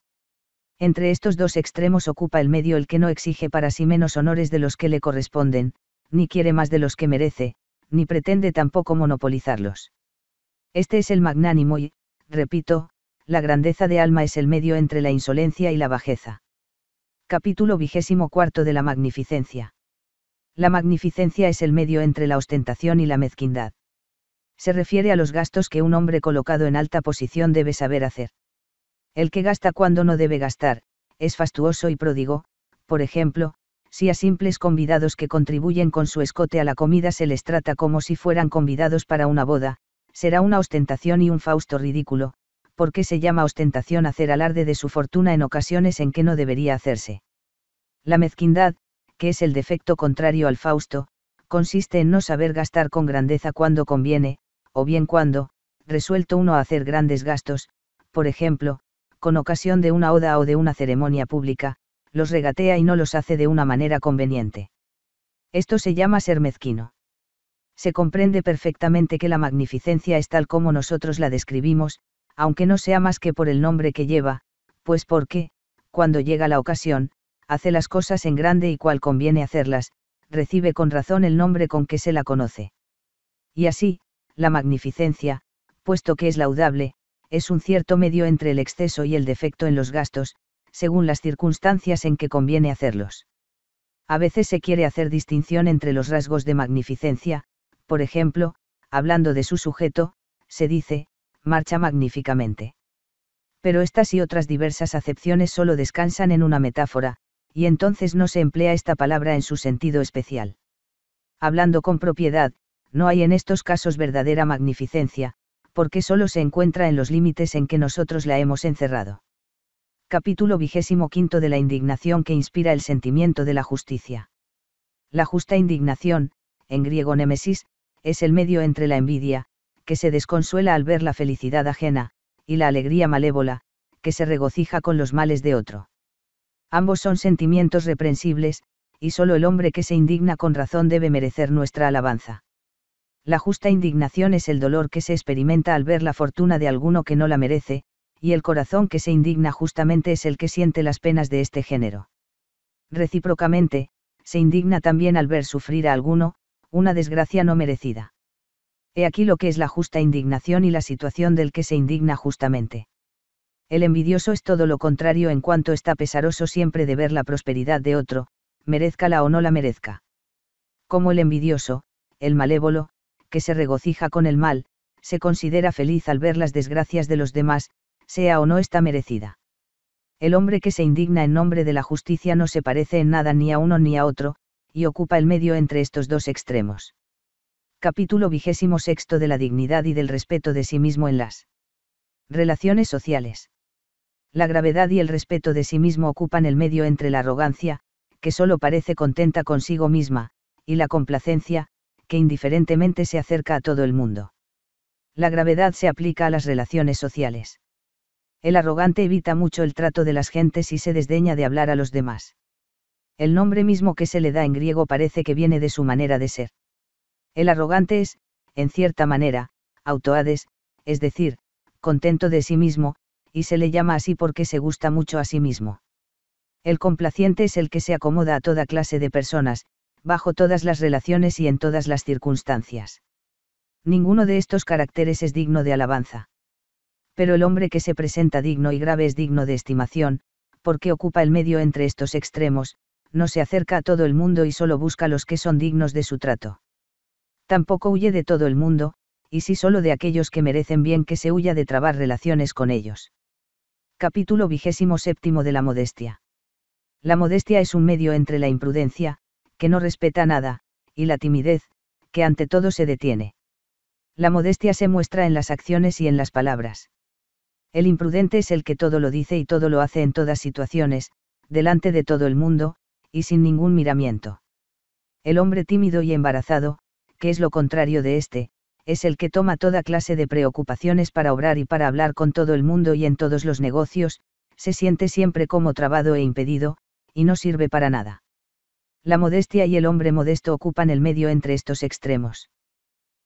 Entre estos dos extremos ocupa el medio el que no exige para sí menos honores de los que le corresponden, ni quiere más de los que merece, ni pretende tampoco monopolizarlos. Este es el magnánimo y, repito, la grandeza de alma es el medio entre la insolencia y la bajeza. Capítulo XXIV de la magnificencia. La magnificencia es el medio entre la ostentación y la mezquindad. Se refiere a los gastos que un hombre colocado en alta posición debe saber hacer. El que gasta cuando no debe gastar, es fastuoso y pródigo, por ejemplo, si a simples convidados que contribuyen con su escote a la comida se les trata como si fueran convidados para una boda, será una ostentación y un fausto ridículo, porque se llama ostentación hacer alarde de su fortuna en ocasiones en que no debería hacerse. La mezquindad, que es el defecto contrario al Fausto, consiste en no saber gastar con grandeza cuando conviene, o bien cuando, resuelto uno a hacer grandes gastos, por ejemplo, con ocasión de una oda o de una ceremonia pública, los regatea y no los hace de una manera conveniente. Esto se llama ser mezquino. Se comprende perfectamente que la magnificencia es tal como nosotros la describimos, aunque no sea más que por el nombre que lleva, pues porque, cuando llega la ocasión, hace las cosas en grande y cual conviene hacerlas, recibe con razón el nombre con que se la conoce. Y así, la magnificencia, puesto que es laudable, es un cierto medio entre el exceso y el defecto en los gastos, según las circunstancias en que conviene hacerlos. A veces se quiere hacer distinción entre los rasgos de magnificencia, por ejemplo, hablando de su sujeto, se dice, marcha magníficamente. Pero estas y otras diversas acepciones solo descansan en una metáfora, y entonces no se emplea esta palabra en su sentido especial. Hablando con propiedad, no hay en estos casos verdadera magnificencia, porque solo se encuentra en los límites en que nosotros la hemos encerrado. Capítulo vigésimo de la indignación que inspira el sentimiento de la justicia. La justa indignación, en griego nemesis, es el medio entre la envidia, que se desconsuela al ver la felicidad ajena, y la alegría malévola, que se regocija con los males de otro. Ambos son sentimientos reprensibles, y solo el hombre que se indigna con razón debe merecer nuestra alabanza. La justa indignación es el dolor que se experimenta al ver la fortuna de alguno que no la merece, y el corazón que se indigna justamente es el que siente las penas de este género. Recíprocamente, se indigna también al ver sufrir a alguno, una desgracia no merecida. He aquí lo que es la justa indignación y la situación del que se indigna justamente. El envidioso es todo lo contrario en cuanto está pesaroso siempre de ver la prosperidad de otro, la o no la merezca. Como el envidioso, el malévolo, que se regocija con el mal, se considera feliz al ver las desgracias de los demás, sea o no está merecida. El hombre que se indigna en nombre de la justicia no se parece en nada ni a uno ni a otro, y ocupa el medio entre estos dos extremos capítulo vigésimo de la dignidad y del respeto de sí mismo en las relaciones sociales. La gravedad y el respeto de sí mismo ocupan el medio entre la arrogancia, que solo parece contenta consigo misma, y la complacencia, que indiferentemente se acerca a todo el mundo. La gravedad se aplica a las relaciones sociales. El arrogante evita mucho el trato de las gentes y se desdeña de hablar a los demás. El nombre mismo que se le da en griego parece que viene de su manera de ser. El arrogante es, en cierta manera, autoades, es decir, contento de sí mismo, y se le llama así porque se gusta mucho a sí mismo. El complaciente es el que se acomoda a toda clase de personas, bajo todas las relaciones y en todas las circunstancias. Ninguno de estos caracteres es digno de alabanza. Pero el hombre que se presenta digno y grave es digno de estimación, porque ocupa el medio entre estos extremos, no se acerca a todo el mundo y solo busca los que son dignos de su trato tampoco huye de todo el mundo, y sí solo de aquellos que merecen bien que se huya de trabar relaciones con ellos. Capítulo vigésimo de la modestia. La modestia es un medio entre la imprudencia, que no respeta nada, y la timidez, que ante todo se detiene. La modestia se muestra en las acciones y en las palabras. El imprudente es el que todo lo dice y todo lo hace en todas situaciones, delante de todo el mundo, y sin ningún miramiento. El hombre tímido y embarazado, que es lo contrario de este, es el que toma toda clase de preocupaciones para obrar y para hablar con todo el mundo y en todos los negocios, se siente siempre como trabado e impedido, y no sirve para nada. La modestia y el hombre modesto ocupan el medio entre estos extremos.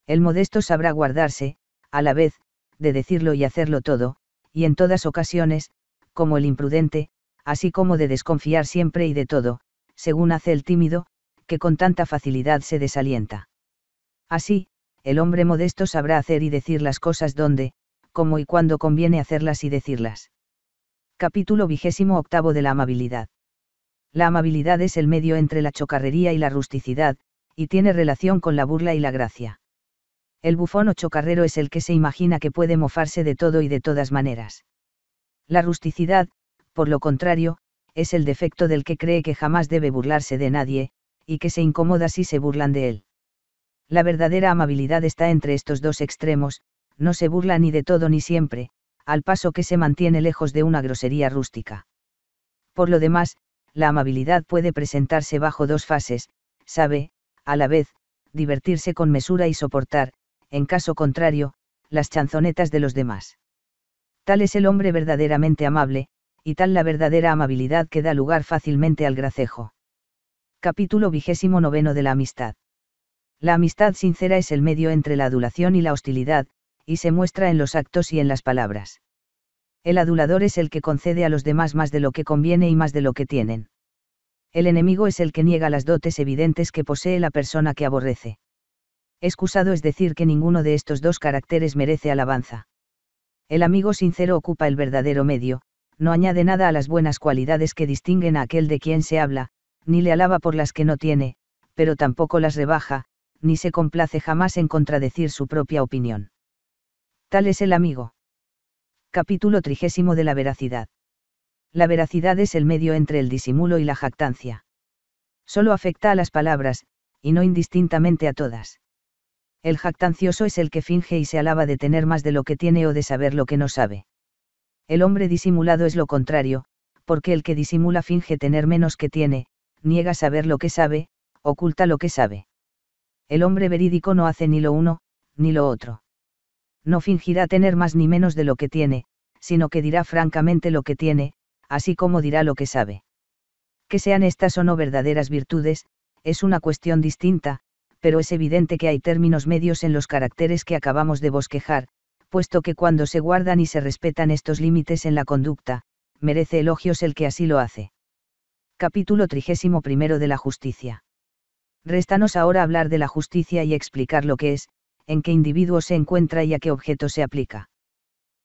El modesto sabrá guardarse, a la vez, de decirlo y hacerlo todo, y en todas ocasiones, como el imprudente, así como de desconfiar siempre y de todo, según hace el tímido, que con tanta facilidad se desalienta. Así, el hombre modesto sabrá hacer y decir las cosas donde, cómo y cuándo conviene hacerlas y decirlas. Capítulo vigésimo de la amabilidad. La amabilidad es el medio entre la chocarrería y la rusticidad, y tiene relación con la burla y la gracia. El bufón o chocarrero es el que se imagina que puede mofarse de todo y de todas maneras. La rusticidad, por lo contrario, es el defecto del que cree que jamás debe burlarse de nadie, y que se incomoda si se burlan de él. La verdadera amabilidad está entre estos dos extremos, no se burla ni de todo ni siempre, al paso que se mantiene lejos de una grosería rústica. Por lo demás, la amabilidad puede presentarse bajo dos fases, sabe, a la vez, divertirse con mesura y soportar, en caso contrario, las chanzonetas de los demás. Tal es el hombre verdaderamente amable, y tal la verdadera amabilidad que da lugar fácilmente al gracejo. Capítulo vigésimo de la amistad. La amistad sincera es el medio entre la adulación y la hostilidad, y se muestra en los actos y en las palabras. El adulador es el que concede a los demás más de lo que conviene y más de lo que tienen. El enemigo es el que niega las dotes evidentes que posee la persona que aborrece. Excusado es decir que ninguno de estos dos caracteres merece alabanza. El amigo sincero ocupa el verdadero medio, no añade nada a las buenas cualidades que distinguen a aquel de quien se habla, ni le alaba por las que no tiene, pero tampoco las rebaja, ni se complace jamás en contradecir su propia opinión. Tal es el amigo. Capítulo trigésimo de la veracidad. La veracidad es el medio entre el disimulo y la jactancia. Solo afecta a las palabras, y no indistintamente a todas. El jactancioso es el que finge y se alaba de tener más de lo que tiene o de saber lo que no sabe. El hombre disimulado es lo contrario, porque el que disimula finge tener menos que tiene, niega saber lo que sabe, oculta lo que sabe el hombre verídico no hace ni lo uno, ni lo otro. No fingirá tener más ni menos de lo que tiene, sino que dirá francamente lo que tiene, así como dirá lo que sabe. Que sean estas o no verdaderas virtudes, es una cuestión distinta, pero es evidente que hay términos medios en los caracteres que acabamos de bosquejar, puesto que cuando se guardan y se respetan estos límites en la conducta, merece elogios el que así lo hace. Capítulo 31 de la Justicia. Réstanos ahora hablar de la justicia y explicar lo que es, en qué individuo se encuentra y a qué objeto se aplica.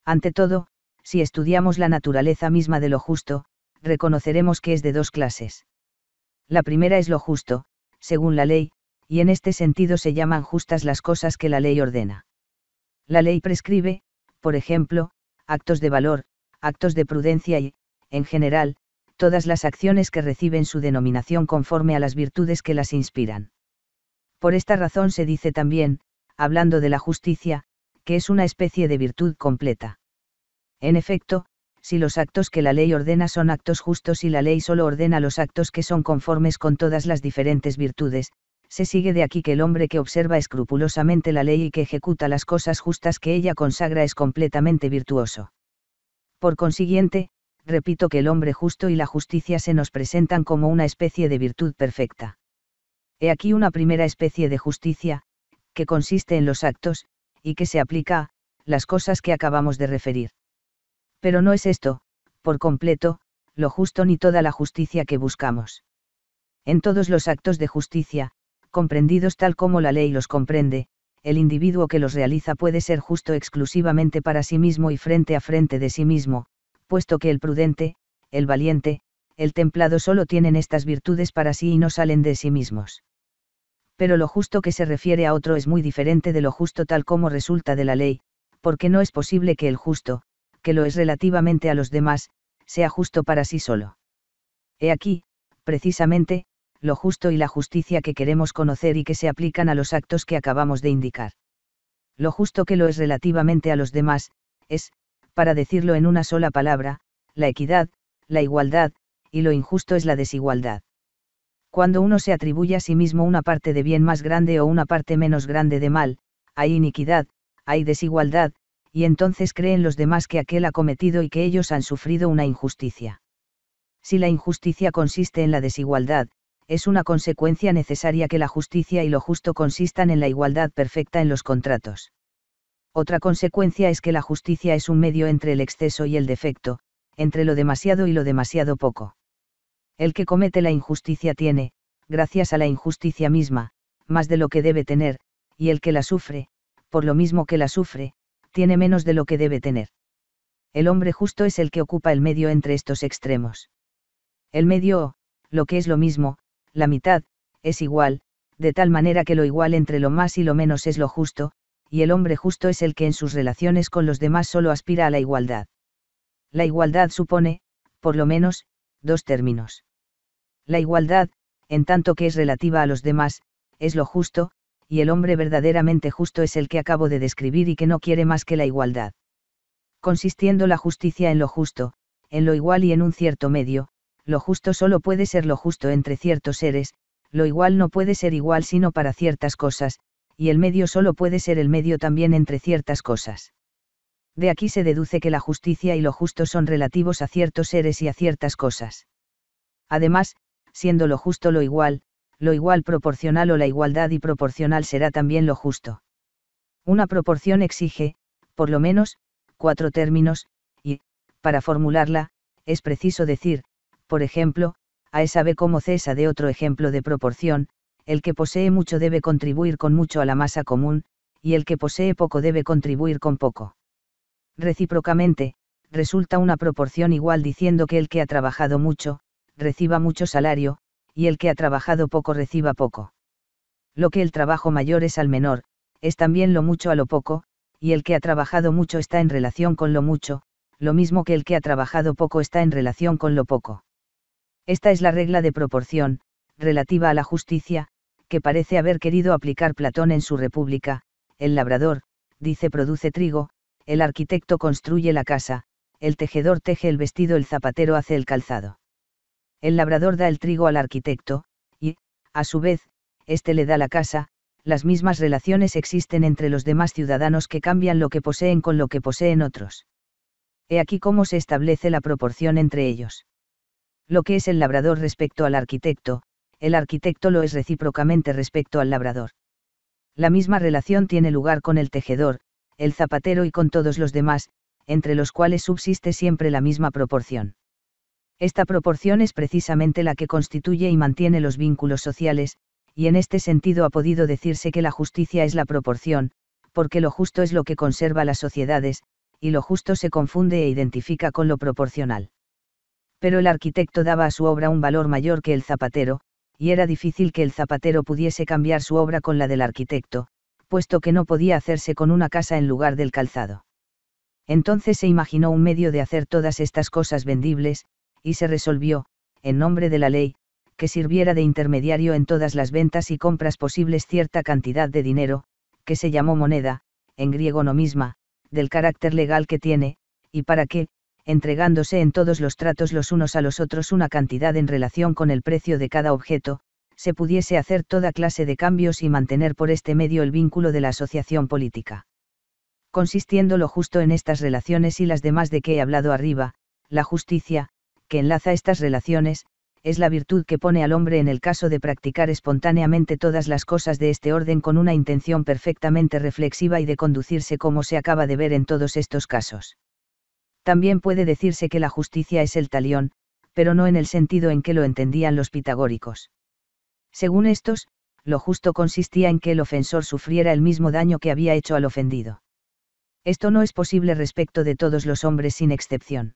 Ante todo, si estudiamos la naturaleza misma de lo justo, reconoceremos que es de dos clases. La primera es lo justo, según la ley, y en este sentido se llaman justas las cosas que la ley ordena. La ley prescribe, por ejemplo, actos de valor, actos de prudencia y, en general, todas las acciones que reciben su denominación conforme a las virtudes que las inspiran. Por esta razón se dice también, hablando de la justicia, que es una especie de virtud completa. En efecto, si los actos que la ley ordena son actos justos y la ley solo ordena los actos que son conformes con todas las diferentes virtudes, se sigue de aquí que el hombre que observa escrupulosamente la ley y que ejecuta las cosas justas que ella consagra es completamente virtuoso. Por consiguiente, repito que el hombre justo y la justicia se nos presentan como una especie de virtud perfecta. He aquí una primera especie de justicia, que consiste en los actos, y que se aplica a las cosas que acabamos de referir. Pero no es esto, por completo, lo justo ni toda la justicia que buscamos. En todos los actos de justicia, comprendidos tal como la ley los comprende, el individuo que los realiza puede ser justo exclusivamente para sí mismo y frente a frente de sí mismo, puesto que el prudente, el valiente, el templado solo tienen estas virtudes para sí y no salen de sí mismos. Pero lo justo que se refiere a otro es muy diferente de lo justo tal como resulta de la ley, porque no es posible que el justo, que lo es relativamente a los demás, sea justo para sí solo. He aquí, precisamente, lo justo y la justicia que queremos conocer y que se aplican a los actos que acabamos de indicar. Lo justo que lo es relativamente a los demás, es, para decirlo en una sola palabra, la equidad, la igualdad, y lo injusto es la desigualdad. Cuando uno se atribuye a sí mismo una parte de bien más grande o una parte menos grande de mal, hay iniquidad, hay desigualdad, y entonces creen los demás que aquel ha cometido y que ellos han sufrido una injusticia. Si la injusticia consiste en la desigualdad, es una consecuencia necesaria que la justicia y lo justo consistan en la igualdad perfecta en los contratos. Otra consecuencia es que la justicia es un medio entre el exceso y el defecto, entre lo demasiado y lo demasiado poco. El que comete la injusticia tiene, gracias a la injusticia misma, más de lo que debe tener, y el que la sufre, por lo mismo que la sufre, tiene menos de lo que debe tener. El hombre justo es el que ocupa el medio entre estos extremos. El medio lo que es lo mismo, la mitad, es igual, de tal manera que lo igual entre lo más y lo menos es lo justo, y el hombre justo es el que en sus relaciones con los demás solo aspira a la igualdad. La igualdad supone, por lo menos, dos términos. La igualdad, en tanto que es relativa a los demás, es lo justo, y el hombre verdaderamente justo es el que acabo de describir y que no quiere más que la igualdad. Consistiendo la justicia en lo justo, en lo igual y en un cierto medio, lo justo solo puede ser lo justo entre ciertos seres, lo igual no puede ser igual sino para ciertas cosas, y el medio solo puede ser el medio también entre ciertas cosas. De aquí se deduce que la justicia y lo justo son relativos a ciertos seres y a ciertas cosas. Además, siendo lo justo lo igual, lo igual proporcional o la igualdad y proporcional será también lo justo. Una proporción exige, por lo menos, cuatro términos, y, para formularla, es preciso decir, por ejemplo, A esa B como C de otro ejemplo de proporción, el que posee mucho debe contribuir con mucho a la masa común, y el que posee poco debe contribuir con poco. Recíprocamente, resulta una proporción igual diciendo que el que ha trabajado mucho, reciba mucho salario, y el que ha trabajado poco reciba poco. Lo que el trabajo mayor es al menor, es también lo mucho a lo poco, y el que ha trabajado mucho está en relación con lo mucho, lo mismo que el que ha trabajado poco está en relación con lo poco. Esta es la regla de proporción, relativa a la justicia, que parece haber querido aplicar Platón en su República, el labrador, dice produce trigo, el arquitecto construye la casa, el tejedor teje el vestido, el zapatero hace el calzado. El labrador da el trigo al arquitecto, y, a su vez, éste le da la casa, las mismas relaciones existen entre los demás ciudadanos que cambian lo que poseen con lo que poseen otros. He aquí cómo se establece la proporción entre ellos. Lo que es el labrador respecto al arquitecto, el arquitecto lo es recíprocamente respecto al labrador. La misma relación tiene lugar con el tejedor, el zapatero y con todos los demás, entre los cuales subsiste siempre la misma proporción. Esta proporción es precisamente la que constituye y mantiene los vínculos sociales, y en este sentido ha podido decirse que la justicia es la proporción, porque lo justo es lo que conserva las sociedades, y lo justo se confunde e identifica con lo proporcional. Pero el arquitecto daba a su obra un valor mayor que el zapatero, y era difícil que el zapatero pudiese cambiar su obra con la del arquitecto, puesto que no podía hacerse con una casa en lugar del calzado. Entonces se imaginó un medio de hacer todas estas cosas vendibles, y se resolvió, en nombre de la ley, que sirviera de intermediario en todas las ventas y compras posibles cierta cantidad de dinero, que se llamó moneda, en griego no misma, del carácter legal que tiene, y para qué, entregándose en todos los tratos los unos a los otros una cantidad en relación con el precio de cada objeto, se pudiese hacer toda clase de cambios y mantener por este medio el vínculo de la asociación política. Consistiendo lo justo en estas relaciones y las demás de que he hablado arriba, la justicia, que enlaza estas relaciones, es la virtud que pone al hombre en el caso de practicar espontáneamente todas las cosas de este orden con una intención perfectamente reflexiva y de conducirse como se acaba de ver en todos estos casos. También puede decirse que la justicia es el talión, pero no en el sentido en que lo entendían los pitagóricos. Según estos, lo justo consistía en que el ofensor sufriera el mismo daño que había hecho al ofendido. Esto no es posible respecto de todos los hombres sin excepción.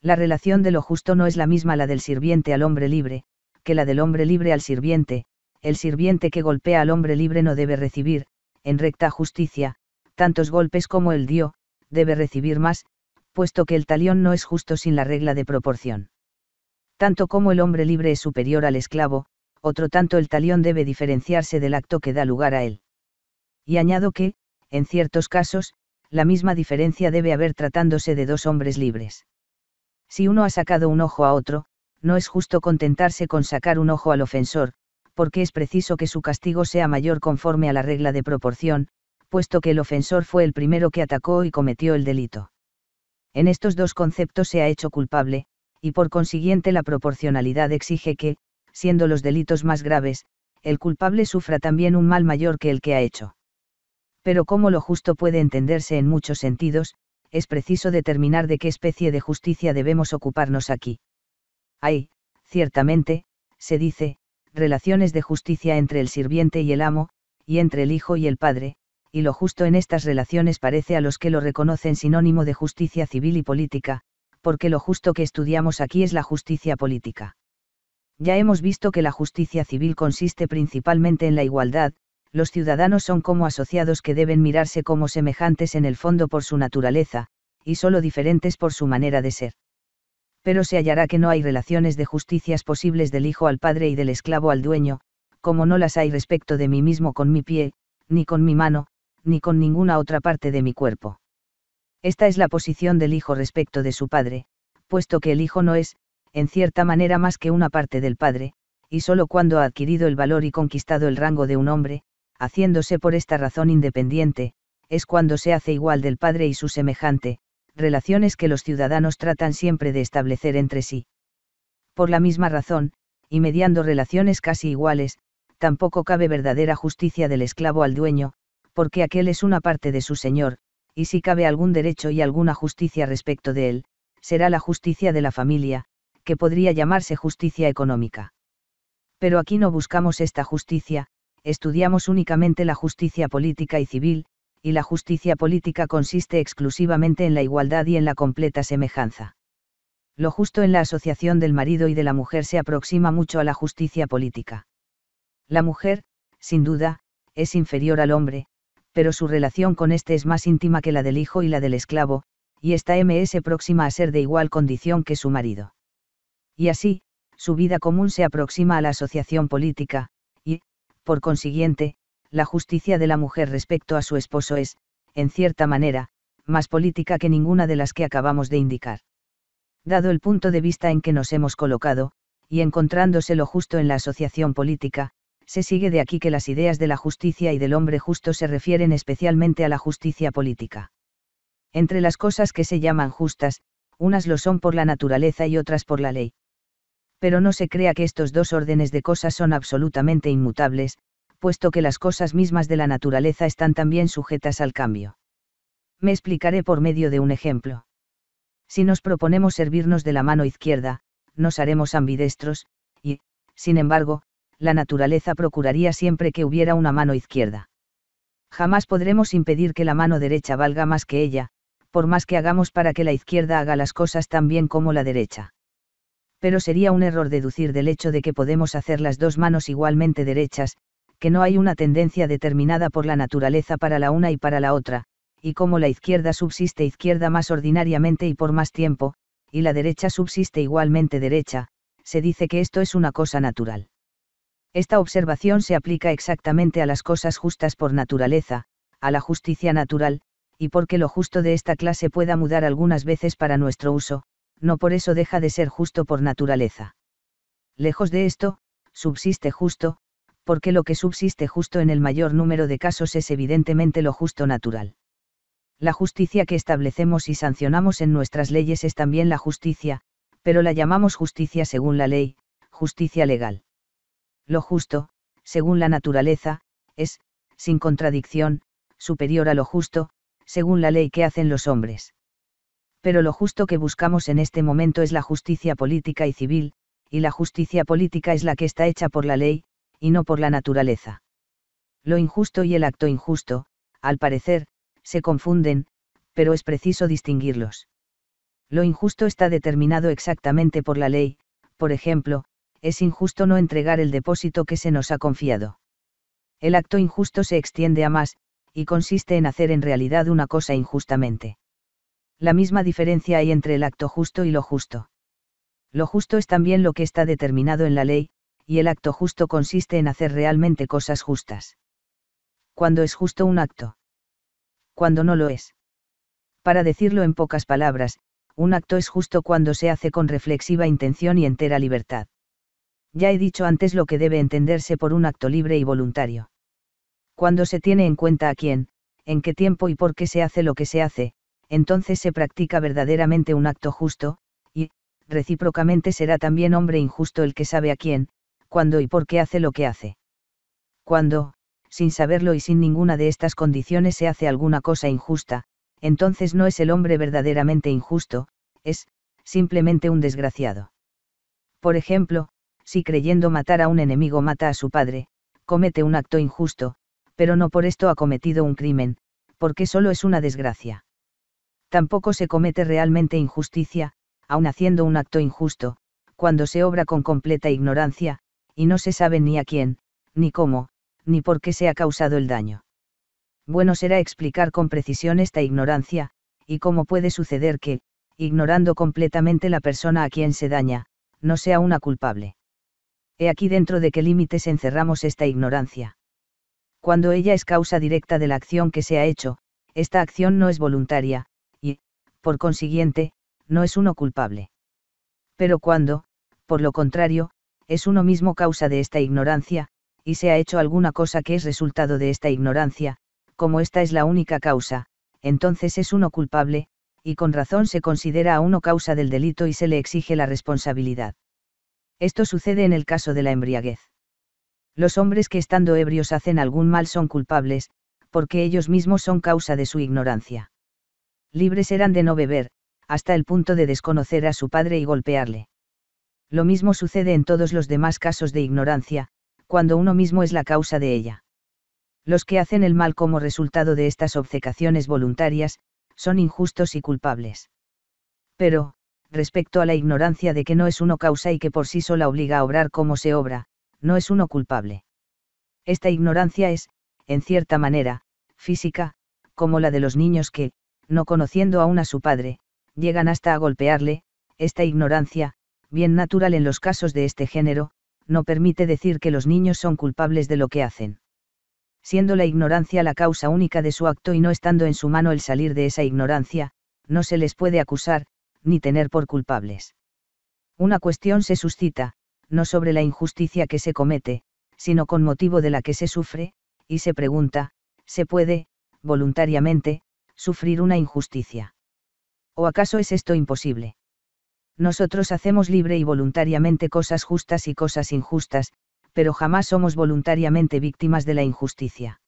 La relación de lo justo no es la misma la del sirviente al hombre libre, que la del hombre libre al sirviente, el sirviente que golpea al hombre libre no debe recibir, en recta justicia, tantos golpes como él dio, debe recibir más, puesto que el talión no es justo sin la regla de proporción. Tanto como el hombre libre es superior al esclavo, otro tanto el talión debe diferenciarse del acto que da lugar a él. Y añado que, en ciertos casos, la misma diferencia debe haber tratándose de dos hombres libres. Si uno ha sacado un ojo a otro, no es justo contentarse con sacar un ojo al ofensor, porque es preciso que su castigo sea mayor conforme a la regla de proporción, puesto que el ofensor fue el primero que atacó y cometió el delito en estos dos conceptos se ha hecho culpable, y por consiguiente la proporcionalidad exige que, siendo los delitos más graves, el culpable sufra también un mal mayor que el que ha hecho. Pero como lo justo puede entenderse en muchos sentidos, es preciso determinar de qué especie de justicia debemos ocuparnos aquí. Hay, ciertamente, se dice, relaciones de justicia entre el sirviente y el amo, y entre el hijo y el padre, y lo justo en estas relaciones parece a los que lo reconocen sinónimo de justicia civil y política, porque lo justo que estudiamos aquí es la justicia política. Ya hemos visto que la justicia civil consiste principalmente en la igualdad, los ciudadanos son como asociados que deben mirarse como semejantes en el fondo por su naturaleza, y solo diferentes por su manera de ser. Pero se hallará que no hay relaciones de justicias posibles del hijo al padre y del esclavo al dueño, como no las hay respecto de mí mismo con mi pie, ni con mi mano, ni con ninguna otra parte de mi cuerpo. Esta es la posición del hijo respecto de su padre, puesto que el hijo no es, en cierta manera, más que una parte del padre, y solo cuando ha adquirido el valor y conquistado el rango de un hombre, haciéndose por esta razón independiente, es cuando se hace igual del padre y su semejante, relaciones que los ciudadanos tratan siempre de establecer entre sí. Por la misma razón, y mediando relaciones casi iguales, tampoco cabe verdadera justicia del esclavo al dueño, porque aquel es una parte de su Señor, y si cabe algún derecho y alguna justicia respecto de él, será la justicia de la familia, que podría llamarse justicia económica. Pero aquí no buscamos esta justicia, estudiamos únicamente la justicia política y civil, y la justicia política consiste exclusivamente en la igualdad y en la completa semejanza. Lo justo en la asociación del marido y de la mujer se aproxima mucho a la justicia política. La mujer, sin duda, es inferior al hombre, pero su relación con este es más íntima que la del hijo y la del esclavo, y esta MS próxima a ser de igual condición que su marido. Y así, su vida común se aproxima a la asociación política, y, por consiguiente, la justicia de la mujer respecto a su esposo es, en cierta manera, más política que ninguna de las que acabamos de indicar. Dado el punto de vista en que nos hemos colocado, y encontrándoselo justo en la asociación política, se sigue de aquí que las ideas de la justicia y del hombre justo se refieren especialmente a la justicia política. Entre las cosas que se llaman justas, unas lo son por la naturaleza y otras por la ley. Pero no se crea que estos dos órdenes de cosas son absolutamente inmutables, puesto que las cosas mismas de la naturaleza están también sujetas al cambio. Me explicaré por medio de un ejemplo. Si nos proponemos servirnos de la mano izquierda, nos haremos ambidestros, y, sin embargo, la naturaleza procuraría siempre que hubiera una mano izquierda. Jamás podremos impedir que la mano derecha valga más que ella, por más que hagamos para que la izquierda haga las cosas tan bien como la derecha. Pero sería un error deducir del hecho de que podemos hacer las dos manos igualmente derechas, que no hay una tendencia determinada por la naturaleza para la una y para la otra, y como la izquierda subsiste izquierda más ordinariamente y por más tiempo, y la derecha subsiste igualmente derecha, se dice que esto es una cosa natural. Esta observación se aplica exactamente a las cosas justas por naturaleza, a la justicia natural, y porque lo justo de esta clase pueda mudar algunas veces para nuestro uso, no por eso deja de ser justo por naturaleza. Lejos de esto, subsiste justo, porque lo que subsiste justo en el mayor número de casos es evidentemente lo justo natural. La justicia que establecemos y sancionamos en nuestras leyes es también la justicia, pero la llamamos justicia según la ley, justicia legal. Lo justo, según la naturaleza, es, sin contradicción, superior a lo justo, según la ley que hacen los hombres. Pero lo justo que buscamos en este momento es la justicia política y civil, y la justicia política es la que está hecha por la ley, y no por la naturaleza. Lo injusto y el acto injusto, al parecer, se confunden, pero es preciso distinguirlos. Lo injusto está determinado exactamente por la ley, por ejemplo, es injusto no entregar el depósito que se nos ha confiado. El acto injusto se extiende a más, y consiste en hacer en realidad una cosa injustamente. La misma diferencia hay entre el acto justo y lo justo. Lo justo es también lo que está determinado en la ley, y el acto justo consiste en hacer realmente cosas justas. Cuando es justo un acto? Cuando no lo es. Para decirlo en pocas palabras, un acto es justo cuando se hace con reflexiva intención y entera libertad ya he dicho antes lo que debe entenderse por un acto libre y voluntario. Cuando se tiene en cuenta a quién, en qué tiempo y por qué se hace lo que se hace, entonces se practica verdaderamente un acto justo, y, recíprocamente será también hombre injusto el que sabe a quién, cuándo y por qué hace lo que hace. Cuando, sin saberlo y sin ninguna de estas condiciones se hace alguna cosa injusta, entonces no es el hombre verdaderamente injusto, es, simplemente un desgraciado. Por ejemplo, si creyendo matar a un enemigo mata a su padre, comete un acto injusto, pero no por esto ha cometido un crimen, porque solo es una desgracia. Tampoco se comete realmente injusticia, aun haciendo un acto injusto, cuando se obra con completa ignorancia, y no se sabe ni a quién, ni cómo, ni por qué se ha causado el daño. Bueno será explicar con precisión esta ignorancia, y cómo puede suceder que, ignorando completamente la persona a quien se daña, no sea una culpable. He aquí dentro de qué límites encerramos esta ignorancia. Cuando ella es causa directa de la acción que se ha hecho, esta acción no es voluntaria, y, por consiguiente, no es uno culpable. Pero cuando, por lo contrario, es uno mismo causa de esta ignorancia, y se ha hecho alguna cosa que es resultado de esta ignorancia, como esta es la única causa, entonces es uno culpable, y con razón se considera a uno causa del delito y se le exige la responsabilidad. Esto sucede en el caso de la embriaguez. Los hombres que estando ebrios hacen algún mal son culpables, porque ellos mismos son causa de su ignorancia. Libres eran de no beber, hasta el punto de desconocer a su padre y golpearle. Lo mismo sucede en todos los demás casos de ignorancia, cuando uno mismo es la causa de ella. Los que hacen el mal como resultado de estas obcecaciones voluntarias, son injustos y culpables. Pero, respecto a la ignorancia de que no es uno causa y que por sí sola obliga a obrar como se obra, no es uno culpable. Esta ignorancia es, en cierta manera, física, como la de los niños que, no conociendo aún a su padre, llegan hasta a golpearle, esta ignorancia, bien natural en los casos de este género, no permite decir que los niños son culpables de lo que hacen. Siendo la ignorancia la causa única de su acto y no estando en su mano el salir de esa ignorancia, no se les puede acusar, ni tener por culpables. Una cuestión se suscita, no sobre la injusticia que se comete, sino con motivo de la que se sufre, y se pregunta, ¿se puede, voluntariamente, sufrir una injusticia? ¿O acaso es esto imposible? Nosotros hacemos libre y voluntariamente cosas justas y cosas injustas, pero jamás somos voluntariamente víctimas de la injusticia.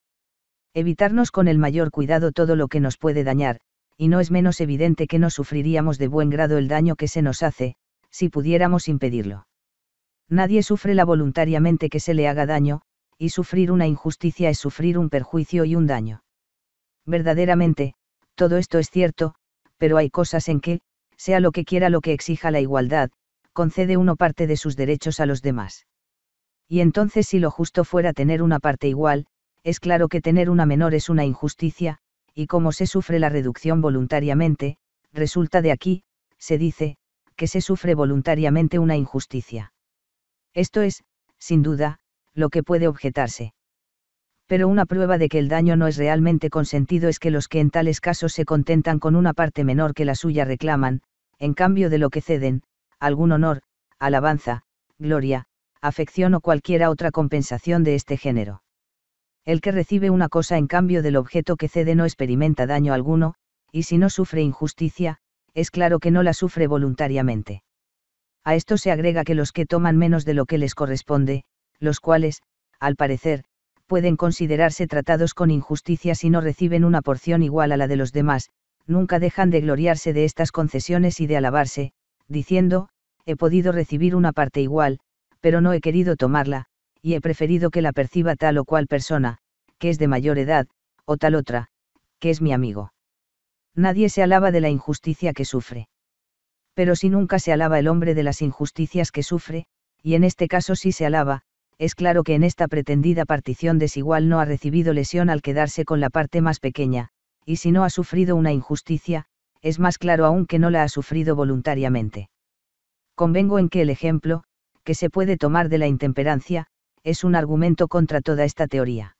Evitarnos con el mayor cuidado todo lo que nos puede dañar, y no es menos evidente que no sufriríamos de buen grado el daño que se nos hace, si pudiéramos impedirlo. Nadie sufre la voluntariamente que se le haga daño, y sufrir una injusticia es sufrir un perjuicio y un daño. Verdaderamente, todo esto es cierto, pero hay cosas en que, sea lo que quiera lo que exija la igualdad, concede uno parte de sus derechos a los demás. Y entonces si lo justo fuera tener una parte igual, es claro que tener una menor es una injusticia, y como se sufre la reducción voluntariamente, resulta de aquí, se dice, que se sufre voluntariamente una injusticia. Esto es, sin duda, lo que puede objetarse. Pero una prueba de que el daño no es realmente consentido es que los que en tales casos se contentan con una parte menor que la suya reclaman, en cambio de lo que ceden, algún honor, alabanza, gloria, afección o cualquiera otra compensación de este género. El que recibe una cosa en cambio del objeto que cede no experimenta daño alguno, y si no sufre injusticia, es claro que no la sufre voluntariamente. A esto se agrega que los que toman menos de lo que les corresponde, los cuales, al parecer, pueden considerarse tratados con injusticia si no reciben una porción igual a la de los demás, nunca dejan de gloriarse de estas concesiones y de alabarse, diciendo, he podido recibir una parte igual, pero no he querido tomarla, y he preferido que la perciba tal o cual persona, que es de mayor edad, o tal otra, que es mi amigo. Nadie se alaba de la injusticia que sufre. Pero si nunca se alaba el hombre de las injusticias que sufre, y en este caso sí se alaba, es claro que en esta pretendida partición desigual no ha recibido lesión al quedarse con la parte más pequeña, y si no ha sufrido una injusticia, es más claro aún que no la ha sufrido voluntariamente. Convengo en que el ejemplo, que se puede tomar de la intemperancia, es un argumento contra toda esta teoría.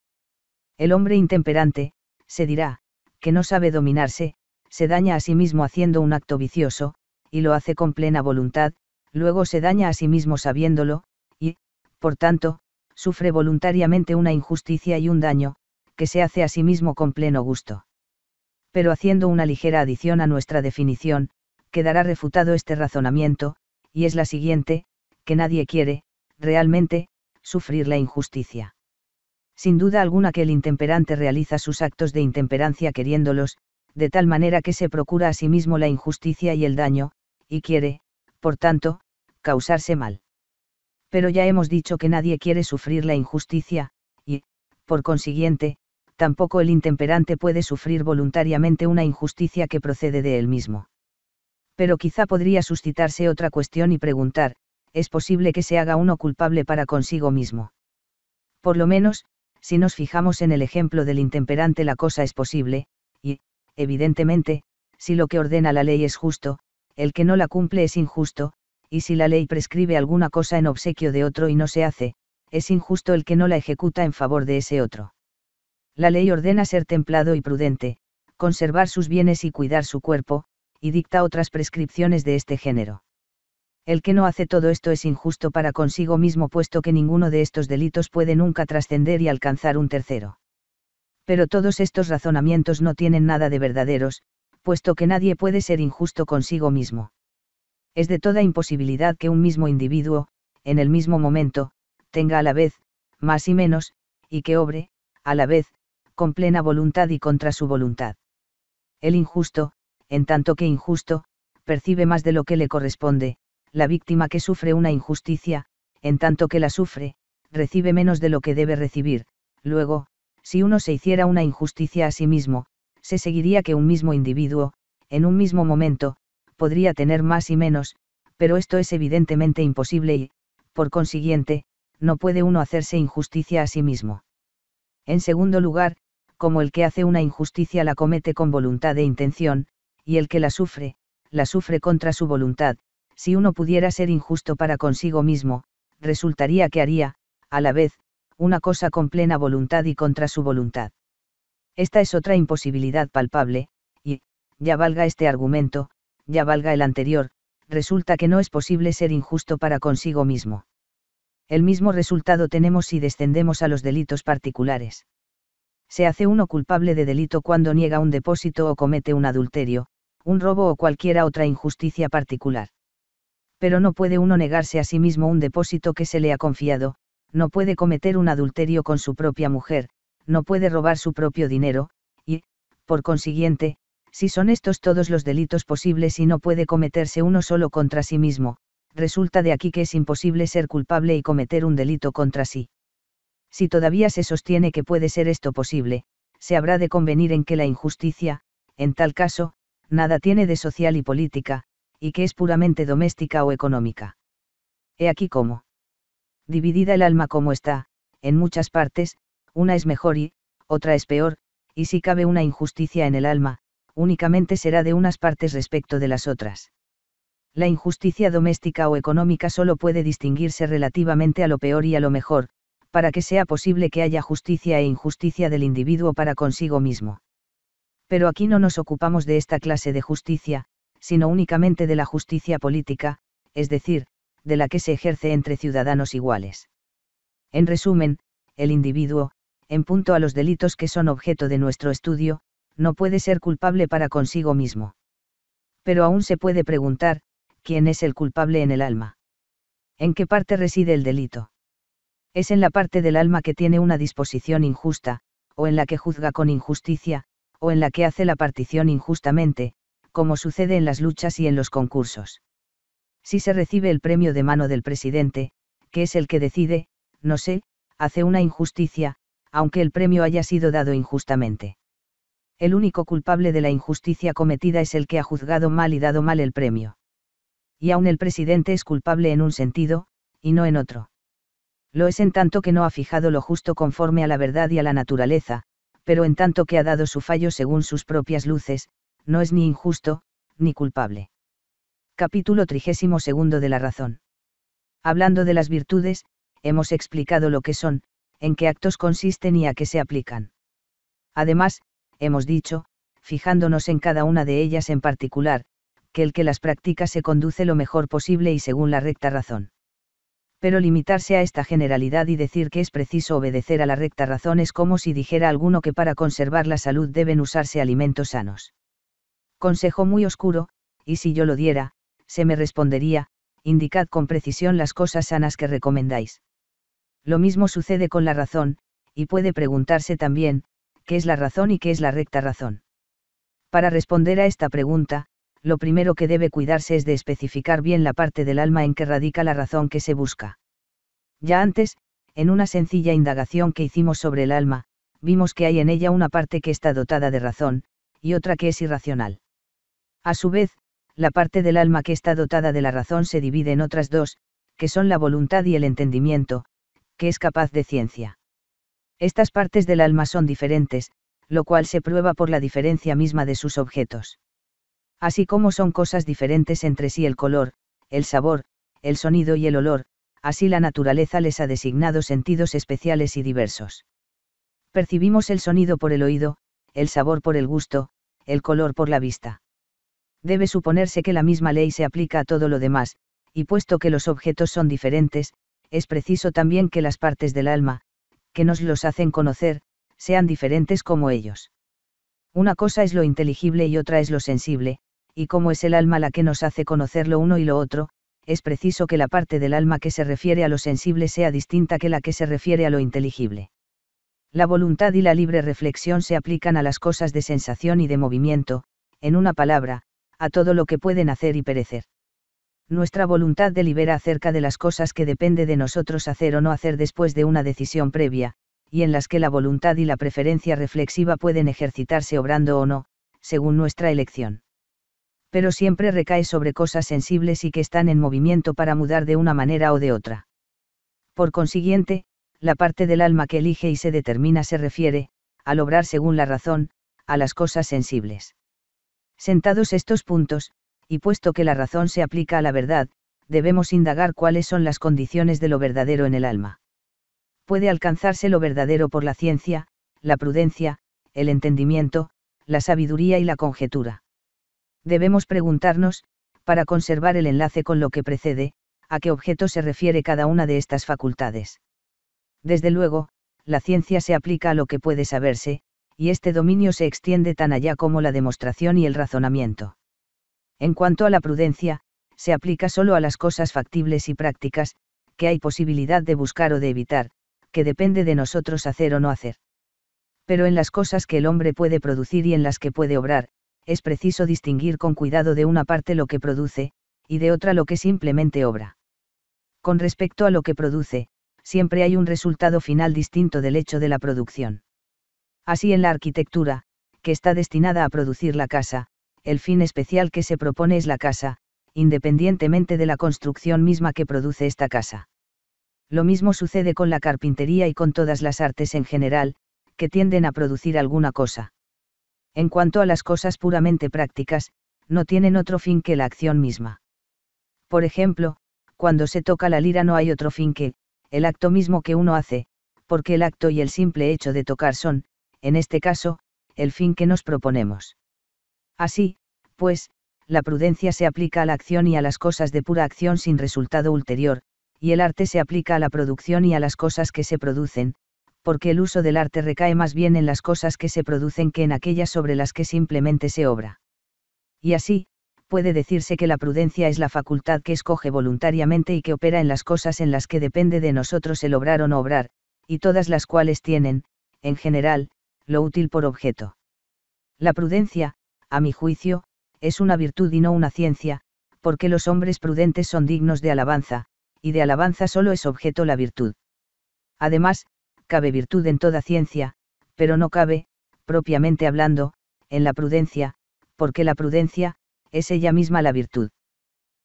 El hombre intemperante, se dirá, que no sabe dominarse, se daña a sí mismo haciendo un acto vicioso, y lo hace con plena voluntad, luego se daña a sí mismo sabiéndolo, y, por tanto, sufre voluntariamente una injusticia y un daño, que se hace a sí mismo con pleno gusto. Pero haciendo una ligera adición a nuestra definición, quedará refutado este razonamiento, y es la siguiente, que nadie quiere, realmente, sufrir la injusticia. Sin duda alguna que el intemperante realiza sus actos de intemperancia queriéndolos, de tal manera que se procura a sí mismo la injusticia y el daño, y quiere, por tanto, causarse mal. Pero ya hemos dicho que nadie quiere sufrir la injusticia, y, por consiguiente, tampoco el intemperante puede sufrir voluntariamente una injusticia que procede de él mismo. Pero quizá podría suscitarse otra cuestión y preguntar, es posible que se haga uno culpable para consigo mismo. Por lo menos, si nos fijamos en el ejemplo del intemperante la cosa es posible, y, evidentemente, si lo que ordena la ley es justo, el que no la cumple es injusto, y si la ley prescribe alguna cosa en obsequio de otro y no se hace, es injusto el que no la ejecuta en favor de ese otro. La ley ordena ser templado y prudente, conservar sus bienes y cuidar su cuerpo, y dicta otras prescripciones de este género el que no hace todo esto es injusto para consigo mismo puesto que ninguno de estos delitos puede nunca trascender y alcanzar un tercero. Pero todos estos razonamientos no tienen nada de verdaderos, puesto que nadie puede ser injusto consigo mismo. Es de toda imposibilidad que un mismo individuo, en el mismo momento, tenga a la vez, más y menos, y que obre, a la vez, con plena voluntad y contra su voluntad. El injusto, en tanto que injusto, percibe más de lo que le corresponde, la víctima que sufre una injusticia, en tanto que la sufre, recibe menos de lo que debe recibir, luego, si uno se hiciera una injusticia a sí mismo, se seguiría que un mismo individuo, en un mismo momento, podría tener más y menos, pero esto es evidentemente imposible y, por consiguiente, no puede uno hacerse injusticia a sí mismo. En segundo lugar, como el que hace una injusticia la comete con voluntad e intención, y el que la sufre, la sufre contra su voluntad, si uno pudiera ser injusto para consigo mismo, resultaría que haría, a la vez, una cosa con plena voluntad y contra su voluntad. Esta es otra imposibilidad palpable, y, ya valga este argumento, ya valga el anterior, resulta que no es posible ser injusto para consigo mismo. El mismo resultado tenemos si descendemos a los delitos particulares. Se hace uno culpable de delito cuando niega un depósito o comete un adulterio, un robo o cualquiera otra injusticia particular pero no puede uno negarse a sí mismo un depósito que se le ha confiado, no puede cometer un adulterio con su propia mujer, no puede robar su propio dinero, y, por consiguiente, si son estos todos los delitos posibles y no puede cometerse uno solo contra sí mismo, resulta de aquí que es imposible ser culpable y cometer un delito contra sí. Si todavía se sostiene que puede ser esto posible, se habrá de convenir en que la injusticia, en tal caso, nada tiene de social y política, y que es puramente doméstica o económica. He aquí cómo. Dividida el alma como está, en muchas partes, una es mejor y, otra es peor, y si cabe una injusticia en el alma, únicamente será de unas partes respecto de las otras. La injusticia doméstica o económica solo puede distinguirse relativamente a lo peor y a lo mejor, para que sea posible que haya justicia e injusticia del individuo para consigo mismo. Pero aquí no nos ocupamos de esta clase de justicia, sino únicamente de la justicia política, es decir, de la que se ejerce entre ciudadanos iguales. En resumen, el individuo, en punto a los delitos que son objeto de nuestro estudio, no puede ser culpable para consigo mismo. Pero aún se puede preguntar, ¿quién es el culpable en el alma? ¿En qué parte reside el delito? Es en la parte del alma que tiene una disposición injusta, o en la que juzga con injusticia, o en la que hace la partición injustamente, como sucede en las luchas y en los concursos. Si se recibe el premio de mano del presidente, que es el que decide, no sé, hace una injusticia, aunque el premio haya sido dado injustamente. El único culpable de la injusticia cometida es el que ha juzgado mal y dado mal el premio. Y aún el presidente es culpable en un sentido, y no en otro. Lo es en tanto que no ha fijado lo justo conforme a la verdad y a la naturaleza, pero en tanto que ha dado su fallo según sus propias luces, no es ni injusto, ni culpable. Capítulo 32 de la razón. Hablando de las virtudes, hemos explicado lo que son, en qué actos consisten y a qué se aplican. Además, hemos dicho, fijándonos en cada una de ellas en particular, que el que las practica se conduce lo mejor posible y según la recta razón. Pero limitarse a esta generalidad y decir que es preciso obedecer a la recta razón es como si dijera alguno que para conservar la salud deben usarse alimentos sanos consejo muy oscuro, y si yo lo diera, se me respondería, indicad con precisión las cosas sanas que recomendáis. Lo mismo sucede con la razón, y puede preguntarse también, ¿qué es la razón y qué es la recta razón? Para responder a esta pregunta, lo primero que debe cuidarse es de especificar bien la parte del alma en que radica la razón que se busca. Ya antes, en una sencilla indagación que hicimos sobre el alma, vimos que hay en ella una parte que está dotada de razón, y otra que es irracional. A su vez, la parte del alma que está dotada de la razón se divide en otras dos, que son la voluntad y el entendimiento, que es capaz de ciencia. Estas partes del alma son diferentes, lo cual se prueba por la diferencia misma de sus objetos. Así como son cosas diferentes entre sí el color, el sabor, el sonido y el olor, así la naturaleza les ha designado sentidos especiales y diversos. Percibimos el sonido por el oído, el sabor por el gusto, el color por la vista debe suponerse que la misma ley se aplica a todo lo demás, y puesto que los objetos son diferentes, es preciso también que las partes del alma, que nos los hacen conocer, sean diferentes como ellos. Una cosa es lo inteligible y otra es lo sensible, y como es el alma la que nos hace conocer lo uno y lo otro, es preciso que la parte del alma que se refiere a lo sensible sea distinta que la que se refiere a lo inteligible. La voluntad y la libre reflexión se aplican a las cosas de sensación y de movimiento, en una palabra, a todo lo que pueden hacer y perecer. Nuestra voluntad delibera acerca de las cosas que depende de nosotros hacer o no hacer después de una decisión previa, y en las que la voluntad y la preferencia reflexiva pueden ejercitarse obrando o no, según nuestra elección. Pero siempre recae sobre cosas sensibles y que están en movimiento para mudar de una manera o de otra. Por consiguiente, la parte del alma que elige y se determina se refiere, al obrar según la razón, a las cosas sensibles. Sentados estos puntos, y puesto que la razón se aplica a la verdad, debemos indagar cuáles son las condiciones de lo verdadero en el alma. Puede alcanzarse lo verdadero por la ciencia, la prudencia, el entendimiento, la sabiduría y la conjetura. Debemos preguntarnos, para conservar el enlace con lo que precede, a qué objeto se refiere cada una de estas facultades. Desde luego, la ciencia se aplica a lo que puede saberse, y este dominio se extiende tan allá como la demostración y el razonamiento. En cuanto a la prudencia, se aplica solo a las cosas factibles y prácticas, que hay posibilidad de buscar o de evitar, que depende de nosotros hacer o no hacer. Pero en las cosas que el hombre puede producir y en las que puede obrar, es preciso distinguir con cuidado de una parte lo que produce, y de otra lo que simplemente obra. Con respecto a lo que produce, siempre hay un resultado final distinto del hecho de la producción. Así en la arquitectura, que está destinada a producir la casa, el fin especial que se propone es la casa, independientemente de la construcción misma que produce esta casa. Lo mismo sucede con la carpintería y con todas las artes en general, que tienden a producir alguna cosa. En cuanto a las cosas puramente prácticas, no tienen otro fin que la acción misma. Por ejemplo, cuando se toca la lira no hay otro fin que, el acto mismo que uno hace, porque el acto y el simple hecho de tocar son, en este caso, el fin que nos proponemos. Así, pues, la prudencia se aplica a la acción y a las cosas de pura acción sin resultado ulterior, y el arte se aplica a la producción y a las cosas que se producen, porque el uso del arte recae más bien en las cosas que se producen que en aquellas sobre las que simplemente se obra. Y así, puede decirse que la prudencia es la facultad que escoge voluntariamente y que opera en las cosas en las que depende de nosotros el obrar o no obrar, y todas las cuales tienen, en general, lo útil por objeto. La prudencia, a mi juicio, es una virtud y no una ciencia, porque los hombres prudentes son dignos de alabanza, y de alabanza solo es objeto la virtud. Además, cabe virtud en toda ciencia, pero no cabe, propiamente hablando, en la prudencia, porque la prudencia, es ella misma la virtud.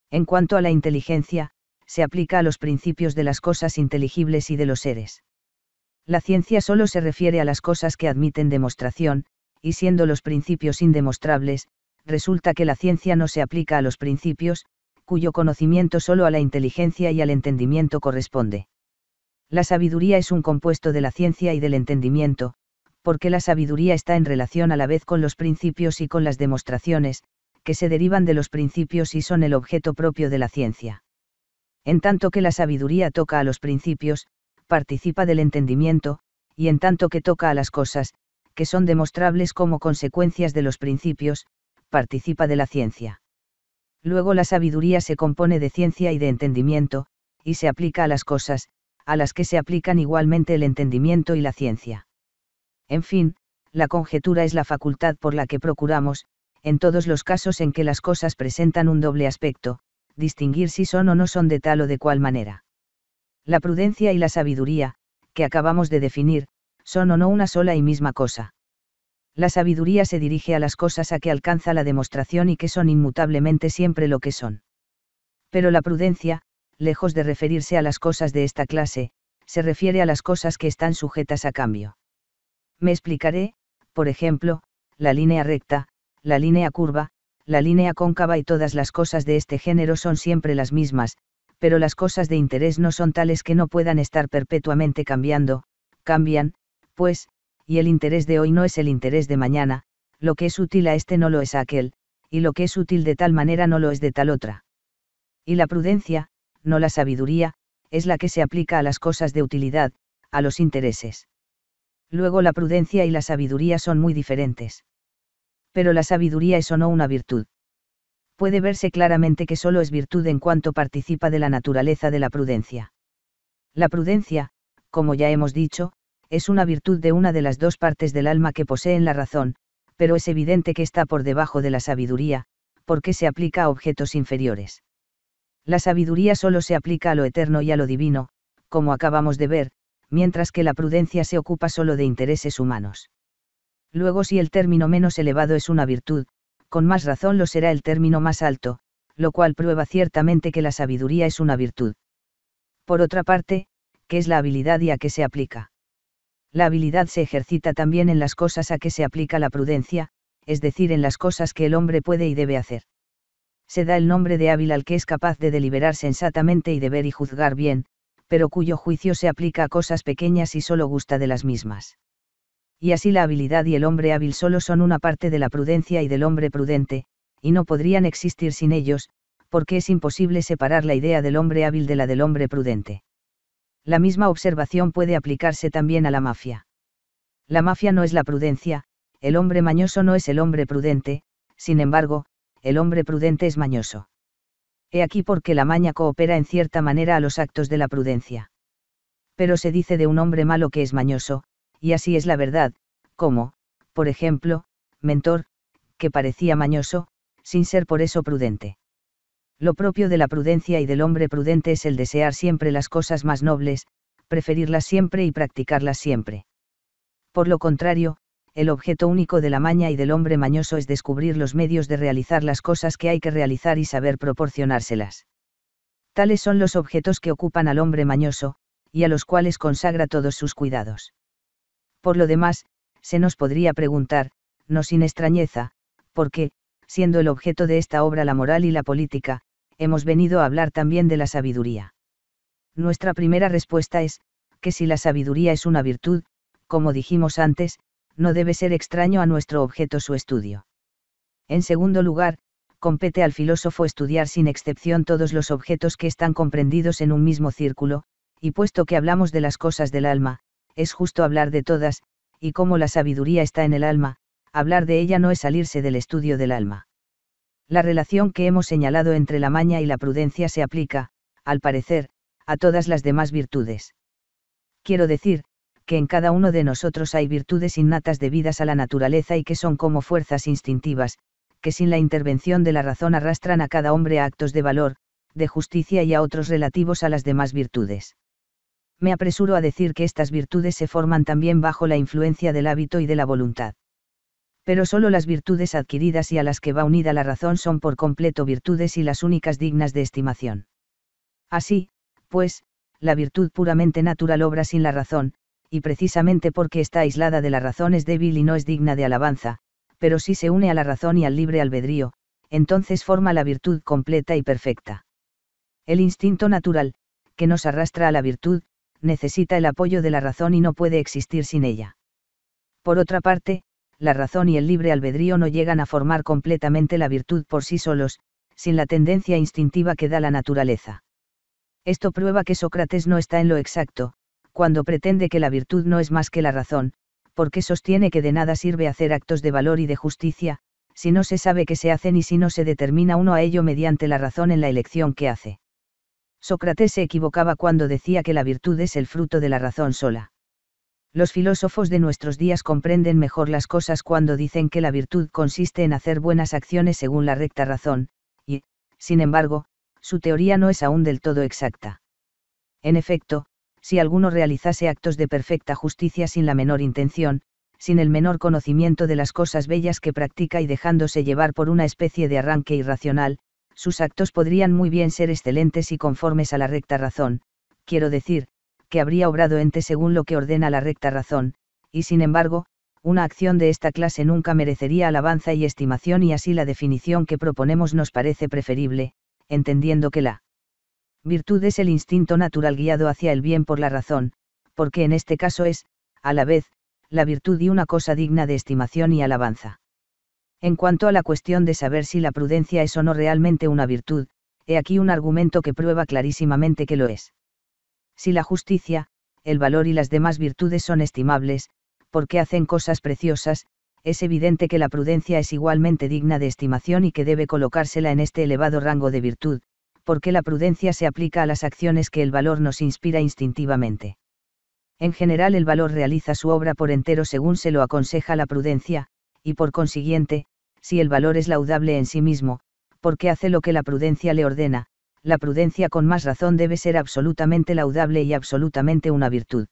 En cuanto a la inteligencia, se aplica a los principios de las cosas inteligibles y de los seres. La ciencia solo se refiere a las cosas que admiten demostración, y siendo los principios indemostrables, resulta que la ciencia no se aplica a los principios, cuyo conocimiento solo a la inteligencia y al entendimiento corresponde. La sabiduría es un compuesto de la ciencia y del entendimiento, porque la sabiduría está en relación a la vez con los principios y con las demostraciones, que se derivan de los principios y son el objeto propio de la ciencia. En tanto que la sabiduría toca a los principios, participa del entendimiento, y en tanto que toca a las cosas, que son demostrables como consecuencias de los principios, participa de la ciencia. Luego la sabiduría se compone de ciencia y de entendimiento, y se aplica a las cosas, a las que se aplican igualmente el entendimiento y la ciencia. En fin, la conjetura es la facultad por la que procuramos, en todos los casos en que las cosas presentan un doble aspecto, distinguir si son o no son de tal o de cual manera. La prudencia y la sabiduría, que acabamos de definir, son o no una sola y misma cosa. La sabiduría se dirige a las cosas a que alcanza la demostración y que son inmutablemente siempre lo que son. Pero la prudencia, lejos de referirse a las cosas de esta clase, se refiere a las cosas que están sujetas a cambio. Me explicaré, por ejemplo, la línea recta, la línea curva, la línea cóncava y todas las cosas de este género son siempre las mismas, pero las cosas de interés no son tales que no puedan estar perpetuamente cambiando, cambian, pues, y el interés de hoy no es el interés de mañana, lo que es útil a este no lo es a aquel, y lo que es útil de tal manera no lo es de tal otra. Y la prudencia, no la sabiduría, es la que se aplica a las cosas de utilidad, a los intereses. Luego la prudencia y la sabiduría son muy diferentes. Pero la sabiduría es o no una virtud puede verse claramente que solo es virtud en cuanto participa de la naturaleza de la prudencia. La prudencia, como ya hemos dicho, es una virtud de una de las dos partes del alma que poseen la razón, pero es evidente que está por debajo de la sabiduría, porque se aplica a objetos inferiores. La sabiduría solo se aplica a lo eterno y a lo divino, como acabamos de ver, mientras que la prudencia se ocupa solo de intereses humanos. Luego si el término menos elevado es una virtud, con más razón lo será el término más alto, lo cual prueba ciertamente que la sabiduría es una virtud. Por otra parte, ¿qué es la habilidad y a qué se aplica? La habilidad se ejercita también en las cosas a que se aplica la prudencia, es decir, en las cosas que el hombre puede y debe hacer. Se da el nombre de hábil al que es capaz de deliberar sensatamente y de ver y juzgar bien, pero cuyo juicio se aplica a cosas pequeñas y solo gusta de las mismas y así la habilidad y el hombre hábil solo son una parte de la prudencia y del hombre prudente, y no podrían existir sin ellos, porque es imposible separar la idea del hombre hábil de la del hombre prudente. La misma observación puede aplicarse también a la mafia. La mafia no es la prudencia, el hombre mañoso no es el hombre prudente, sin embargo, el hombre prudente es mañoso. He aquí porque la maña coopera en cierta manera a los actos de la prudencia. Pero se dice de un hombre malo que es mañoso, y así es la verdad, como, por ejemplo, mentor, que parecía mañoso, sin ser por eso prudente. Lo propio de la prudencia y del hombre prudente es el desear siempre las cosas más nobles, preferirlas siempre y practicarlas siempre. Por lo contrario, el objeto único de la maña y del hombre mañoso es descubrir los medios de realizar las cosas que hay que realizar y saber proporcionárselas. Tales son los objetos que ocupan al hombre mañoso, y a los cuales consagra todos sus cuidados. Por lo demás, se nos podría preguntar, no sin extrañeza, por qué, siendo el objeto de esta obra la moral y la política, hemos venido a hablar también de la sabiduría. Nuestra primera respuesta es, que si la sabiduría es una virtud, como dijimos antes, no debe ser extraño a nuestro objeto su estudio. En segundo lugar, compete al filósofo estudiar sin excepción todos los objetos que están comprendidos en un mismo círculo, y puesto que hablamos de las cosas del alma, es justo hablar de todas, y como la sabiduría está en el alma, hablar de ella no es salirse del estudio del alma. La relación que hemos señalado entre la maña y la prudencia se aplica, al parecer, a todas las demás virtudes. Quiero decir, que en cada uno de nosotros hay virtudes innatas debidas a la naturaleza y que son como fuerzas instintivas, que sin la intervención de la razón arrastran a cada hombre a actos de valor, de justicia y a otros relativos a las demás virtudes me apresuro a decir que estas virtudes se forman también bajo la influencia del hábito y de la voluntad. Pero solo las virtudes adquiridas y a las que va unida la razón son por completo virtudes y las únicas dignas de estimación. Así, pues, la virtud puramente natural obra sin la razón, y precisamente porque está aislada de la razón es débil y no es digna de alabanza, pero si se une a la razón y al libre albedrío, entonces forma la virtud completa y perfecta. El instinto natural, que nos arrastra a la virtud, necesita el apoyo de la razón y no puede existir sin ella. Por otra parte, la razón y el libre albedrío no llegan a formar completamente la virtud por sí solos, sin la tendencia instintiva que da la naturaleza. Esto prueba que Sócrates no está en lo exacto, cuando pretende que la virtud no es más que la razón, porque sostiene que de nada sirve hacer actos de valor y de justicia, si no se sabe que se hacen y si no se determina uno a ello mediante la razón en la elección que hace. Sócrates se equivocaba cuando decía que la virtud es el fruto de la razón sola. Los filósofos de nuestros días comprenden mejor las cosas cuando dicen que la virtud consiste en hacer buenas acciones según la recta razón, y, sin embargo, su teoría no es aún del todo exacta. En efecto, si alguno realizase actos de perfecta justicia sin la menor intención, sin el menor conocimiento de las cosas bellas que practica y dejándose llevar por una especie de arranque irracional, sus actos podrían muy bien ser excelentes y conformes a la recta razón, quiero decir, que habría obrado ente según lo que ordena la recta razón, y sin embargo, una acción de esta clase nunca merecería alabanza y estimación y así la definición que proponemos nos parece preferible, entendiendo que la virtud es el instinto natural guiado hacia el bien por la razón, porque en este caso es, a la vez, la virtud y una cosa digna de estimación y alabanza. En cuanto a la cuestión de saber si la prudencia es o no realmente una virtud, he aquí un argumento que prueba clarísimamente que lo es. Si la justicia, el valor y las demás virtudes son estimables, porque hacen cosas preciosas, es evidente que la prudencia es igualmente digna de estimación y que debe colocársela en este elevado rango de virtud, porque la prudencia se aplica a las acciones que el valor nos inspira instintivamente. En general el valor realiza su obra por entero según se lo aconseja la prudencia, y por consiguiente, si el valor es laudable en sí mismo, porque hace lo que la prudencia le ordena, la prudencia con más razón debe ser absolutamente laudable y absolutamente una virtud.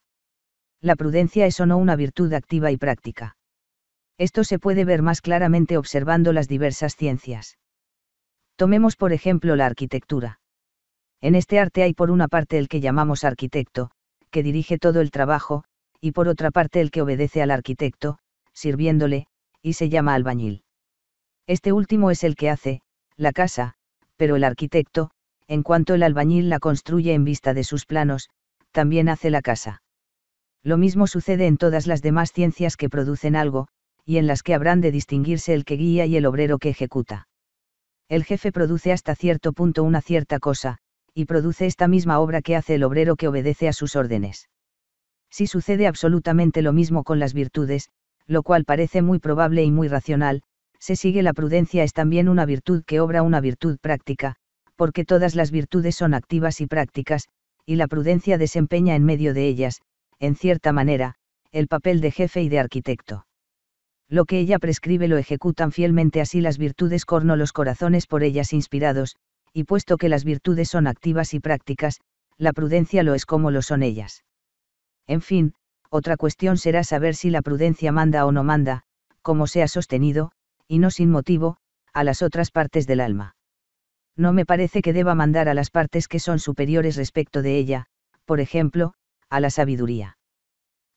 La prudencia es o no una virtud activa y práctica. Esto se puede ver más claramente observando las diversas ciencias. Tomemos por ejemplo la arquitectura. En este arte hay por una parte el que llamamos arquitecto, que dirige todo el trabajo, y por otra parte el que obedece al arquitecto, sirviéndole, y se llama albañil. Este último es el que hace, la casa, pero el arquitecto, en cuanto el albañil la construye en vista de sus planos, también hace la casa. Lo mismo sucede en todas las demás ciencias que producen algo, y en las que habrán de distinguirse el que guía y el obrero que ejecuta. El jefe produce hasta cierto punto una cierta cosa, y produce esta misma obra que hace el obrero que obedece a sus órdenes. Si sucede absolutamente lo mismo con las virtudes, lo cual parece muy probable y muy racional, se sigue la prudencia es también una virtud que obra una virtud práctica, porque todas las virtudes son activas y prácticas, y la prudencia desempeña en medio de ellas, en cierta manera, el papel de jefe y de arquitecto. Lo que ella prescribe lo ejecutan fielmente así las virtudes corno los corazones por ellas inspirados, y puesto que las virtudes son activas y prácticas, la prudencia lo es como lo son ellas. En fin, otra cuestión será saber si la prudencia manda o no manda, como se ha sostenido, y no sin motivo, a las otras partes del alma. No me parece que deba mandar a las partes que son superiores respecto de ella, por ejemplo, a la sabiduría.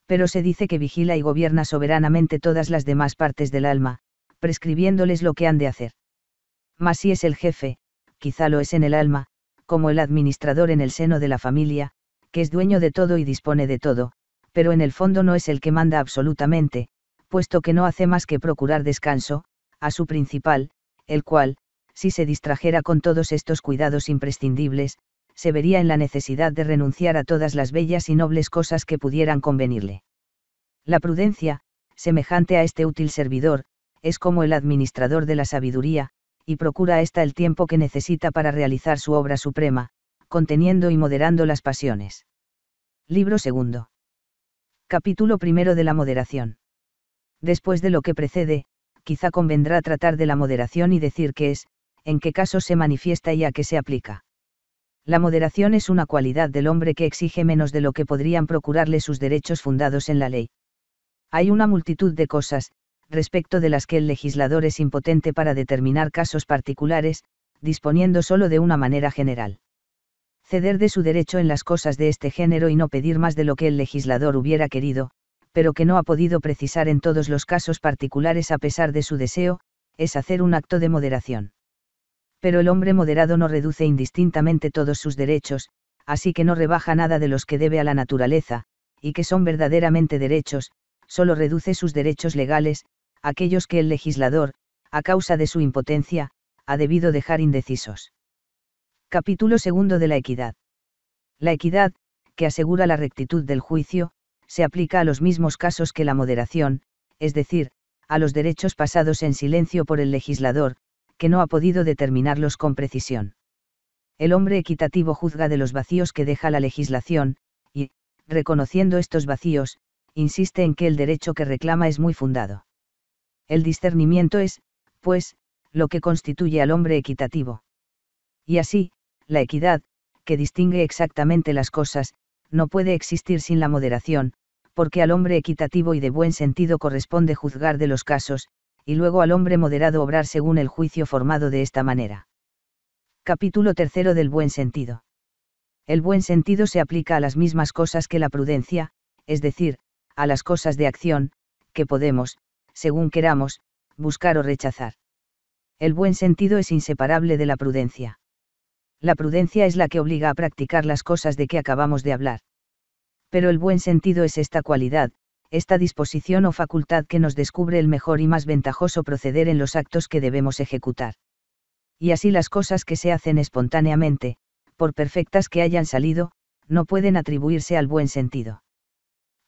Pero se dice que vigila y gobierna soberanamente todas las demás partes del alma, prescribiéndoles lo que han de hacer. Mas si es el jefe, quizá lo es en el alma, como el administrador en el seno de la familia, que es dueño de todo y dispone de todo, pero en el fondo no es el que manda absolutamente, puesto que no hace más que procurar descanso, a su principal, el cual, si se distrajera con todos estos cuidados imprescindibles, se vería en la necesidad de renunciar a todas las bellas y nobles cosas que pudieran convenirle. La prudencia, semejante a este útil servidor, es como el administrador de la sabiduría, y procura ésta el tiempo que necesita para realizar su obra suprema, conteniendo y moderando las pasiones. Libro segundo. Capítulo primero de la moderación. Después de lo que precede, quizá convendrá tratar de la moderación y decir qué es, en qué casos se manifiesta y a qué se aplica. La moderación es una cualidad del hombre que exige menos de lo que podrían procurarle sus derechos fundados en la ley. Hay una multitud de cosas, respecto de las que el legislador es impotente para determinar casos particulares, disponiendo solo de una manera general. Ceder de su derecho en las cosas de este género y no pedir más de lo que el legislador hubiera querido, pero que no ha podido precisar en todos los casos particulares a pesar de su deseo, es hacer un acto de moderación. Pero el hombre moderado no reduce indistintamente todos sus derechos, así que no rebaja nada de los que debe a la naturaleza, y que son verdaderamente derechos, solo reduce sus derechos legales, aquellos que el legislador, a causa de su impotencia, ha debido dejar indecisos. Capítulo segundo de la equidad. La equidad, que asegura la rectitud del juicio, se aplica a los mismos casos que la moderación, es decir, a los derechos pasados en silencio por el legislador, que no ha podido determinarlos con precisión. El hombre equitativo juzga de los vacíos que deja la legislación, y, reconociendo estos vacíos, insiste en que el derecho que reclama es muy fundado. El discernimiento es, pues, lo que constituye al hombre equitativo. Y así, la equidad, que distingue exactamente las cosas, no puede existir sin la moderación, porque al hombre equitativo y de buen sentido corresponde juzgar de los casos, y luego al hombre moderado obrar según el juicio formado de esta manera. Capítulo tercero del buen sentido. El buen sentido se aplica a las mismas cosas que la prudencia, es decir, a las cosas de acción, que podemos, según queramos, buscar o rechazar. El buen sentido es inseparable de la prudencia. La prudencia es la que obliga a practicar las cosas de que acabamos de hablar pero el buen sentido es esta cualidad, esta disposición o facultad que nos descubre el mejor y más ventajoso proceder en los actos que debemos ejecutar. Y así las cosas que se hacen espontáneamente, por perfectas que hayan salido, no pueden atribuirse al buen sentido.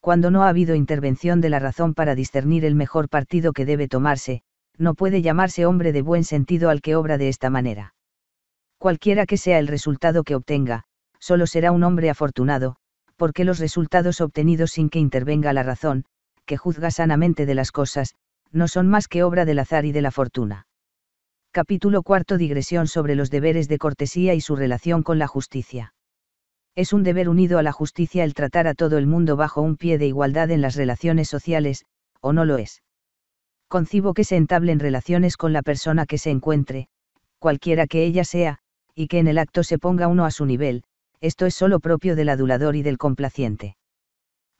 Cuando no ha habido intervención de la razón para discernir el mejor partido que debe tomarse, no puede llamarse hombre de buen sentido al que obra de esta manera. Cualquiera que sea el resultado que obtenga, solo será un hombre afortunado, porque los resultados obtenidos sin que intervenga la razón, que juzga sanamente de las cosas, no son más que obra del azar y de la fortuna. Capítulo cuarto Digresión sobre los deberes de cortesía y su relación con la justicia. Es un deber unido a la justicia el tratar a todo el mundo bajo un pie de igualdad en las relaciones sociales, o no lo es. Concibo que se entablen relaciones con la persona que se encuentre, cualquiera que ella sea, y que en el acto se ponga uno a su nivel, esto es solo propio del adulador y del complaciente.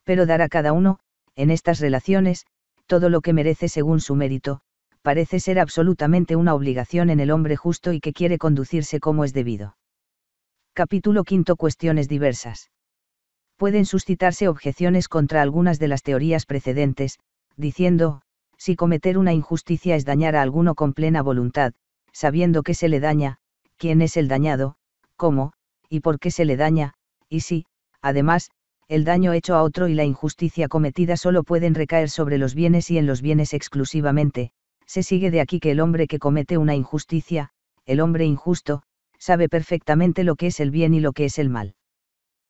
Pero dar a cada uno, en estas relaciones, todo lo que merece según su mérito, parece ser absolutamente una obligación en el hombre justo y que quiere conducirse como es debido. Capítulo V. Cuestiones diversas. Pueden suscitarse objeciones contra algunas de las teorías precedentes, diciendo, si cometer una injusticia es dañar a alguno con plena voluntad, sabiendo que se le daña, quién es el dañado, cómo, y por qué se le daña, y si, además, el daño hecho a otro y la injusticia cometida solo pueden recaer sobre los bienes y en los bienes exclusivamente, se sigue de aquí que el hombre que comete una injusticia, el hombre injusto, sabe perfectamente lo que es el bien y lo que es el mal.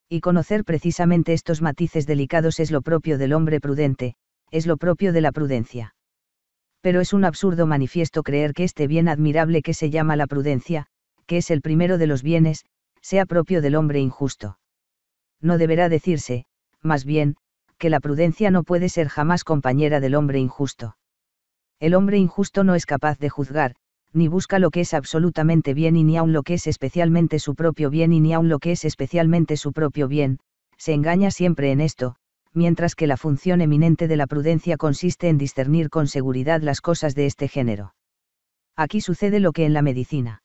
Y conocer precisamente estos matices delicados es lo propio del hombre prudente, es lo propio de la prudencia. Pero es un absurdo manifiesto creer que este bien admirable que se llama la prudencia, que es el primero de los bienes, sea propio del hombre injusto. No deberá decirse, más bien, que la prudencia no puede ser jamás compañera del hombre injusto. El hombre injusto no es capaz de juzgar, ni busca lo que es absolutamente bien y ni aun lo que es especialmente su propio bien y ni aun lo que es especialmente su propio bien, se engaña siempre en esto, mientras que la función eminente de la prudencia consiste en discernir con seguridad las cosas de este género. Aquí sucede lo que en la medicina.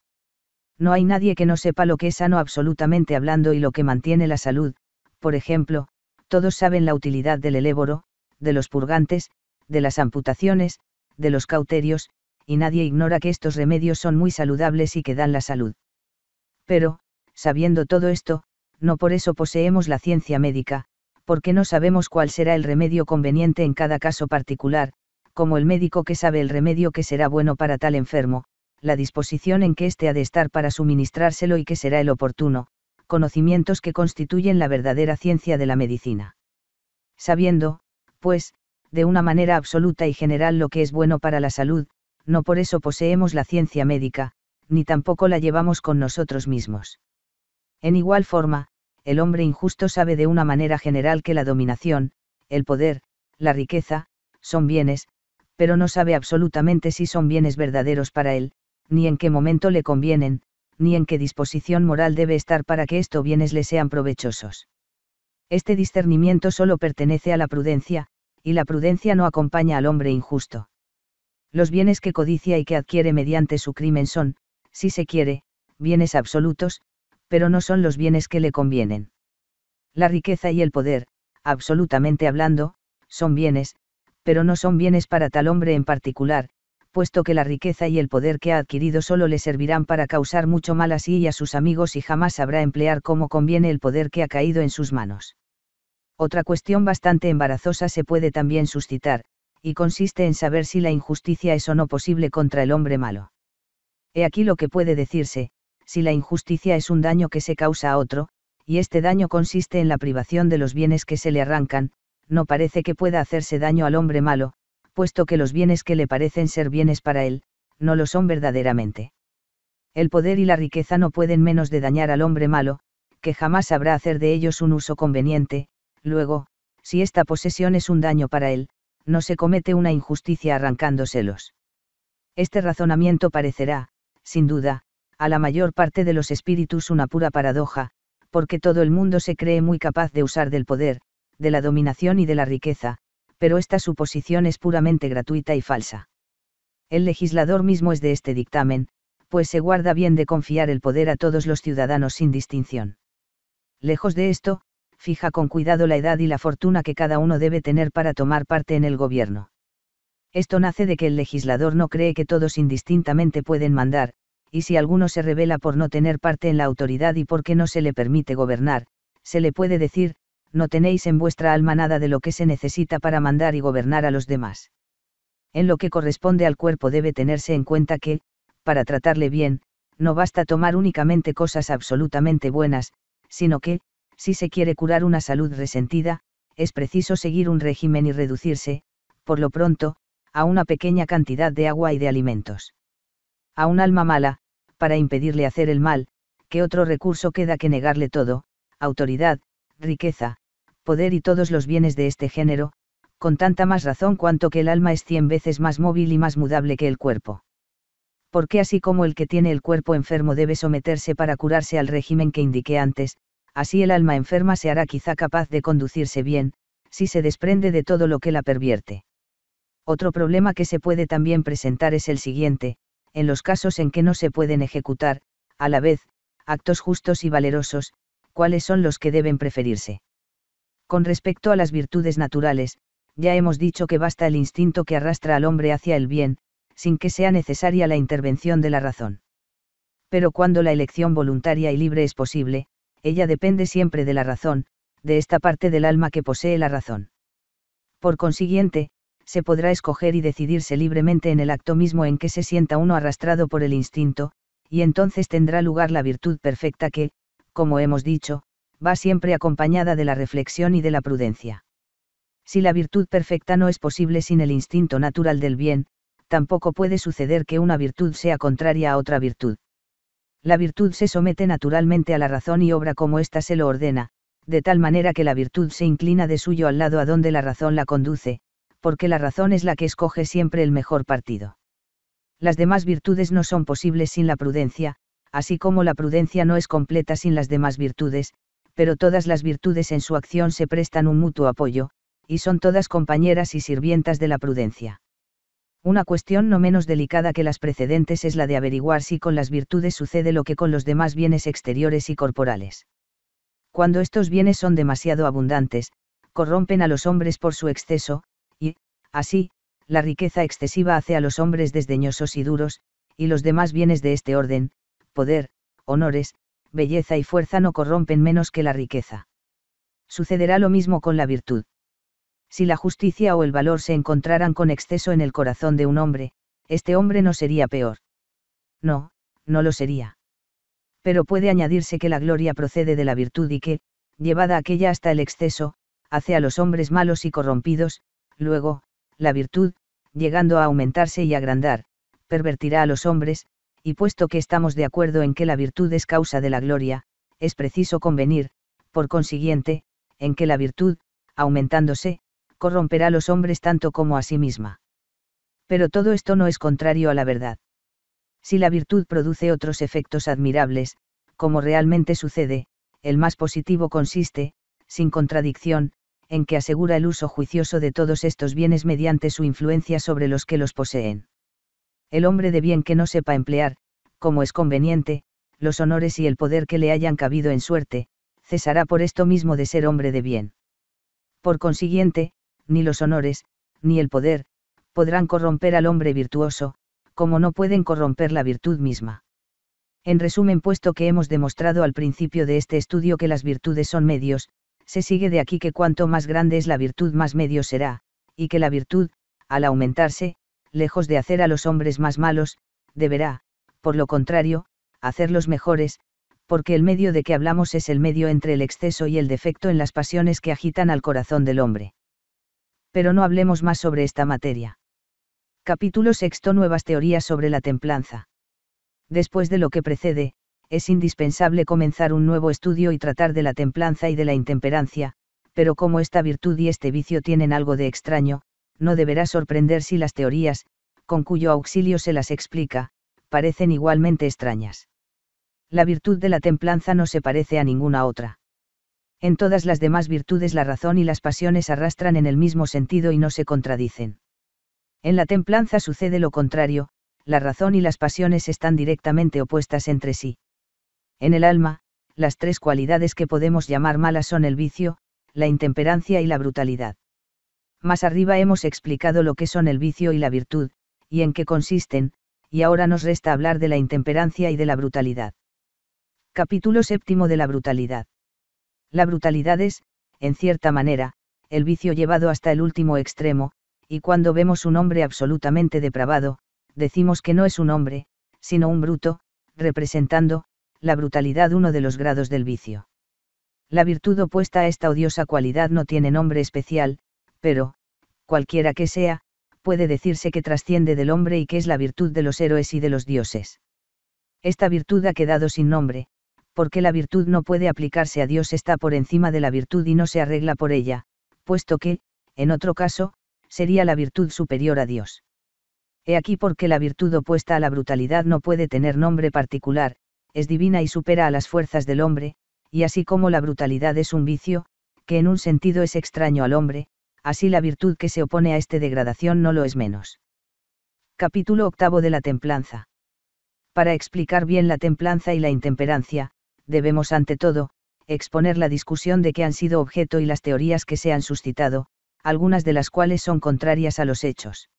No hay nadie que no sepa lo que es sano absolutamente hablando y lo que mantiene la salud, por ejemplo, todos saben la utilidad del eléboro, de los purgantes, de las amputaciones, de los cauterios, y nadie ignora que estos remedios son muy saludables y que dan la salud. Pero, sabiendo todo esto, no por eso poseemos la ciencia médica, porque no sabemos cuál será el remedio conveniente en cada caso particular, como el médico que sabe el remedio que será bueno para tal enfermo, la disposición en que éste ha de estar para suministrárselo y que será el oportuno, conocimientos que constituyen la verdadera ciencia de la medicina. Sabiendo, pues, de una manera absoluta y general lo que es bueno para la salud, no por eso poseemos la ciencia médica, ni tampoco la llevamos con nosotros mismos. En igual forma, el hombre injusto sabe de una manera general que la dominación, el poder, la riqueza, son bienes, pero no sabe absolutamente si son bienes verdaderos para él, ni en qué momento le convienen, ni en qué disposición moral debe estar para que estos bienes le sean provechosos. Este discernimiento solo pertenece a la prudencia, y la prudencia no acompaña al hombre injusto. Los bienes que codicia y que adquiere mediante su crimen son, si se quiere, bienes absolutos, pero no son los bienes que le convienen. La riqueza y el poder, absolutamente hablando, son bienes, pero no son bienes para tal hombre en particular, puesto que la riqueza y el poder que ha adquirido solo le servirán para causar mucho mal a sí y a sus amigos y jamás sabrá emplear como conviene el poder que ha caído en sus manos. Otra cuestión bastante embarazosa se puede también suscitar, y consiste en saber si la injusticia es o no posible contra el hombre malo. He aquí lo que puede decirse, si la injusticia es un daño que se causa a otro, y este daño consiste en la privación de los bienes que se le arrancan, no parece que pueda hacerse daño al hombre malo, puesto que los bienes que le parecen ser bienes para él, no lo son verdaderamente. El poder y la riqueza no pueden menos de dañar al hombre malo, que jamás sabrá hacer de ellos un uso conveniente, luego, si esta posesión es un daño para él, no se comete una injusticia arrancándoselos. Este razonamiento parecerá, sin duda, a la mayor parte de los espíritus una pura paradoja, porque todo el mundo se cree muy capaz de usar del poder, de la dominación y de la riqueza, pero esta suposición es puramente gratuita y falsa. El legislador mismo es de este dictamen, pues se guarda bien de confiar el poder a todos los ciudadanos sin distinción. Lejos de esto, fija con cuidado la edad y la fortuna que cada uno debe tener para tomar parte en el gobierno. Esto nace de que el legislador no cree que todos indistintamente pueden mandar, y si alguno se revela por no tener parte en la autoridad y porque no se le permite gobernar, se le puede decir, no tenéis en vuestra alma nada de lo que se necesita para mandar y gobernar a los demás. En lo que corresponde al cuerpo debe tenerse en cuenta que, para tratarle bien, no basta tomar únicamente cosas absolutamente buenas, sino que, si se quiere curar una salud resentida, es preciso seguir un régimen y reducirse, por lo pronto, a una pequeña cantidad de agua y de alimentos. A un alma mala, para impedirle hacer el mal, ¿qué otro recurso queda que negarle todo, autoridad, riqueza, poder y todos los bienes de este género, con tanta más razón cuanto que el alma es cien veces más móvil y más mudable que el cuerpo. Porque así como el que tiene el cuerpo enfermo debe someterse para curarse al régimen que indiqué antes, así el alma enferma se hará quizá capaz de conducirse bien, si se desprende de todo lo que la pervierte. Otro problema que se puede también presentar es el siguiente, en los casos en que no se pueden ejecutar, a la vez, actos justos y valerosos, cuáles son los que deben preferirse. Con respecto a las virtudes naturales, ya hemos dicho que basta el instinto que arrastra al hombre hacia el bien, sin que sea necesaria la intervención de la razón. Pero cuando la elección voluntaria y libre es posible, ella depende siempre de la razón, de esta parte del alma que posee la razón. Por consiguiente, se podrá escoger y decidirse libremente en el acto mismo en que se sienta uno arrastrado por el instinto, y entonces tendrá lugar la virtud perfecta que, como hemos dicho, va siempre acompañada de la reflexión y de la prudencia. Si la virtud perfecta no es posible sin el instinto natural del bien, tampoco puede suceder que una virtud sea contraria a otra virtud. La virtud se somete naturalmente a la razón y obra como ésta se lo ordena, de tal manera que la virtud se inclina de suyo al lado a donde la razón la conduce, porque la razón es la que escoge siempre el mejor partido. Las demás virtudes no son posibles sin la prudencia, así como la prudencia no es completa sin las demás virtudes, pero todas las virtudes en su acción se prestan un mutuo apoyo, y son todas compañeras y sirvientas de la prudencia. Una cuestión no menos delicada que las precedentes es la de averiguar si con las virtudes sucede lo que con los demás bienes exteriores y corporales. Cuando estos bienes son demasiado abundantes, corrompen a los hombres por su exceso, y, así, la riqueza excesiva hace a los hombres desdeñosos y duros, y los demás bienes de este orden, poder, honores, belleza y fuerza no corrompen menos que la riqueza. Sucederá lo mismo con la virtud. Si la justicia o el valor se encontraran con exceso en el corazón de un hombre, este hombre no sería peor. No, no lo sería. Pero puede añadirse que la gloria procede de la virtud y que, llevada aquella hasta el exceso, hace a los hombres malos y corrompidos, luego, la virtud, llegando a aumentarse y agrandar, pervertirá a los hombres, y puesto que estamos de acuerdo en que la virtud es causa de la gloria, es preciso convenir, por consiguiente, en que la virtud, aumentándose, corromperá a los hombres tanto como a sí misma. Pero todo esto no es contrario a la verdad. Si la virtud produce otros efectos admirables, como realmente sucede, el más positivo consiste, sin contradicción, en que asegura el uso juicioso de todos estos bienes mediante su influencia sobre los que los poseen el hombre de bien que no sepa emplear, como es conveniente, los honores y el poder que le hayan cabido en suerte, cesará por esto mismo de ser hombre de bien. Por consiguiente, ni los honores, ni el poder, podrán corromper al hombre virtuoso, como no pueden corromper la virtud misma. En resumen, puesto que hemos demostrado al principio de este estudio que las virtudes son medios, se sigue de aquí que cuanto más grande es la virtud más medio será, y que la virtud, al aumentarse, lejos de hacer a los hombres más malos, deberá, por lo contrario, hacerlos mejores, porque el medio de que hablamos es el medio entre el exceso y el defecto en las pasiones que agitan al corazón del hombre. Pero no hablemos más sobre esta materia. Capítulo VI Nuevas teorías sobre la templanza. Después de lo que precede, es indispensable comenzar un nuevo estudio y tratar de la templanza y de la intemperancia, pero como esta virtud y este vicio tienen algo de extraño, no deberá sorprender si las teorías, con cuyo auxilio se las explica, parecen igualmente extrañas. La virtud de la templanza no se parece a ninguna otra. En todas las demás virtudes la razón y las pasiones arrastran en el mismo sentido y no se contradicen. En la templanza sucede lo contrario, la razón y las pasiones están directamente opuestas entre sí. En el alma, las tres cualidades que podemos llamar malas son el vicio, la intemperancia y la brutalidad. Más arriba hemos explicado lo que son el vicio y la virtud, y en qué consisten, y ahora nos resta hablar de la intemperancia y de la brutalidad. Capítulo séptimo de la brutalidad. La brutalidad es, en cierta manera, el vicio llevado hasta el último extremo, y cuando vemos un hombre absolutamente depravado, decimos que no es un hombre, sino un bruto, representando, la brutalidad uno de los grados del vicio. La virtud opuesta a esta odiosa cualidad no tiene nombre especial, pero, cualquiera que sea, puede decirse que trasciende del hombre y que es la virtud de los héroes y de los dioses. Esta virtud ha quedado sin nombre, porque la virtud no puede aplicarse a Dios está por encima de la virtud y no se arregla por ella, puesto que, en otro caso, sería la virtud superior a Dios. He aquí porque la virtud opuesta a la brutalidad no puede tener nombre particular, es divina y supera a las fuerzas del hombre, y así como la brutalidad es un vicio, que en un sentido es extraño al hombre, así la virtud que se opone a esta degradación no lo es menos. Capítulo octavo de la templanza. Para explicar bien la templanza y la intemperancia, debemos ante todo, exponer la discusión de que han sido objeto y las teorías que se han suscitado, algunas de las cuales son contrarias a los hechos.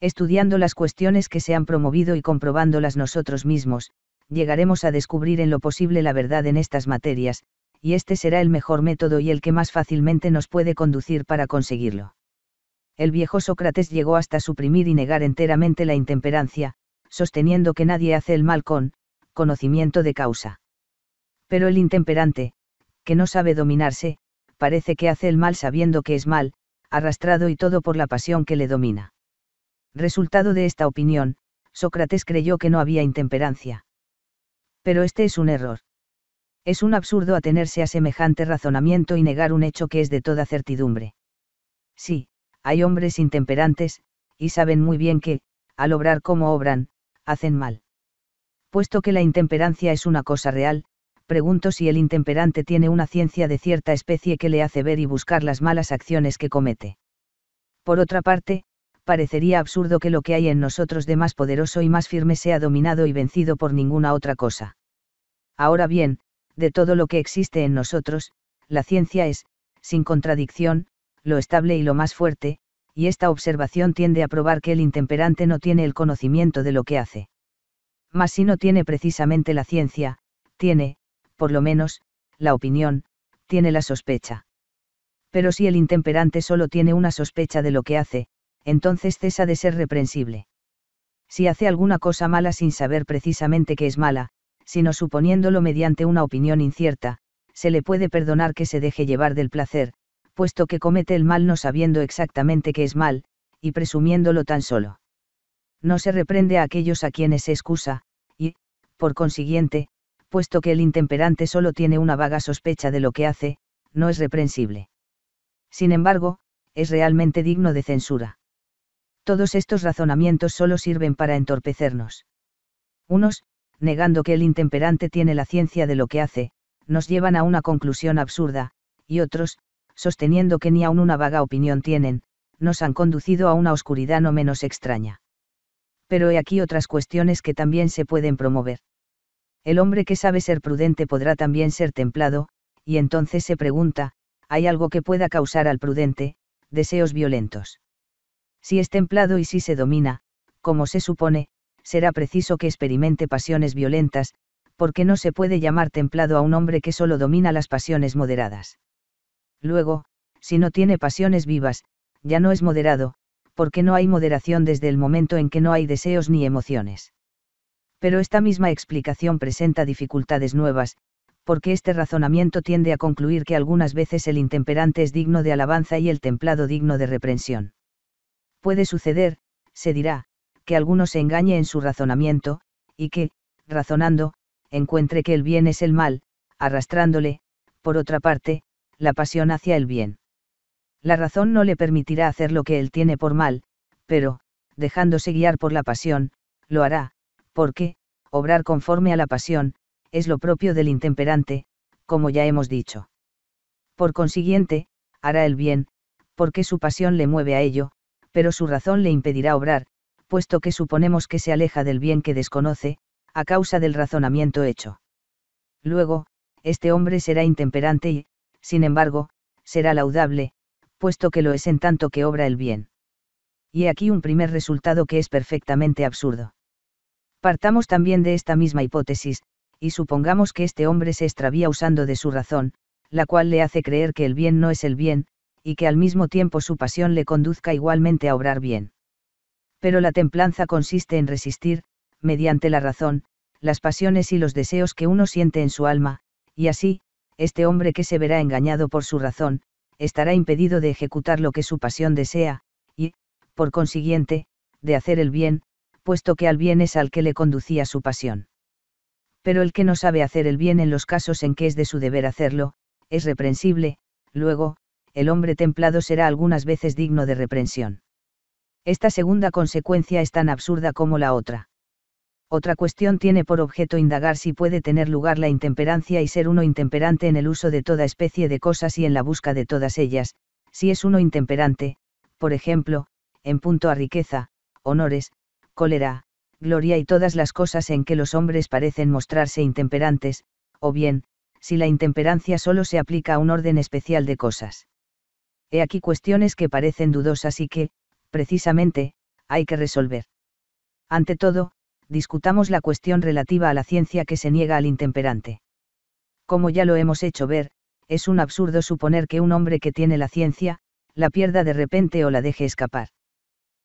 Estudiando las cuestiones que se han promovido y comprobándolas nosotros mismos, llegaremos a descubrir en lo posible la verdad en estas materias, y este será el mejor método y el que más fácilmente nos puede conducir para conseguirlo. El viejo Sócrates llegó hasta suprimir y negar enteramente la intemperancia, sosteniendo que nadie hace el mal con conocimiento de causa. Pero el intemperante, que no sabe dominarse, parece que hace el mal sabiendo que es mal, arrastrado y todo por la pasión que le domina. Resultado de esta opinión, Sócrates creyó que no había intemperancia. Pero este es un error. Es un absurdo atenerse a semejante razonamiento y negar un hecho que es de toda certidumbre. Sí, hay hombres intemperantes, y saben muy bien que, al obrar como obran, hacen mal. Puesto que la intemperancia es una cosa real, pregunto si el intemperante tiene una ciencia de cierta especie que le hace ver y buscar las malas acciones que comete. Por otra parte, parecería absurdo que lo que hay en nosotros de más poderoso y más firme sea dominado y vencido por ninguna otra cosa. Ahora bien, de todo lo que existe en nosotros, la ciencia es, sin contradicción, lo estable y lo más fuerte, y esta observación tiende a probar que el intemperante no tiene el conocimiento de lo que hace. Mas si no tiene precisamente la ciencia, tiene, por lo menos, la opinión, tiene la sospecha. Pero si el intemperante solo tiene una sospecha de lo que hace, entonces cesa de ser reprensible. Si hace alguna cosa mala sin saber precisamente que es mala, sino suponiéndolo mediante una opinión incierta, se le puede perdonar que se deje llevar del placer, puesto que comete el mal no sabiendo exactamente qué es mal, y presumiéndolo tan solo. No se reprende a aquellos a quienes se excusa, y, por consiguiente, puesto que el intemperante solo tiene una vaga sospecha de lo que hace, no es reprensible. Sin embargo, es realmente digno de censura. Todos estos razonamientos solo sirven para entorpecernos. Unos, negando que el intemperante tiene la ciencia de lo que hace, nos llevan a una conclusión absurda, y otros, sosteniendo que ni aun una vaga opinión tienen, nos han conducido a una oscuridad no menos extraña. Pero he aquí otras cuestiones que también se pueden promover. El hombre que sabe ser prudente podrá también ser templado, y entonces se pregunta, ¿hay algo que pueda causar al prudente, deseos violentos? Si es templado y si se domina, como se supone, será preciso que experimente pasiones violentas, porque no se puede llamar templado a un hombre que solo domina las pasiones moderadas. Luego, si no tiene pasiones vivas, ya no es moderado, porque no hay moderación desde el momento en que no hay deseos ni emociones. Pero esta misma explicación presenta dificultades nuevas, porque este razonamiento tiende a concluir que algunas veces el intemperante es digno de alabanza y el templado digno de reprensión. Puede suceder, se dirá, que alguno se engañe en su razonamiento, y que, razonando, encuentre que el bien es el mal, arrastrándole, por otra parte, la pasión hacia el bien. La razón no le permitirá hacer lo que él tiene por mal, pero, dejándose guiar por la pasión, lo hará, porque, obrar conforme a la pasión, es lo propio del intemperante, como ya hemos dicho. Por consiguiente, hará el bien, porque su pasión le mueve a ello, pero su razón le impedirá obrar, puesto que suponemos que se aleja del bien que desconoce, a causa del razonamiento hecho. Luego, este hombre será intemperante y, sin embargo, será laudable, puesto que lo es en tanto que obra el bien. Y aquí un primer resultado que es perfectamente absurdo. Partamos también de esta misma hipótesis, y supongamos que este hombre se extravía usando de su razón, la cual le hace creer que el bien no es el bien, y que al mismo tiempo su pasión le conduzca igualmente a obrar bien pero la templanza consiste en resistir, mediante la razón, las pasiones y los deseos que uno siente en su alma, y así, este hombre que se verá engañado por su razón, estará impedido de ejecutar lo que su pasión desea, y, por consiguiente, de hacer el bien, puesto que al bien es al que le conducía su pasión. Pero el que no sabe hacer el bien en los casos en que es de su deber hacerlo, es reprensible, luego, el hombre templado será algunas veces digno de reprensión. Esta segunda consecuencia es tan absurda como la otra. Otra cuestión tiene por objeto indagar si puede tener lugar la intemperancia y ser uno intemperante en el uso de toda especie de cosas y en la busca de todas ellas, si es uno intemperante, por ejemplo, en punto a riqueza, honores, cólera, gloria y todas las cosas en que los hombres parecen mostrarse intemperantes, o bien, si la intemperancia solo se aplica a un orden especial de cosas. He aquí cuestiones que parecen dudosas y que, precisamente, hay que resolver. Ante todo, discutamos la cuestión relativa a la ciencia que se niega al intemperante. Como ya lo hemos hecho ver, es un absurdo suponer que un hombre que tiene la ciencia, la pierda de repente o la deje escapar.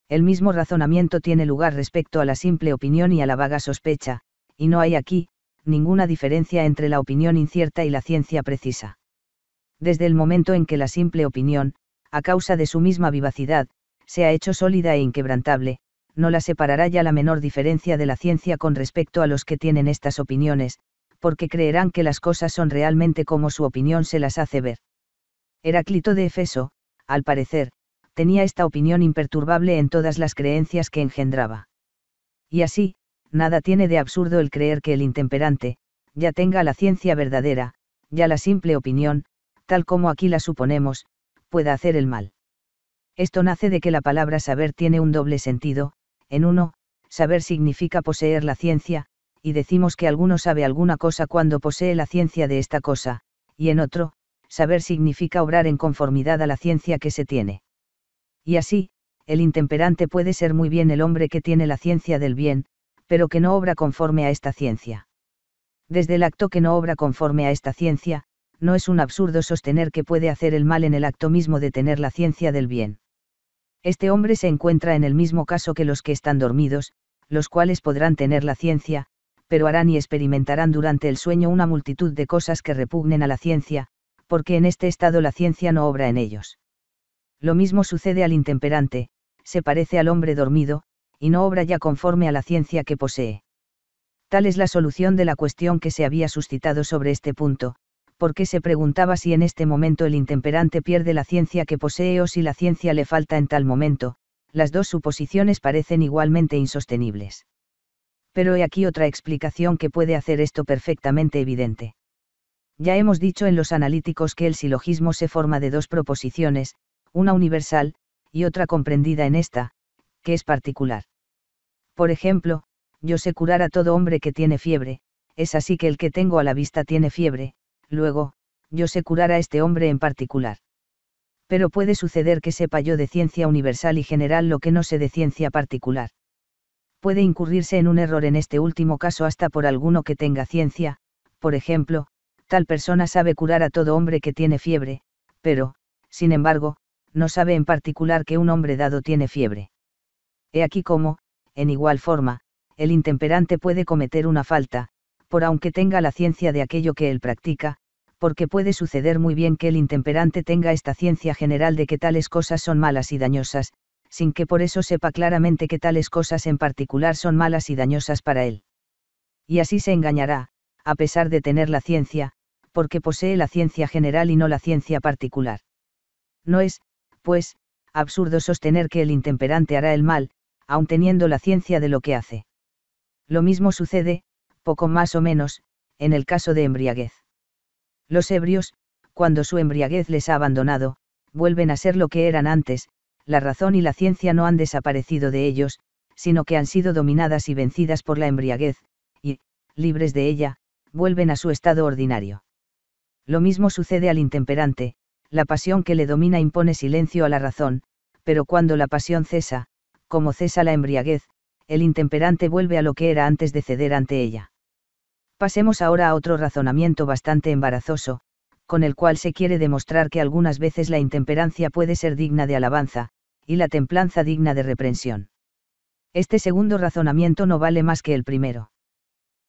El mismo razonamiento tiene lugar respecto a la simple opinión y a la vaga sospecha, y no hay aquí, ninguna diferencia entre la opinión incierta y la ciencia precisa. Desde el momento en que la simple opinión, a causa de su misma vivacidad, se ha hecho sólida e inquebrantable, no la separará ya la menor diferencia de la ciencia con respecto a los que tienen estas opiniones, porque creerán que las cosas son realmente como su opinión se las hace ver. Heráclito de Efeso, al parecer, tenía esta opinión imperturbable en todas las creencias que engendraba. Y así, nada tiene de absurdo el creer que el intemperante, ya tenga la ciencia verdadera, ya la simple opinión, tal como aquí la suponemos, pueda hacer el mal. Esto nace de que la palabra saber tiene un doble sentido, en uno, saber significa poseer la ciencia, y decimos que alguno sabe alguna cosa cuando posee la ciencia de esta cosa, y en otro, saber significa obrar en conformidad a la ciencia que se tiene. Y así, el intemperante puede ser muy bien el hombre que tiene la ciencia del bien, pero que no obra conforme a esta ciencia. Desde el acto que no obra conforme a esta ciencia, no es un absurdo sostener que puede hacer el mal en el acto mismo de tener la ciencia del bien. Este hombre se encuentra en el mismo caso que los que están dormidos, los cuales podrán tener la ciencia, pero harán y experimentarán durante el sueño una multitud de cosas que repugnen a la ciencia, porque en este estado la ciencia no obra en ellos. Lo mismo sucede al intemperante, se parece al hombre dormido, y no obra ya conforme a la ciencia que posee. Tal es la solución de la cuestión que se había suscitado sobre este punto, porque se preguntaba si en este momento el intemperante pierde la ciencia que posee o si la ciencia le falta en tal momento, las dos suposiciones parecen igualmente insostenibles. Pero he aquí otra explicación que puede hacer esto perfectamente evidente. Ya hemos dicho en los analíticos que el silogismo se forma de dos proposiciones, una universal, y otra comprendida en esta, que es particular. Por ejemplo, yo sé curar a todo hombre que tiene fiebre, es así que el que tengo a la vista tiene fiebre, luego, yo sé curar a este hombre en particular. Pero puede suceder que sepa yo de ciencia universal y general lo que no sé de ciencia particular. Puede incurrirse en un error en este último caso hasta por alguno que tenga ciencia, por ejemplo, tal persona sabe curar a todo hombre que tiene fiebre, pero, sin embargo, no sabe en particular que un hombre dado tiene fiebre. He aquí cómo, en igual forma, el intemperante puede cometer una falta, por aunque tenga la ciencia de aquello que él practica, porque puede suceder muy bien que el intemperante tenga esta ciencia general de que tales cosas son malas y dañosas, sin que por eso sepa claramente que tales cosas en particular son malas y dañosas para él. Y así se engañará, a pesar de tener la ciencia, porque posee la ciencia general y no la ciencia particular. No es, pues, absurdo sostener que el intemperante hará el mal, aun teniendo la ciencia de lo que hace. Lo mismo sucede, poco más o menos, en el caso de embriaguez. Los ebrios, cuando su embriaguez les ha abandonado, vuelven a ser lo que eran antes, la razón y la ciencia no han desaparecido de ellos, sino que han sido dominadas y vencidas por la embriaguez, y, libres de ella, vuelven a su estado ordinario. Lo mismo sucede al intemperante, la pasión que le domina impone silencio a la razón, pero cuando la pasión cesa, como cesa la embriaguez, el intemperante vuelve a lo que era antes de ceder ante ella. Pasemos ahora a otro razonamiento bastante embarazoso, con el cual se quiere demostrar que algunas veces la intemperancia puede ser digna de alabanza, y la templanza digna de reprensión. Este segundo razonamiento no vale más que el primero.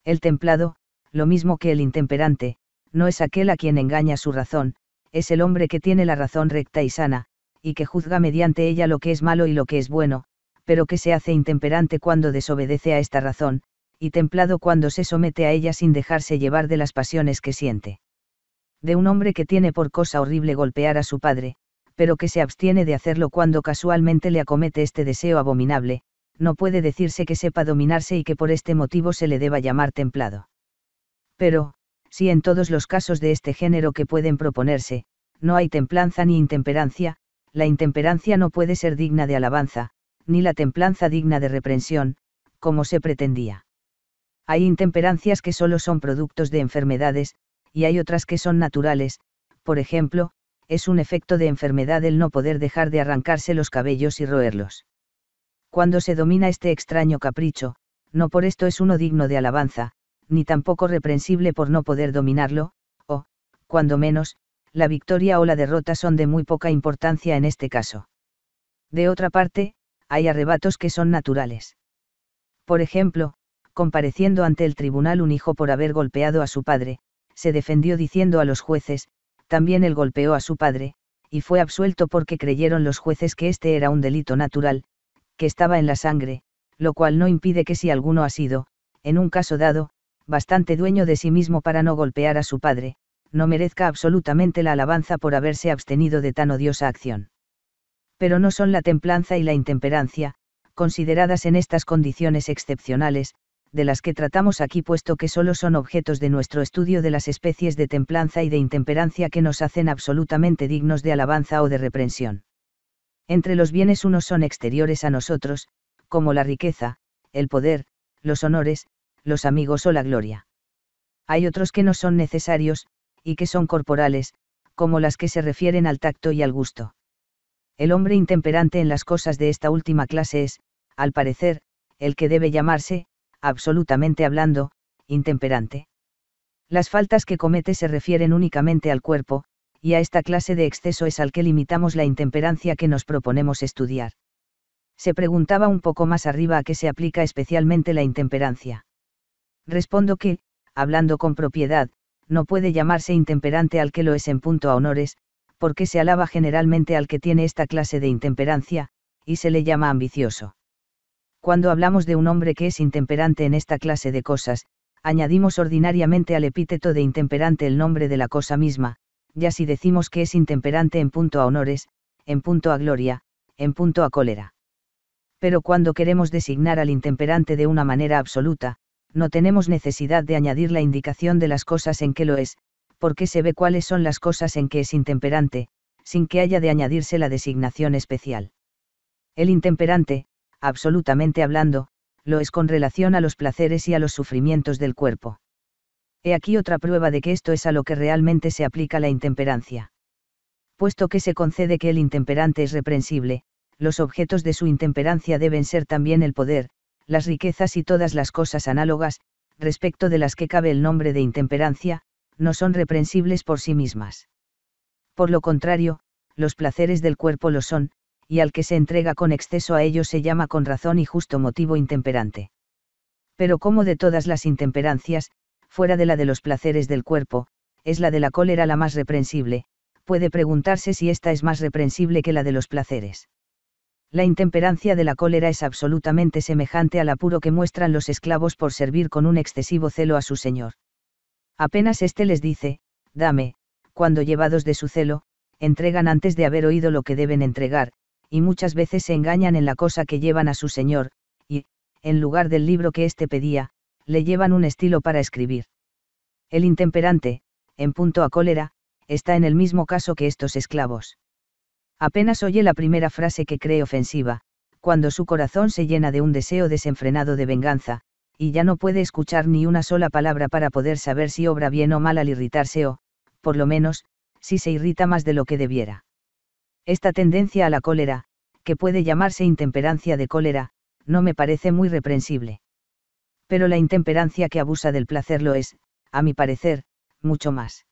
El templado, lo mismo que el intemperante, no es aquel a quien engaña su razón, es el hombre que tiene la razón recta y sana, y que juzga mediante ella lo que es malo y lo que es bueno, pero que se hace intemperante cuando desobedece a esta razón, y templado cuando se somete a ella sin dejarse llevar de las pasiones que siente. De un hombre que tiene por cosa horrible golpear a su padre, pero que se abstiene de hacerlo cuando casualmente le acomete este deseo abominable, no puede decirse que sepa dominarse y que por este motivo se le deba llamar templado. Pero, si en todos los casos de este género que pueden proponerse, no hay templanza ni intemperancia, la intemperancia no puede ser digna de alabanza, ni la templanza digna de reprensión, como se pretendía. Hay intemperancias que solo son productos de enfermedades, y hay otras que son naturales, por ejemplo, es un efecto de enfermedad el no poder dejar de arrancarse los cabellos y roerlos. Cuando se domina este extraño capricho, no por esto es uno digno de alabanza, ni tampoco reprensible por no poder dominarlo, o, cuando menos, la victoria o la derrota son de muy poca importancia en este caso. De otra parte, hay arrebatos que son naturales. Por ejemplo, compareciendo ante el tribunal un hijo por haber golpeado a su padre, se defendió diciendo a los jueces, también él golpeó a su padre, y fue absuelto porque creyeron los jueces que este era un delito natural, que estaba en la sangre, lo cual no impide que si alguno ha sido, en un caso dado, bastante dueño de sí mismo para no golpear a su padre, no merezca absolutamente la alabanza por haberse abstenido de tan odiosa acción. Pero no son la templanza y la intemperancia, consideradas en estas condiciones excepcionales, de las que tratamos aquí puesto que solo son objetos de nuestro estudio de las especies de templanza y de intemperancia que nos hacen absolutamente dignos de alabanza o de reprensión. Entre los bienes unos son exteriores a nosotros, como la riqueza, el poder, los honores, los amigos o la gloria. Hay otros que no son necesarios, y que son corporales, como las que se refieren al tacto y al gusto. El hombre intemperante en las cosas de esta última clase es, al parecer, el que debe llamarse, absolutamente hablando, intemperante. Las faltas que comete se refieren únicamente al cuerpo, y a esta clase de exceso es al que limitamos la intemperancia que nos proponemos estudiar. Se preguntaba un poco más arriba a qué se aplica especialmente la intemperancia. Respondo que, hablando con propiedad, no puede llamarse intemperante al que lo es en punto a honores, porque se alaba generalmente al que tiene esta clase de intemperancia, y se le llama ambicioso. Cuando hablamos de un hombre que es intemperante en esta clase de cosas, añadimos ordinariamente al epíteto de intemperante el nombre de la cosa misma, ya si decimos que es intemperante en punto a honores, en punto a gloria, en punto a cólera. Pero cuando queremos designar al intemperante de una manera absoluta, no tenemos necesidad de añadir la indicación de las cosas en que lo es, porque se ve cuáles son las cosas en que es intemperante, sin que haya de añadirse la designación especial. El intemperante, absolutamente hablando, lo es con relación a los placeres y a los sufrimientos del cuerpo. He aquí otra prueba de que esto es a lo que realmente se aplica la intemperancia. Puesto que se concede que el intemperante es reprensible, los objetos de su intemperancia deben ser también el poder, las riquezas y todas las cosas análogas, respecto de las que cabe el nombre de intemperancia, no son reprensibles por sí mismas. Por lo contrario, los placeres del cuerpo lo son, y al que se entrega con exceso a ello se llama con razón y justo motivo intemperante. Pero como de todas las intemperancias, fuera de la de los placeres del cuerpo, es la de la cólera la más reprensible, puede preguntarse si esta es más reprensible que la de los placeres. La intemperancia de la cólera es absolutamente semejante al apuro que muestran los esclavos por servir con un excesivo celo a su señor. Apenas éste les dice, dame, cuando llevados de su celo, entregan antes de haber oído lo que deben entregar, y muchas veces se engañan en la cosa que llevan a su señor, y, en lugar del libro que éste pedía, le llevan un estilo para escribir. El intemperante, en punto a cólera, está en el mismo caso que estos esclavos. Apenas oye la primera frase que cree ofensiva, cuando su corazón se llena de un deseo desenfrenado de venganza, y ya no puede escuchar ni una sola palabra para poder saber si obra bien o mal al irritarse o, por lo menos, si se irrita más de lo que debiera. Esta tendencia a la cólera, que puede llamarse intemperancia de cólera, no me parece muy reprensible. Pero la intemperancia que abusa del placer lo es, a mi parecer, mucho más.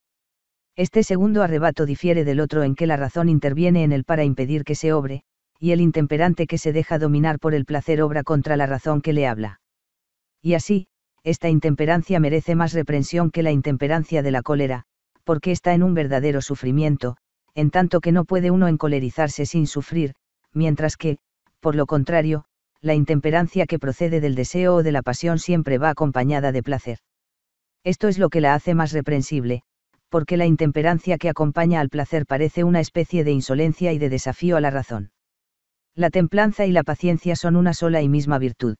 Este segundo arrebato difiere del otro en que la razón interviene en él para impedir que se obre, y el intemperante que se deja dominar por el placer obra contra la razón que le habla. Y así, esta intemperancia merece más reprensión que la intemperancia de la cólera, porque está en un verdadero sufrimiento, en tanto que no puede uno encolerizarse sin sufrir, mientras que, por lo contrario, la intemperancia que procede del deseo o de la pasión siempre va acompañada de placer. Esto es lo que la hace más reprensible, porque la intemperancia que acompaña al placer parece una especie de insolencia y de desafío a la razón. La templanza y la paciencia son una sola y misma virtud.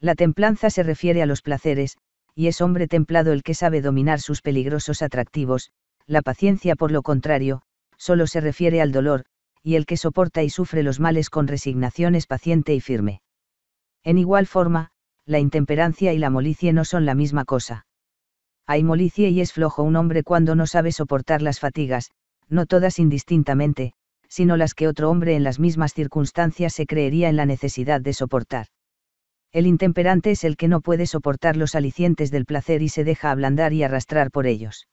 La templanza se refiere a los placeres, y es hombre templado el que sabe dominar sus peligrosos atractivos, la paciencia por lo contrario, solo se refiere al dolor, y el que soporta y sufre los males con resignación es paciente y firme. En igual forma, la intemperancia y la molicie no son la misma cosa. Hay molicie y es flojo un hombre cuando no sabe soportar las fatigas, no todas indistintamente, sino las que otro hombre en las mismas circunstancias se creería en la necesidad de soportar. El intemperante es el que no puede soportar los alicientes del placer y se deja ablandar y arrastrar por ellos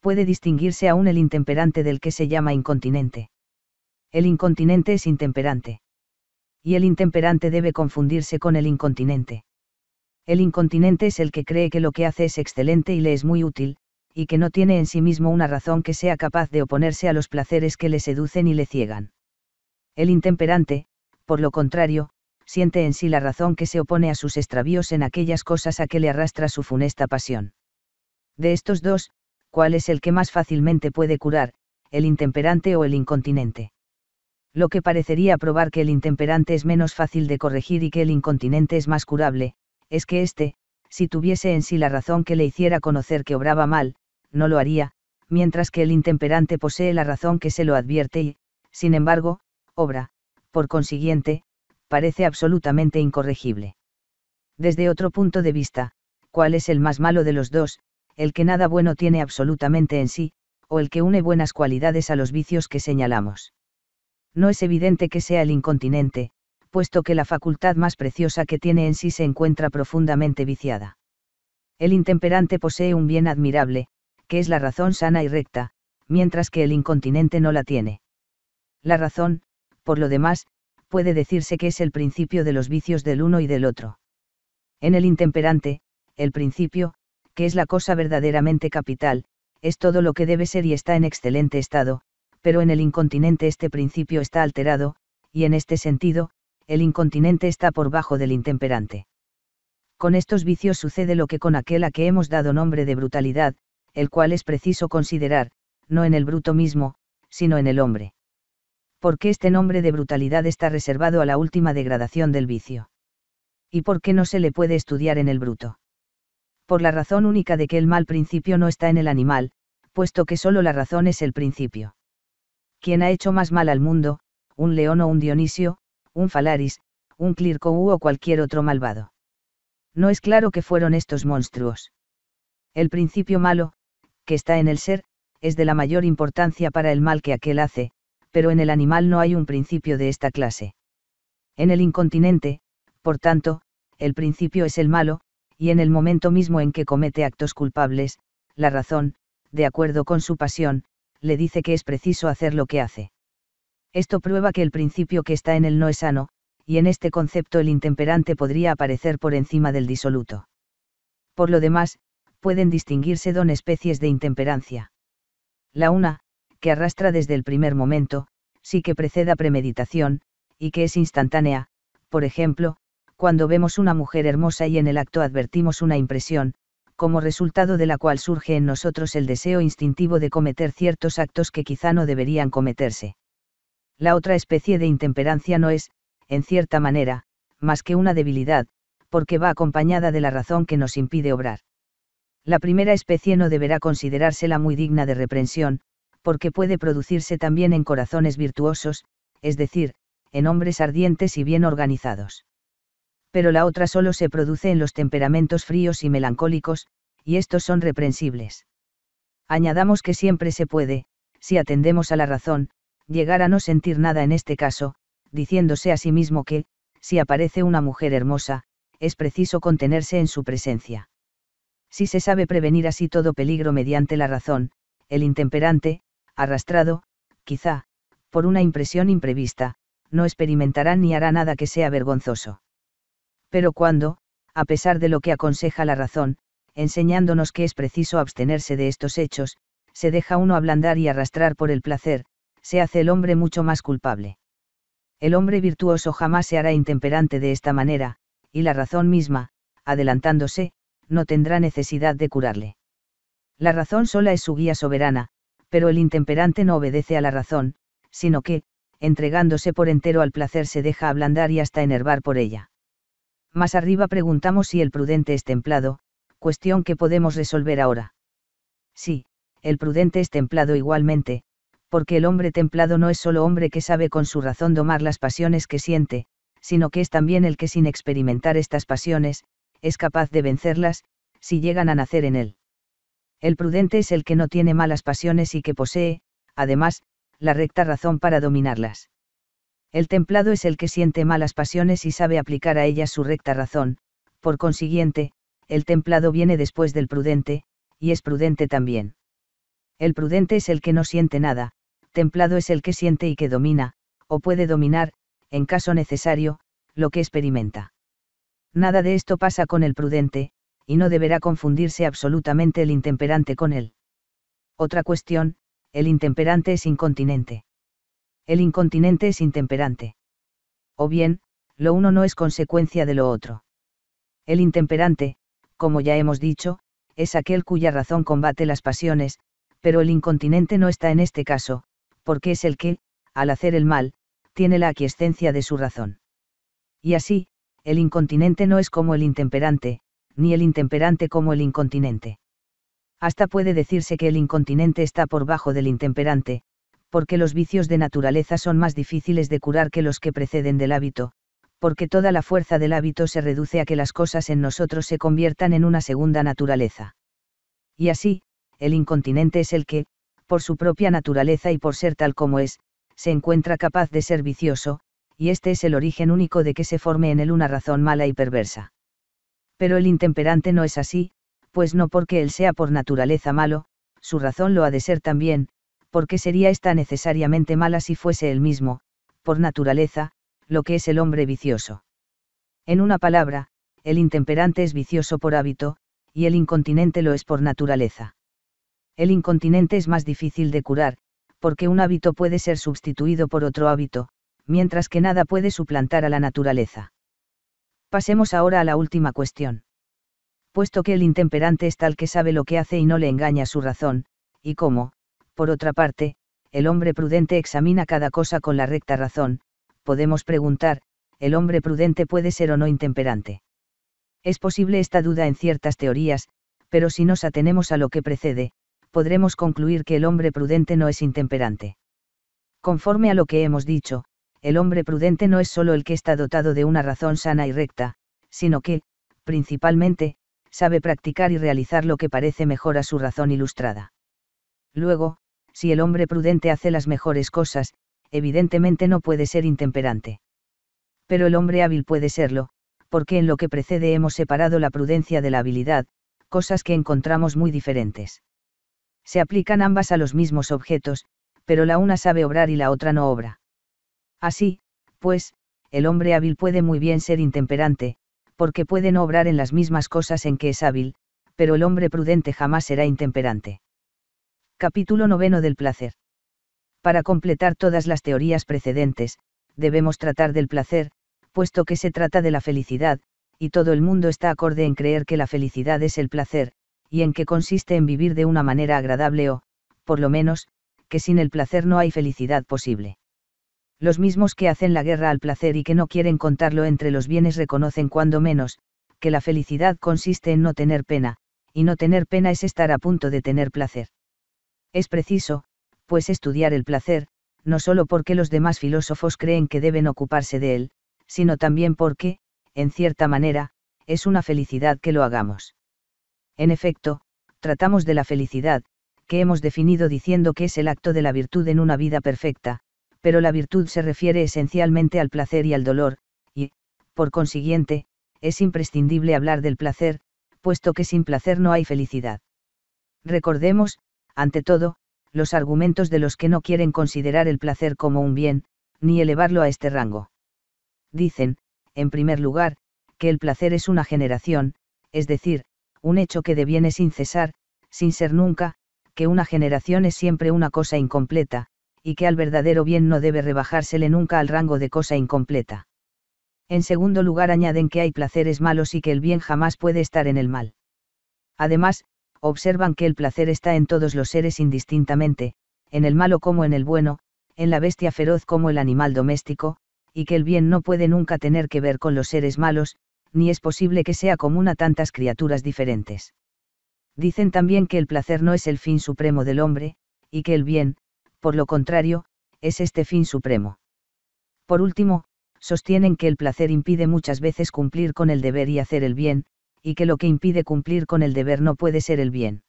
puede distinguirse aún el intemperante del que se llama incontinente. El incontinente es intemperante. Y el intemperante debe confundirse con el incontinente. El incontinente es el que cree que lo que hace es excelente y le es muy útil, y que no tiene en sí mismo una razón que sea capaz de oponerse a los placeres que le seducen y le ciegan. El intemperante, por lo contrario, siente en sí la razón que se opone a sus extravíos en aquellas cosas a que le arrastra su funesta pasión. De estos dos, cuál es el que más fácilmente puede curar, el intemperante o el incontinente. Lo que parecería probar que el intemperante es menos fácil de corregir y que el incontinente es más curable, es que éste, si tuviese en sí la razón que le hiciera conocer que obraba mal, no lo haría, mientras que el intemperante posee la razón que se lo advierte y, sin embargo, obra, por consiguiente, parece absolutamente incorregible. Desde otro punto de vista, ¿cuál es el más malo de los dos? el que nada bueno tiene absolutamente en sí, o el que une buenas cualidades a los vicios que señalamos. No es evidente que sea el incontinente, puesto que la facultad más preciosa que tiene en sí se encuentra profundamente viciada. El intemperante posee un bien admirable, que es la razón sana y recta, mientras que el incontinente no la tiene. La razón, por lo demás, puede decirse que es el principio de los vicios del uno y del otro. En el intemperante, el principio, que es la cosa verdaderamente capital, es todo lo que debe ser y está en excelente estado, pero en el incontinente este principio está alterado, y en este sentido, el incontinente está por bajo del intemperante. Con estos vicios sucede lo que con aquel a que hemos dado nombre de brutalidad, el cual es preciso considerar, no en el bruto mismo, sino en el hombre. Porque este nombre de brutalidad está reservado a la última degradación del vicio? ¿Y por qué no se le puede estudiar en el bruto? por la razón única de que el mal principio no está en el animal, puesto que solo la razón es el principio. ¿Quién ha hecho más mal al mundo, un león o un Dionisio, un Falaris, un Clircou o cualquier otro malvado. No es claro que fueron estos monstruos. El principio malo, que está en el ser, es de la mayor importancia para el mal que aquel hace, pero en el animal no hay un principio de esta clase. En el incontinente, por tanto, el principio es el malo, y en el momento mismo en que comete actos culpables, la razón, de acuerdo con su pasión, le dice que es preciso hacer lo que hace. Esto prueba que el principio que está en él no es sano, y en este concepto el intemperante podría aparecer por encima del disoluto. Por lo demás, pueden distinguirse dos especies de intemperancia. La una, que arrastra desde el primer momento, sí que preceda premeditación, y que es instantánea, por ejemplo, cuando vemos una mujer hermosa y en el acto advertimos una impresión, como resultado de la cual surge en nosotros el deseo instintivo de cometer ciertos actos que quizá no deberían cometerse. La otra especie de intemperancia no es, en cierta manera, más que una debilidad, porque va acompañada de la razón que nos impide obrar. La primera especie no deberá considerársela muy digna de reprensión, porque puede producirse también en corazones virtuosos, es decir, en hombres ardientes y bien organizados pero la otra solo se produce en los temperamentos fríos y melancólicos, y estos son reprensibles. Añadamos que siempre se puede, si atendemos a la razón, llegar a no sentir nada en este caso, diciéndose a sí mismo que, si aparece una mujer hermosa, es preciso contenerse en su presencia. Si se sabe prevenir así todo peligro mediante la razón, el intemperante, arrastrado, quizá, por una impresión imprevista, no experimentará ni hará nada que sea vergonzoso pero cuando, a pesar de lo que aconseja la razón, enseñándonos que es preciso abstenerse de estos hechos, se deja uno ablandar y arrastrar por el placer, se hace el hombre mucho más culpable. El hombre virtuoso jamás se hará intemperante de esta manera, y la razón misma, adelantándose, no tendrá necesidad de curarle. La razón sola es su guía soberana, pero el intemperante no obedece a la razón, sino que, entregándose por entero al placer, se deja ablandar y hasta enervar por ella. Más arriba preguntamos si el prudente es templado, cuestión que podemos resolver ahora. Sí, el prudente es templado igualmente, porque el hombre templado no es solo hombre que sabe con su razón domar las pasiones que siente, sino que es también el que sin experimentar estas pasiones, es capaz de vencerlas, si llegan a nacer en él. El prudente es el que no tiene malas pasiones y que posee, además, la recta razón para dominarlas. El templado es el que siente malas pasiones y sabe aplicar a ellas su recta razón, por consiguiente, el templado viene después del prudente, y es prudente también. El prudente es el que no siente nada, templado es el que siente y que domina, o puede dominar, en caso necesario, lo que experimenta. Nada de esto pasa con el prudente, y no deberá confundirse absolutamente el intemperante con él. Otra cuestión, el intemperante es incontinente el incontinente es intemperante. O bien, lo uno no es consecuencia de lo otro. El intemperante, como ya hemos dicho, es aquel cuya razón combate las pasiones, pero el incontinente no está en este caso, porque es el que, al hacer el mal, tiene la aquiescencia de su razón. Y así, el incontinente no es como el intemperante, ni el intemperante como el incontinente. Hasta puede decirse que el incontinente está por bajo del intemperante, porque los vicios de naturaleza son más difíciles de curar que los que preceden del hábito, porque toda la fuerza del hábito se reduce a que las cosas en nosotros se conviertan en una segunda naturaleza. Y así, el incontinente es el que, por su propia naturaleza y por ser tal como es, se encuentra capaz de ser vicioso, y este es el origen único de que se forme en él una razón mala y perversa. Pero el intemperante no es así, pues no porque él sea por naturaleza malo, su razón lo ha de ser también, porque sería esta necesariamente mala si fuese él mismo, por naturaleza, lo que es el hombre vicioso. En una palabra, el intemperante es vicioso por hábito, y el incontinente lo es por naturaleza. El incontinente es más difícil de curar, porque un hábito puede ser sustituido por otro hábito, mientras que nada puede suplantar a la naturaleza. Pasemos ahora a la última cuestión. Puesto que el intemperante es tal que sabe lo que hace y no le engaña su razón, y cómo, por otra parte, el hombre prudente examina cada cosa con la recta razón, podemos preguntar, ¿el hombre prudente puede ser o no intemperante? Es posible esta duda en ciertas teorías, pero si nos atenemos a lo que precede, podremos concluir que el hombre prudente no es intemperante. Conforme a lo que hemos dicho, el hombre prudente no es solo el que está dotado de una razón sana y recta, sino que, principalmente, sabe practicar y realizar lo que parece mejor a su razón ilustrada. Luego, si el hombre prudente hace las mejores cosas, evidentemente no puede ser intemperante. Pero el hombre hábil puede serlo, porque en lo que precede hemos separado la prudencia de la habilidad, cosas que encontramos muy diferentes. Se aplican ambas a los mismos objetos, pero la una sabe obrar y la otra no obra. Así, pues, el hombre hábil puede muy bien ser intemperante, porque puede no obrar en las mismas cosas en que es hábil, pero el hombre prudente jamás será intemperante. Capítulo noveno del placer. Para completar todas las teorías precedentes, debemos tratar del placer, puesto que se trata de la felicidad, y todo el mundo está acorde en creer que la felicidad es el placer, y en que consiste en vivir de una manera agradable o, por lo menos, que sin el placer no hay felicidad posible. Los mismos que hacen la guerra al placer y que no quieren contarlo entre los bienes reconocen cuando menos, que la felicidad consiste en no tener pena, y no tener pena es estar a punto de tener placer. Es preciso, pues estudiar el placer, no solo porque los demás filósofos creen que deben ocuparse de él, sino también porque, en cierta manera, es una felicidad que lo hagamos. En efecto, tratamos de la felicidad, que hemos definido diciendo que es el acto de la virtud en una vida perfecta, pero la virtud se refiere esencialmente al placer y al dolor, y, por consiguiente, es imprescindible hablar del placer, puesto que sin placer no hay felicidad. Recordemos, ante todo, los argumentos de los que no quieren considerar el placer como un bien, ni elevarlo a este rango. Dicen, en primer lugar, que el placer es una generación, es decir, un hecho que deviene sin cesar, sin ser nunca, que una generación es siempre una cosa incompleta, y que al verdadero bien no debe rebajársele nunca al rango de cosa incompleta. En segundo lugar añaden que hay placeres malos y que el bien jamás puede estar en el mal. Además, observan que el placer está en todos los seres indistintamente, en el malo como en el bueno, en la bestia feroz como el animal doméstico, y que el bien no puede nunca tener que ver con los seres malos, ni es posible que sea común a tantas criaturas diferentes. Dicen también que el placer no es el fin supremo del hombre, y que el bien, por lo contrario, es este fin supremo. Por último, sostienen que el placer impide muchas veces cumplir con el deber y hacer el bien, y que lo que impide cumplir con el deber no puede ser el bien.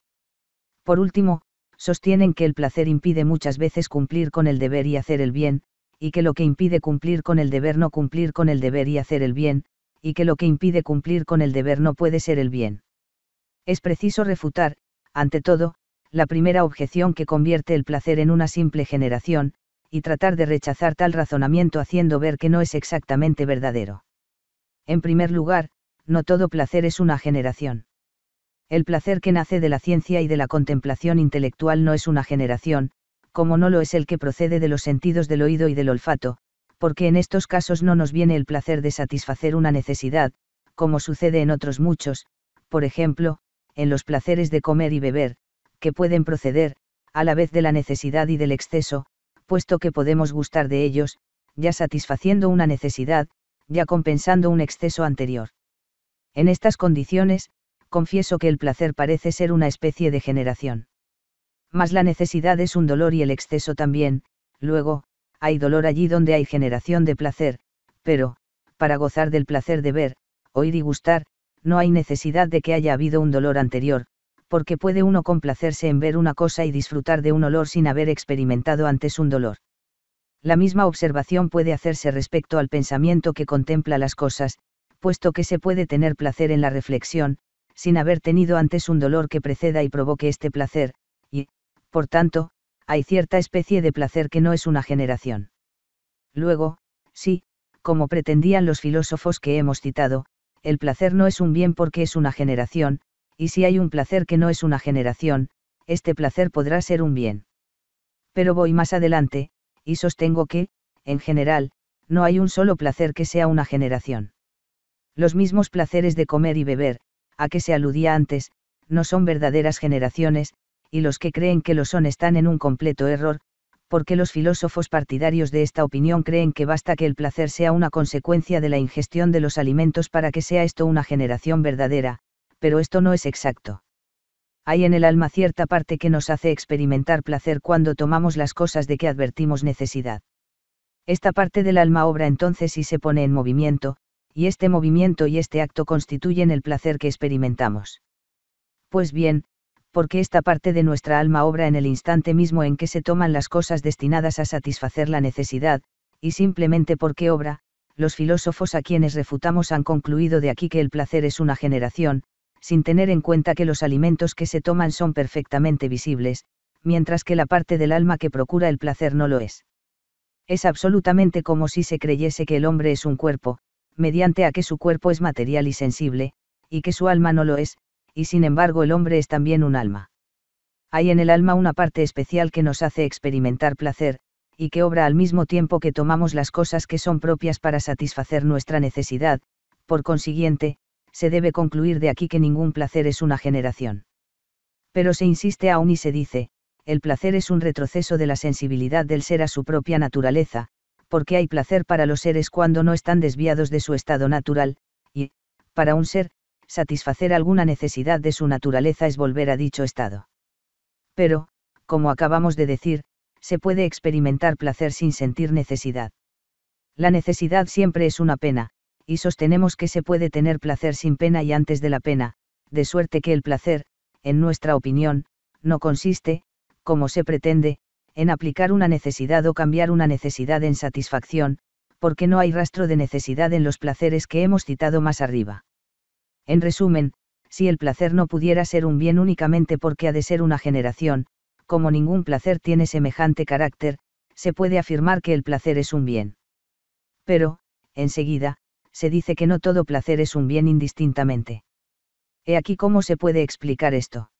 Por último, sostienen que el placer impide muchas veces cumplir con el deber y hacer el bien, y que lo que impide cumplir con el deber no cumplir con el deber y hacer el bien, y que lo que impide cumplir con el deber no puede ser el bien. Es preciso refutar, ante todo, la primera objeción que convierte el placer en una simple generación, y tratar de rechazar tal razonamiento haciendo ver que no es exactamente verdadero. En primer lugar, no todo placer es una generación. El placer que nace de la ciencia y de la contemplación intelectual no es una generación, como no lo es el que procede de los sentidos del oído y del olfato, porque en estos casos no nos viene el placer de satisfacer una necesidad, como sucede en otros muchos, por ejemplo, en los placeres de comer y beber, que pueden proceder, a la vez de la necesidad y del exceso, puesto que podemos gustar de ellos, ya satisfaciendo una necesidad, ya compensando un exceso anterior. En estas condiciones, confieso que el placer parece ser una especie de generación. Mas la necesidad es un dolor y el exceso también, luego, hay dolor allí donde hay generación de placer, pero, para gozar del placer de ver, oír y gustar, no hay necesidad de que haya habido un dolor anterior, porque puede uno complacerse en ver una cosa y disfrutar de un olor sin haber experimentado antes un dolor. La misma observación puede hacerse respecto al pensamiento que contempla las cosas, puesto que se puede tener placer en la reflexión, sin haber tenido antes un dolor que preceda y provoque este placer, y, por tanto, hay cierta especie de placer que no es una generación. Luego, sí, como pretendían los filósofos que hemos citado, el placer no es un bien porque es una generación, y si hay un placer que no es una generación, este placer podrá ser un bien. Pero voy más adelante, y sostengo que, en general, no hay un solo placer que sea una generación los mismos placeres de comer y beber, a que se aludía antes, no son verdaderas generaciones, y los que creen que lo son están en un completo error, porque los filósofos partidarios de esta opinión creen que basta que el placer sea una consecuencia de la ingestión de los alimentos para que sea esto una generación verdadera, pero esto no es exacto. Hay en el alma cierta parte que nos hace experimentar placer cuando tomamos las cosas de que advertimos necesidad. Esta parte del alma obra entonces y se pone en movimiento, y este movimiento y este acto constituyen el placer que experimentamos. Pues bien, porque esta parte de nuestra alma obra en el instante mismo en que se toman las cosas destinadas a satisfacer la necesidad, y simplemente porque obra, los filósofos a quienes refutamos han concluido de aquí que el placer es una generación, sin tener en cuenta que los alimentos que se toman son perfectamente visibles, mientras que la parte del alma que procura el placer no lo es. Es absolutamente como si se creyese que el hombre es un cuerpo, mediante a que su cuerpo es material y sensible, y que su alma no lo es, y sin embargo el hombre es también un alma. Hay en el alma una parte especial que nos hace experimentar placer, y que obra al mismo tiempo que tomamos las cosas que son propias para satisfacer nuestra necesidad, por consiguiente, se debe concluir de aquí que ningún placer es una generación. Pero se insiste aún y se dice, el placer es un retroceso de la sensibilidad del ser a su propia naturaleza, porque hay placer para los seres cuando no están desviados de su estado natural, y, para un ser, satisfacer alguna necesidad de su naturaleza es volver a dicho estado. Pero, como acabamos de decir, se puede experimentar placer sin sentir necesidad. La necesidad siempre es una pena, y sostenemos que se puede tener placer sin pena y antes de la pena, de suerte que el placer, en nuestra opinión, no consiste, como se pretende, en aplicar una necesidad o cambiar una necesidad en satisfacción, porque no hay rastro de necesidad en los placeres que hemos citado más arriba. En resumen, si el placer no pudiera ser un bien únicamente porque ha de ser una generación, como ningún placer tiene semejante carácter, se puede afirmar que el placer es un bien. Pero, enseguida, se dice que no todo placer es un bien indistintamente. He aquí cómo se puede explicar esto.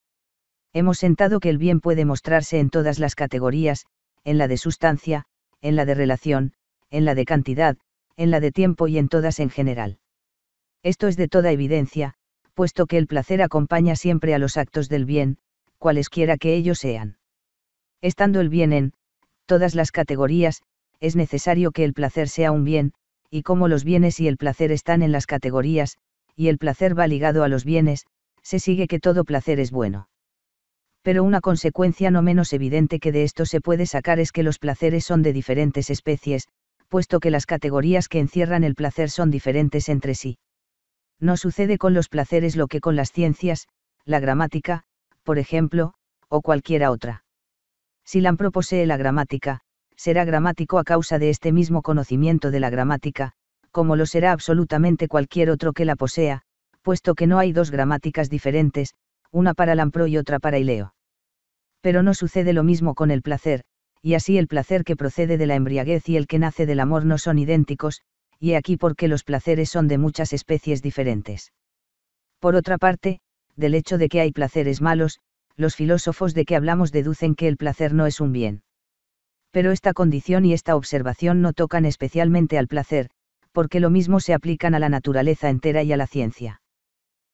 Hemos sentado que el bien puede mostrarse en todas las categorías, en la de sustancia, en la de relación, en la de cantidad, en la de tiempo y en todas en general. Esto es de toda evidencia, puesto que el placer acompaña siempre a los actos del bien, cualesquiera que ellos sean. Estando el bien en todas las categorías, es necesario que el placer sea un bien, y como los bienes y el placer están en las categorías, y el placer va ligado a los bienes, se sigue que todo placer es bueno pero una consecuencia no menos evidente que de esto se puede sacar es que los placeres son de diferentes especies, puesto que las categorías que encierran el placer son diferentes entre sí. No sucede con los placeres lo que con las ciencias, la gramática, por ejemplo, o cualquiera otra. Si Lampro posee la gramática, será gramático a causa de este mismo conocimiento de la gramática, como lo será absolutamente cualquier otro que la posea, puesto que no hay dos gramáticas diferentes, una para Lampro y otra para Ileo pero no sucede lo mismo con el placer, y así el placer que procede de la embriaguez y el que nace del amor no son idénticos, y he aquí porque los placeres son de muchas especies diferentes. Por otra parte, del hecho de que hay placeres malos, los filósofos de que hablamos deducen que el placer no es un bien. Pero esta condición y esta observación no tocan especialmente al placer, porque lo mismo se aplican a la naturaleza entera y a la ciencia.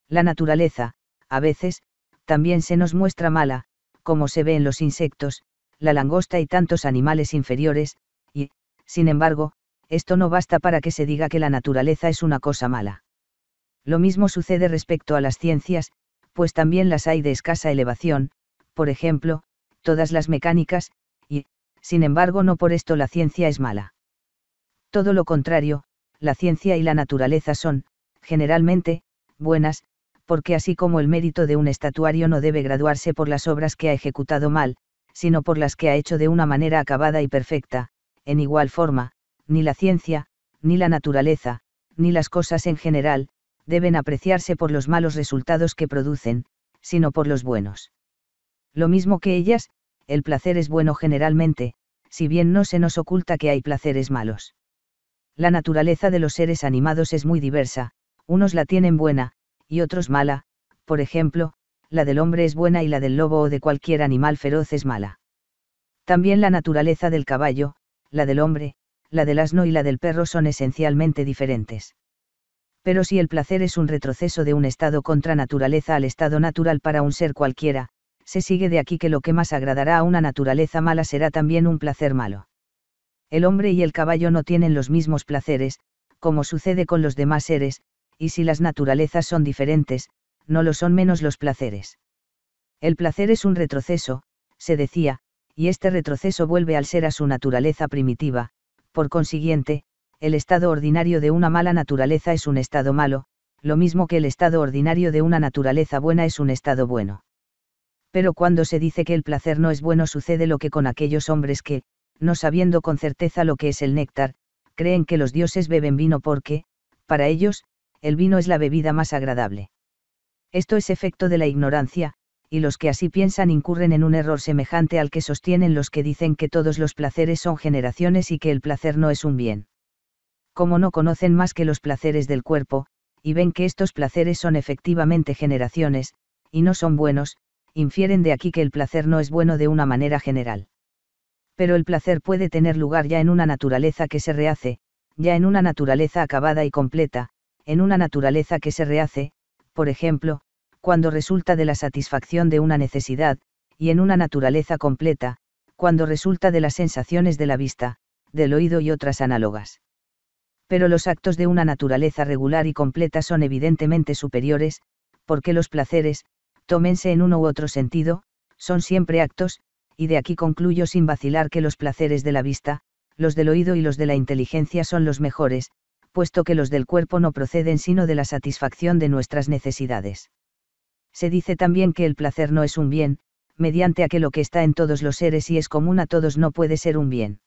La naturaleza, a veces, también se nos muestra mala, como se ve en los insectos, la langosta y tantos animales inferiores, y, sin embargo, esto no basta para que se diga que la naturaleza es una cosa mala. Lo mismo sucede respecto a las ciencias, pues también las hay de escasa elevación, por ejemplo, todas las mecánicas, y, sin embargo, no por esto la ciencia es mala. Todo lo contrario, la ciencia y la naturaleza son, generalmente, buenas, porque así como el mérito de un estatuario no debe graduarse por las obras que ha ejecutado mal, sino por las que ha hecho de una manera acabada y perfecta, en igual forma, ni la ciencia, ni la naturaleza, ni las cosas en general, deben apreciarse por los malos resultados que producen, sino por los buenos. Lo mismo que ellas, el placer es bueno generalmente, si bien no se nos oculta que hay placeres malos. La naturaleza de los seres animados es muy diversa, unos la tienen buena, y otros mala, por ejemplo, la del hombre es buena y la del lobo o de cualquier animal feroz es mala. También la naturaleza del caballo, la del hombre, la del asno y la del perro son esencialmente diferentes. Pero si el placer es un retroceso de un estado contra naturaleza al estado natural para un ser cualquiera, se sigue de aquí que lo que más agradará a una naturaleza mala será también un placer malo. El hombre y el caballo no tienen los mismos placeres, como sucede con los demás seres, y si las naturalezas son diferentes, no lo son menos los placeres. El placer es un retroceso, se decía, y este retroceso vuelve al ser a su naturaleza primitiva, por consiguiente, el estado ordinario de una mala naturaleza es un estado malo, lo mismo que el estado ordinario de una naturaleza buena es un estado bueno. Pero cuando se dice que el placer no es bueno sucede lo que con aquellos hombres que, no sabiendo con certeza lo que es el néctar, creen que los dioses beben vino porque, para ellos, el vino es la bebida más agradable. Esto es efecto de la ignorancia, y los que así piensan incurren en un error semejante al que sostienen los que dicen que todos los placeres son generaciones y que el placer no es un bien. Como no conocen más que los placeres del cuerpo, y ven que estos placeres son efectivamente generaciones, y no son buenos, infieren de aquí que el placer no es bueno de una manera general. Pero el placer puede tener lugar ya en una naturaleza que se rehace, ya en una naturaleza acabada y completa, en una naturaleza que se rehace, por ejemplo, cuando resulta de la satisfacción de una necesidad, y en una naturaleza completa, cuando resulta de las sensaciones de la vista, del oído y otras análogas. Pero los actos de una naturaleza regular y completa son evidentemente superiores, porque los placeres, tómense en uno u otro sentido, son siempre actos, y de aquí concluyo sin vacilar que los placeres de la vista, los del oído y los de la inteligencia son los mejores, puesto que los del cuerpo no proceden sino de la satisfacción de nuestras necesidades. Se dice también que el placer no es un bien, mediante a que lo que está en todos los seres y es común a todos no puede ser un bien.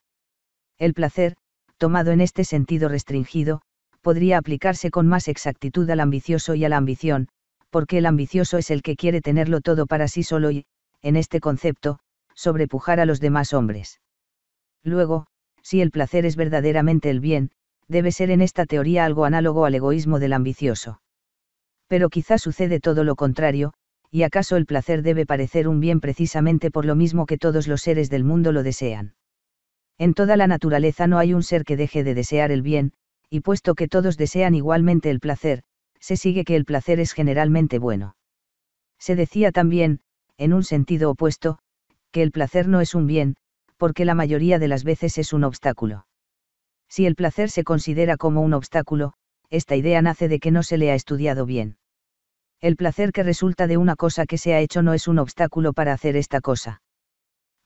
El placer, tomado en este sentido restringido, podría aplicarse con más exactitud al ambicioso y a la ambición, porque el ambicioso es el que quiere tenerlo todo para sí solo y, en este concepto, sobrepujar a los demás hombres. Luego, si el placer es verdaderamente el bien, debe ser en esta teoría algo análogo al egoísmo del ambicioso. Pero quizá sucede todo lo contrario, y acaso el placer debe parecer un bien precisamente por lo mismo que todos los seres del mundo lo desean. En toda la naturaleza no hay un ser que deje de desear el bien, y puesto que todos desean igualmente el placer, se sigue que el placer es generalmente bueno. Se decía también, en un sentido opuesto, que el placer no es un bien, porque la mayoría de las veces es un obstáculo. Si el placer se considera como un obstáculo, esta idea nace de que no se le ha estudiado bien. El placer que resulta de una cosa que se ha hecho no es un obstáculo para hacer esta cosa.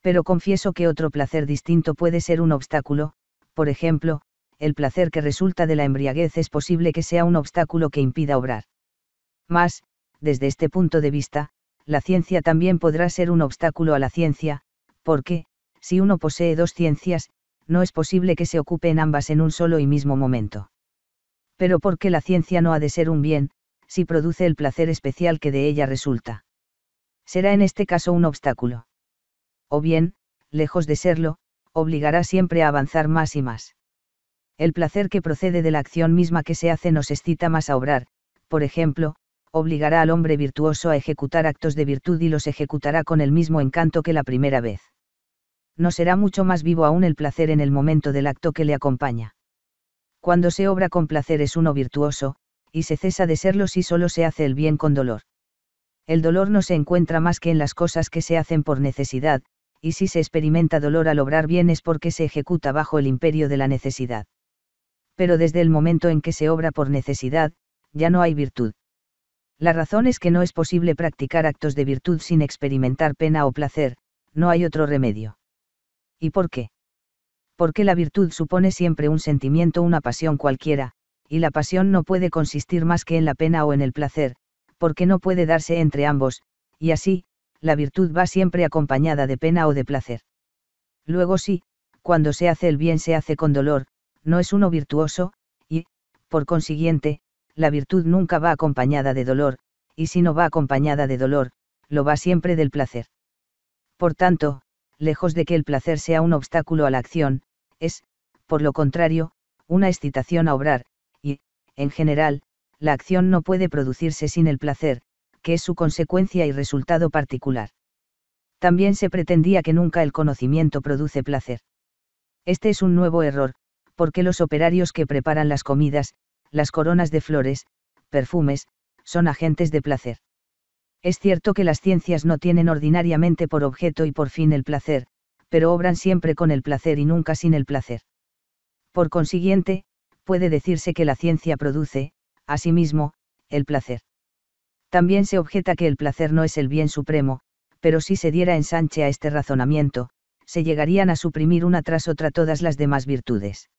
Pero confieso que otro placer distinto puede ser un obstáculo, por ejemplo, el placer que resulta de la embriaguez es posible que sea un obstáculo que impida obrar. Más, desde este punto de vista, la ciencia también podrá ser un obstáculo a la ciencia, porque, si uno posee dos ciencias, no es posible que se ocupen ambas en un solo y mismo momento. Pero ¿por qué la ciencia no ha de ser un bien, si produce el placer especial que de ella resulta? Será en este caso un obstáculo. O bien, lejos de serlo, obligará siempre a avanzar más y más. El placer que procede de la acción misma que se hace nos excita más a obrar, por ejemplo, obligará al hombre virtuoso a ejecutar actos de virtud y los ejecutará con el mismo encanto que la primera vez no será mucho más vivo aún el placer en el momento del acto que le acompaña. Cuando se obra con placer es uno virtuoso, y se cesa de serlo si solo se hace el bien con dolor. El dolor no se encuentra más que en las cosas que se hacen por necesidad, y si se experimenta dolor al obrar bien es porque se ejecuta bajo el imperio de la necesidad. Pero desde el momento en que se obra por necesidad, ya no hay virtud. La razón es que no es posible practicar actos de virtud sin experimentar pena o placer, no hay otro remedio. ¿Y por qué? Porque la virtud supone siempre un sentimiento, una pasión cualquiera, y la pasión no puede consistir más que en la pena o en el placer, porque no puede darse entre ambos, y así, la virtud va siempre acompañada de pena o de placer. Luego sí, cuando se hace el bien se hace con dolor, no es uno virtuoso, y, por consiguiente, la virtud nunca va acompañada de dolor, y si no va acompañada de dolor, lo va siempre del placer. Por tanto, lejos de que el placer sea un obstáculo a la acción, es, por lo contrario, una excitación a obrar, y, en general, la acción no puede producirse sin el placer, que es su consecuencia y resultado particular. También se pretendía que nunca el conocimiento produce placer. Este es un nuevo error, porque los operarios que preparan las comidas, las coronas de flores, perfumes, son agentes de placer. Es cierto que las ciencias no tienen ordinariamente por objeto y por fin el placer, pero obran siempre con el placer y nunca sin el placer. Por consiguiente, puede decirse que la ciencia produce, asimismo, el placer. También se objeta que el placer no es el bien supremo, pero si se diera ensanche a este razonamiento, se llegarían a suprimir una tras otra todas las demás virtudes.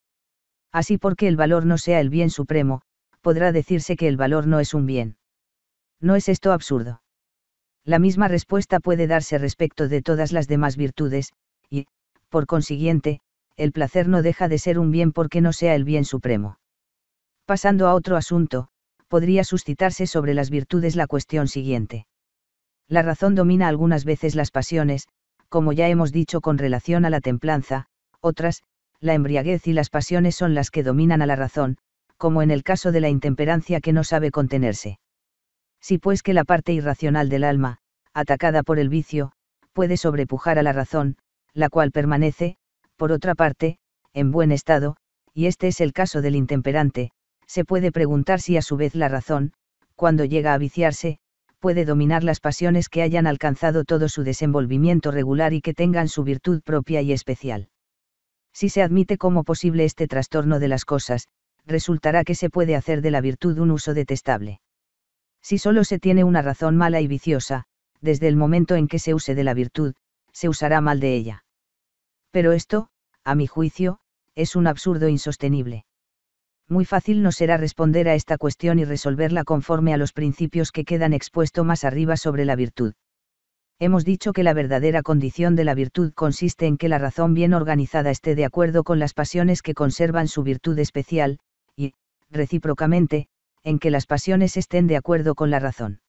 Así porque el valor no sea el bien supremo, podrá decirse que el valor no es un bien. ¿No es esto absurdo? la misma respuesta puede darse respecto de todas las demás virtudes, y, por consiguiente, el placer no deja de ser un bien porque no sea el bien supremo. Pasando a otro asunto, podría suscitarse sobre las virtudes la cuestión siguiente. La razón domina algunas veces las pasiones, como ya hemos dicho con relación a la templanza, otras, la embriaguez y las pasiones son las que dominan a la razón, como en el caso de la intemperancia que no sabe contenerse. Si pues que la parte irracional del alma, atacada por el vicio, puede sobrepujar a la razón, la cual permanece, por otra parte, en buen estado, y este es el caso del intemperante, se puede preguntar si a su vez la razón, cuando llega a viciarse, puede dominar las pasiones que hayan alcanzado todo su desenvolvimiento regular y que tengan su virtud propia y especial. Si se admite como posible este trastorno de las cosas, resultará que se puede hacer de la virtud un uso detestable. Si solo se tiene una razón mala y viciosa, desde el momento en que se use de la virtud, se usará mal de ella. Pero esto, a mi juicio, es un absurdo insostenible. Muy fácil no será responder a esta cuestión y resolverla conforme a los principios que quedan expuesto más arriba sobre la virtud. Hemos dicho que la verdadera condición de la virtud consiste en que la razón bien organizada esté de acuerdo con las pasiones que conservan su virtud especial, y, recíprocamente, en que las pasiones estén de acuerdo con la razón.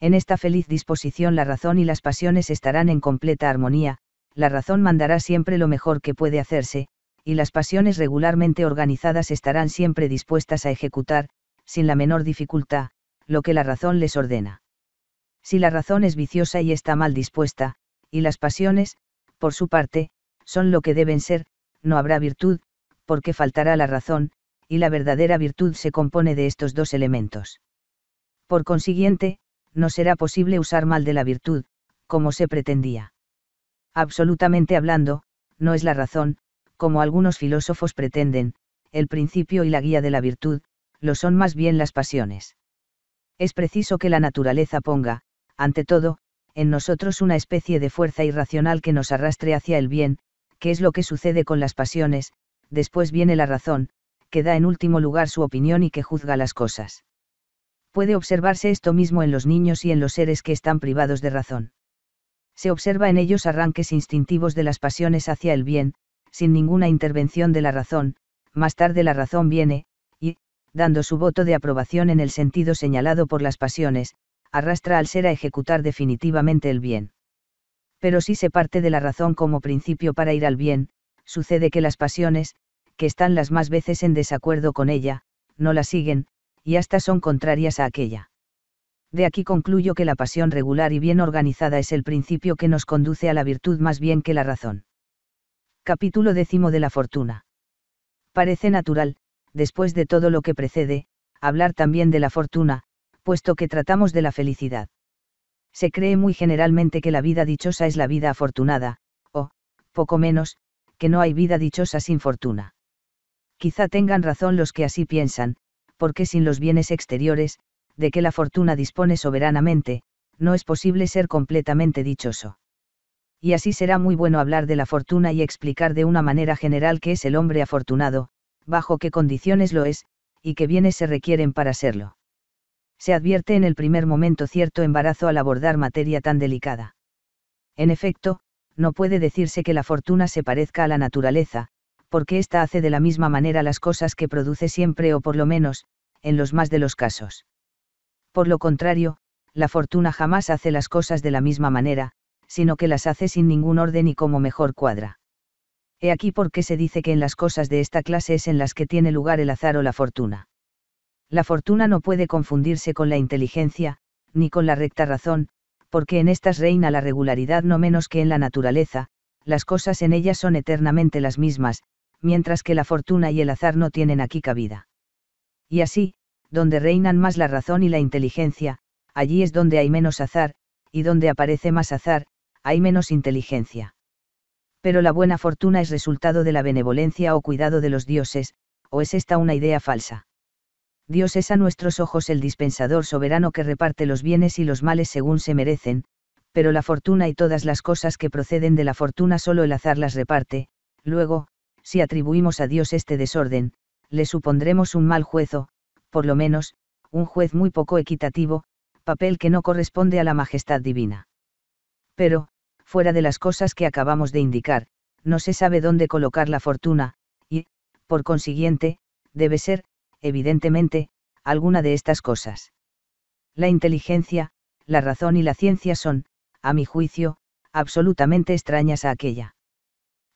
En esta feliz disposición la razón y las pasiones estarán en completa armonía, la razón mandará siempre lo mejor que puede hacerse, y las pasiones regularmente organizadas estarán siempre dispuestas a ejecutar, sin la menor dificultad, lo que la razón les ordena. Si la razón es viciosa y está mal dispuesta, y las pasiones, por su parte, son lo que deben ser, no habrá virtud, porque faltará la razón, y la verdadera virtud se compone de estos dos elementos. Por consiguiente, no será posible usar mal de la virtud, como se pretendía. Absolutamente hablando, no es la razón, como algunos filósofos pretenden, el principio y la guía de la virtud, lo son más bien las pasiones. Es preciso que la naturaleza ponga, ante todo, en nosotros una especie de fuerza irracional que nos arrastre hacia el bien, que es lo que sucede con las pasiones, después viene la razón, que da en último lugar su opinión y que juzga las cosas. Puede observarse esto mismo en los niños y en los seres que están privados de razón. Se observa en ellos arranques instintivos de las pasiones hacia el bien, sin ninguna intervención de la razón, más tarde la razón viene, y, dando su voto de aprobación en el sentido señalado por las pasiones, arrastra al ser a ejecutar definitivamente el bien. Pero si se parte de la razón como principio para ir al bien, sucede que las pasiones, que están las más veces en desacuerdo con ella, no la siguen, y hasta son contrarias a aquella. De aquí concluyo que la pasión regular y bien organizada es el principio que nos conduce a la virtud más bien que la razón. Capítulo décimo de la fortuna. Parece natural, después de todo lo que precede, hablar también de la fortuna, puesto que tratamos de la felicidad. Se cree muy generalmente que la vida dichosa es la vida afortunada, o, poco menos, que no hay vida dichosa sin fortuna. Quizá tengan razón los que así piensan, porque sin los bienes exteriores, de que la fortuna dispone soberanamente, no es posible ser completamente dichoso. Y así será muy bueno hablar de la fortuna y explicar de una manera general qué es el hombre afortunado, bajo qué condiciones lo es, y qué bienes se requieren para serlo. Se advierte en el primer momento cierto embarazo al abordar materia tan delicada. En efecto, no puede decirse que la fortuna se parezca a la naturaleza, porque ésta hace de la misma manera las cosas que produce siempre o por lo menos, en los más de los casos. Por lo contrario, la fortuna jamás hace las cosas de la misma manera, sino que las hace sin ningún orden y como mejor cuadra. He aquí por qué se dice que en las cosas de esta clase es en las que tiene lugar el azar o la fortuna. La fortuna no puede confundirse con la inteligencia, ni con la recta razón, porque en estas reina la regularidad no menos que en la naturaleza, las cosas en ellas son eternamente las mismas, mientras que la fortuna y el azar no tienen aquí cabida. Y así, donde reinan más la razón y la inteligencia, allí es donde hay menos azar, y donde aparece más azar, hay menos inteligencia. Pero la buena fortuna es resultado de la benevolencia o cuidado de los dioses, o es esta una idea falsa. Dios es a nuestros ojos el dispensador soberano que reparte los bienes y los males según se merecen, pero la fortuna y todas las cosas que proceden de la fortuna solo el azar las reparte, luego, si atribuimos a Dios este desorden, le supondremos un mal juezo, por lo menos, un juez muy poco equitativo, papel que no corresponde a la majestad divina. Pero, fuera de las cosas que acabamos de indicar, no se sabe dónde colocar la fortuna, y, por consiguiente, debe ser, evidentemente, alguna de estas cosas. La inteligencia, la razón y la ciencia son, a mi juicio, absolutamente extrañas a aquella.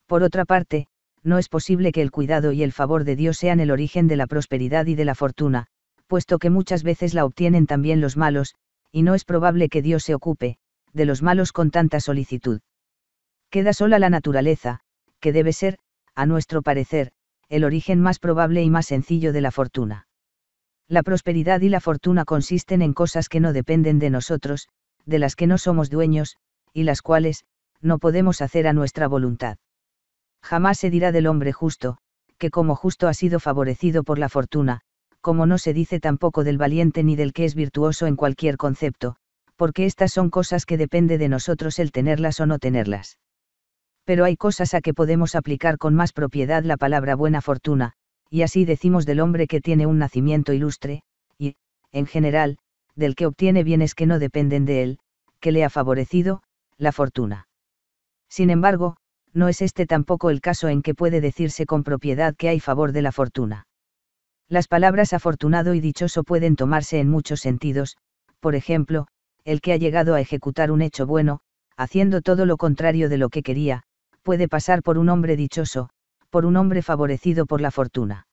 Por otra parte, no es posible que el cuidado y el favor de Dios sean el origen de la prosperidad y de la fortuna, puesto que muchas veces la obtienen también los malos, y no es probable que Dios se ocupe, de los malos con tanta solicitud. Queda sola la naturaleza, que debe ser, a nuestro parecer, el origen más probable y más sencillo de la fortuna. La prosperidad y la fortuna consisten en cosas que no dependen de nosotros, de las que no somos dueños, y las cuales, no podemos hacer a nuestra voluntad. Jamás se dirá del hombre justo, que como justo ha sido favorecido por la fortuna, como no se dice tampoco del valiente ni del que es virtuoso en cualquier concepto, porque estas son cosas que depende de nosotros el tenerlas o no tenerlas. Pero hay cosas a que podemos aplicar con más propiedad la palabra buena fortuna, y así decimos del hombre que tiene un nacimiento ilustre, y, en general, del que obtiene bienes que no dependen de él, que le ha favorecido, la fortuna. Sin embargo, no es este tampoco el caso en que puede decirse con propiedad que hay favor de la fortuna. Las palabras afortunado y dichoso pueden tomarse en muchos sentidos, por ejemplo, el que ha llegado a ejecutar un hecho bueno, haciendo todo lo contrario de lo que quería, puede pasar por un hombre dichoso, por un hombre favorecido por la fortuna.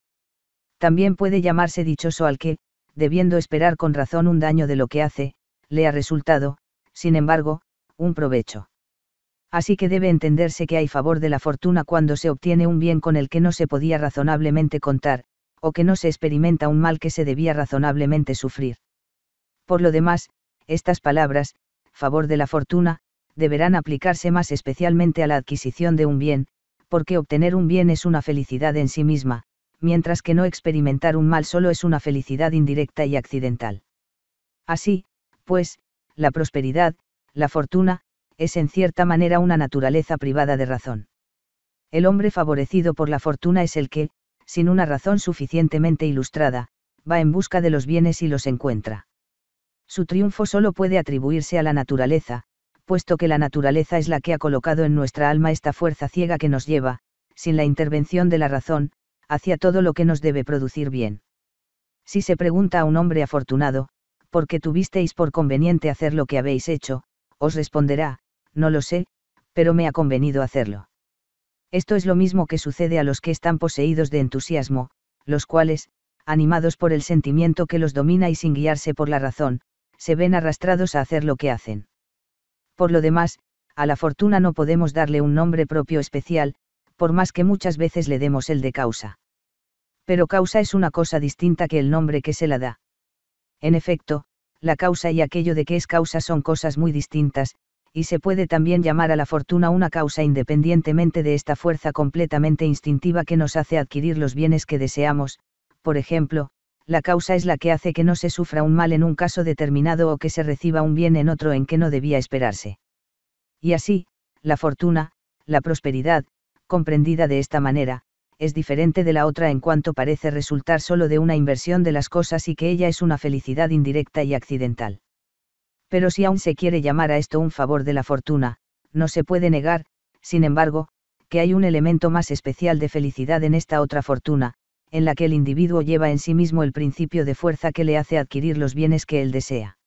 También puede llamarse dichoso al que, debiendo esperar con razón un daño de lo que hace, le ha resultado, sin embargo, un provecho así que debe entenderse que hay favor de la fortuna cuando se obtiene un bien con el que no se podía razonablemente contar, o que no se experimenta un mal que se debía razonablemente sufrir. Por lo demás, estas palabras, favor de la fortuna, deberán aplicarse más especialmente a la adquisición de un bien, porque obtener un bien es una felicidad en sí misma, mientras que no experimentar un mal solo es una felicidad indirecta y accidental. Así, pues, la prosperidad, la fortuna, es en cierta manera una naturaleza privada de razón. El hombre favorecido por la fortuna es el que, sin una razón suficientemente ilustrada, va en busca de los bienes y los encuentra. Su triunfo solo puede atribuirse a la naturaleza, puesto que la naturaleza es la que ha colocado en nuestra alma esta fuerza ciega que nos lleva, sin la intervención de la razón, hacia todo lo que nos debe producir bien. Si se pregunta a un hombre afortunado, ¿por qué tuvisteis por conveniente hacer lo que habéis hecho? os responderá, no lo sé, pero me ha convenido hacerlo. Esto es lo mismo que sucede a los que están poseídos de entusiasmo, los cuales, animados por el sentimiento que los domina y sin guiarse por la razón, se ven arrastrados a hacer lo que hacen. Por lo demás, a la fortuna no podemos darle un nombre propio especial, por más que muchas veces le demos el de causa. Pero causa es una cosa distinta que el nombre que se la da. En efecto, la causa y aquello de que es causa son cosas muy distintas, y se puede también llamar a la fortuna una causa independientemente de esta fuerza completamente instintiva que nos hace adquirir los bienes que deseamos, por ejemplo, la causa es la que hace que no se sufra un mal en un caso determinado o que se reciba un bien en otro en que no debía esperarse. Y así, la fortuna, la prosperidad, comprendida de esta manera, es diferente de la otra en cuanto parece resultar solo de una inversión de las cosas y que ella es una felicidad indirecta y accidental pero si aún se quiere llamar a esto un favor de la fortuna, no se puede negar, sin embargo, que hay un elemento más especial de felicidad en esta otra fortuna, en la que el individuo lleva en sí mismo el principio de fuerza que le hace adquirir los bienes que él desea.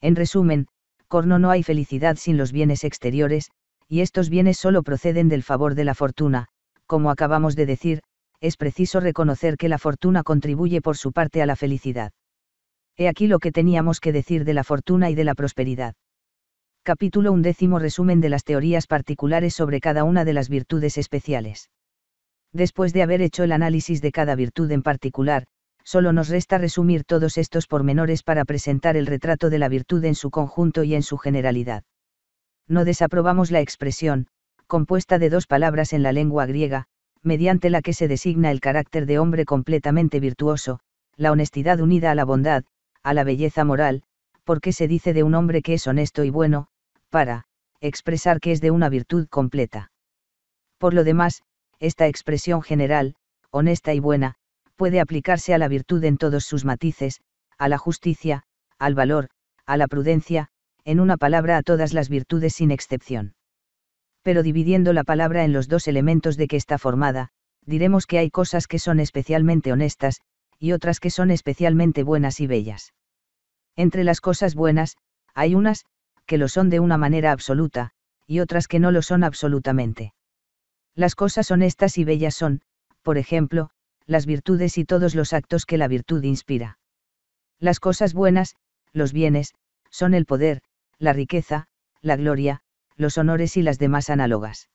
En resumen, corno no hay felicidad sin los bienes exteriores, y estos bienes solo proceden del favor de la fortuna, como acabamos de decir, es preciso reconocer que la fortuna contribuye por su parte a la felicidad. He aquí lo que teníamos que decir de la fortuna y de la prosperidad. Capítulo undécimo Resumen de las teorías particulares sobre cada una de las virtudes especiales. Después de haber hecho el análisis de cada virtud en particular, solo nos resta resumir todos estos pormenores para presentar el retrato de la virtud en su conjunto y en su generalidad. No desaprobamos la expresión, compuesta de dos palabras en la lengua griega, mediante la que se designa el carácter de hombre completamente virtuoso, la honestidad unida a la bondad, a la belleza moral, porque se dice de un hombre que es honesto y bueno, para, expresar que es de una virtud completa. Por lo demás, esta expresión general, honesta y buena, puede aplicarse a la virtud en todos sus matices, a la justicia, al valor, a la prudencia, en una palabra a todas las virtudes sin excepción. Pero dividiendo la palabra en los dos elementos de que está formada, diremos que hay cosas que son especialmente honestas, y otras que son especialmente buenas y bellas. Entre las cosas buenas, hay unas, que lo son de una manera absoluta, y otras que no lo son absolutamente. Las cosas honestas y bellas son, por ejemplo, las virtudes y todos los actos que la virtud inspira. Las cosas buenas, los bienes, son el poder, la riqueza, la gloria, los honores y las demás análogas.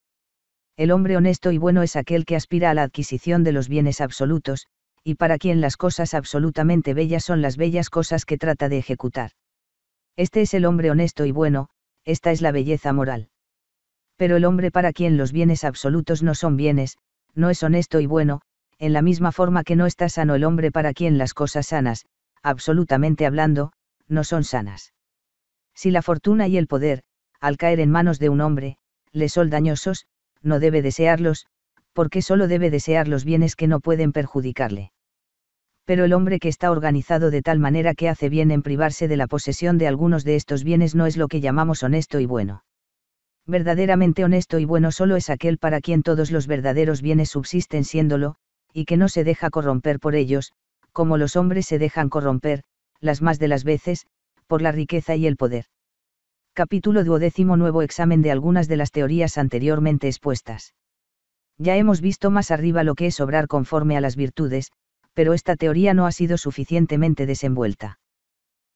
El hombre honesto y bueno es aquel que aspira a la adquisición de los bienes absolutos, y para quien las cosas absolutamente bellas son las bellas cosas que trata de ejecutar. Este es el hombre honesto y bueno, esta es la belleza moral. Pero el hombre para quien los bienes absolutos no son bienes, no es honesto y bueno, en la misma forma que no está sano el hombre para quien las cosas sanas, absolutamente hablando, no son sanas. Si la fortuna y el poder, al caer en manos de un hombre, le son dañosos, no debe desearlos, porque solo debe desear los bienes que no pueden perjudicarle pero el hombre que está organizado de tal manera que hace bien en privarse de la posesión de algunos de estos bienes no es lo que llamamos honesto y bueno. Verdaderamente honesto y bueno solo es aquel para quien todos los verdaderos bienes subsisten siéndolo, y que no se deja corromper por ellos, como los hombres se dejan corromper, las más de las veces, por la riqueza y el poder. Capítulo duodécimo Nuevo examen de algunas de las teorías anteriormente expuestas. Ya hemos visto más arriba lo que es obrar conforme a las virtudes, pero esta teoría no ha sido suficientemente desenvuelta.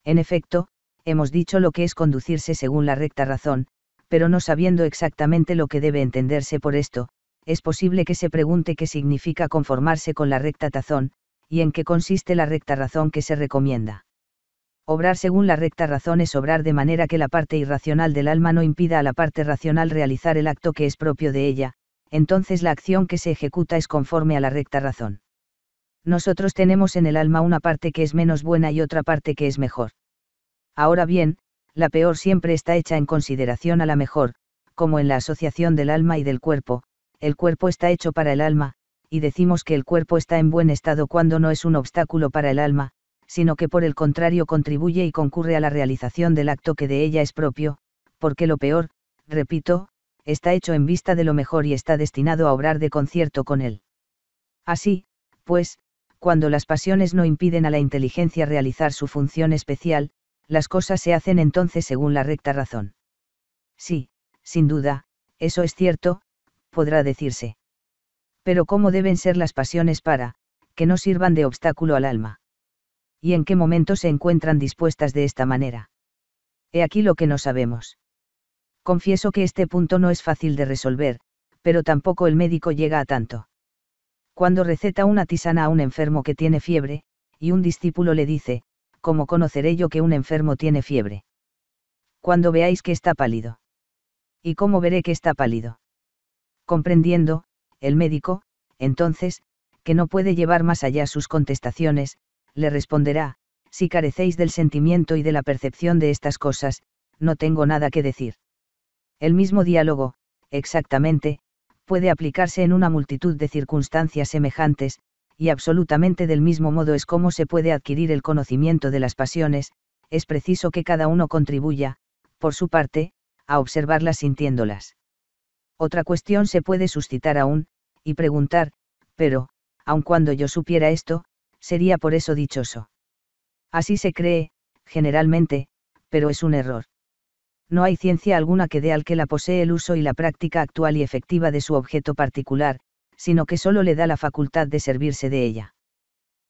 En efecto, hemos dicho lo que es conducirse según la recta razón, pero no sabiendo exactamente lo que debe entenderse por esto, es posible que se pregunte qué significa conformarse con la recta tazón, y en qué consiste la recta razón que se recomienda. Obrar según la recta razón es obrar de manera que la parte irracional del alma no impida a la parte racional realizar el acto que es propio de ella, entonces la acción que se ejecuta es conforme a la recta razón nosotros tenemos en el alma una parte que es menos buena y otra parte que es mejor. Ahora bien, la peor siempre está hecha en consideración a la mejor, como en la asociación del alma y del cuerpo, el cuerpo está hecho para el alma, y decimos que el cuerpo está en buen estado cuando no es un obstáculo para el alma, sino que por el contrario contribuye y concurre a la realización del acto que de ella es propio, porque lo peor, repito, está hecho en vista de lo mejor y está destinado a obrar de concierto con él. Así, pues, cuando las pasiones no impiden a la inteligencia realizar su función especial, las cosas se hacen entonces según la recta razón. Sí, sin duda, eso es cierto, podrá decirse. Pero ¿cómo deben ser las pasiones para, que no sirvan de obstáculo al alma? ¿Y en qué momento se encuentran dispuestas de esta manera? He aquí lo que no sabemos. Confieso que este punto no es fácil de resolver, pero tampoco el médico llega a tanto. Cuando receta una tisana a un enfermo que tiene fiebre, y un discípulo le dice, ¿cómo conoceré yo que un enfermo tiene fiebre? Cuando veáis que está pálido. ¿Y cómo veré que está pálido? Comprendiendo, el médico, entonces, que no puede llevar más allá sus contestaciones, le responderá, si carecéis del sentimiento y de la percepción de estas cosas, no tengo nada que decir. El mismo diálogo, exactamente, puede aplicarse en una multitud de circunstancias semejantes, y absolutamente del mismo modo es como se puede adquirir el conocimiento de las pasiones, es preciso que cada uno contribuya, por su parte, a observarlas sintiéndolas. Otra cuestión se puede suscitar aún, y preguntar, pero, aun cuando yo supiera esto, sería por eso dichoso. Así se cree, generalmente, pero es un error no hay ciencia alguna que dé al que la posee el uso y la práctica actual y efectiva de su objeto particular, sino que solo le da la facultad de servirse de ella.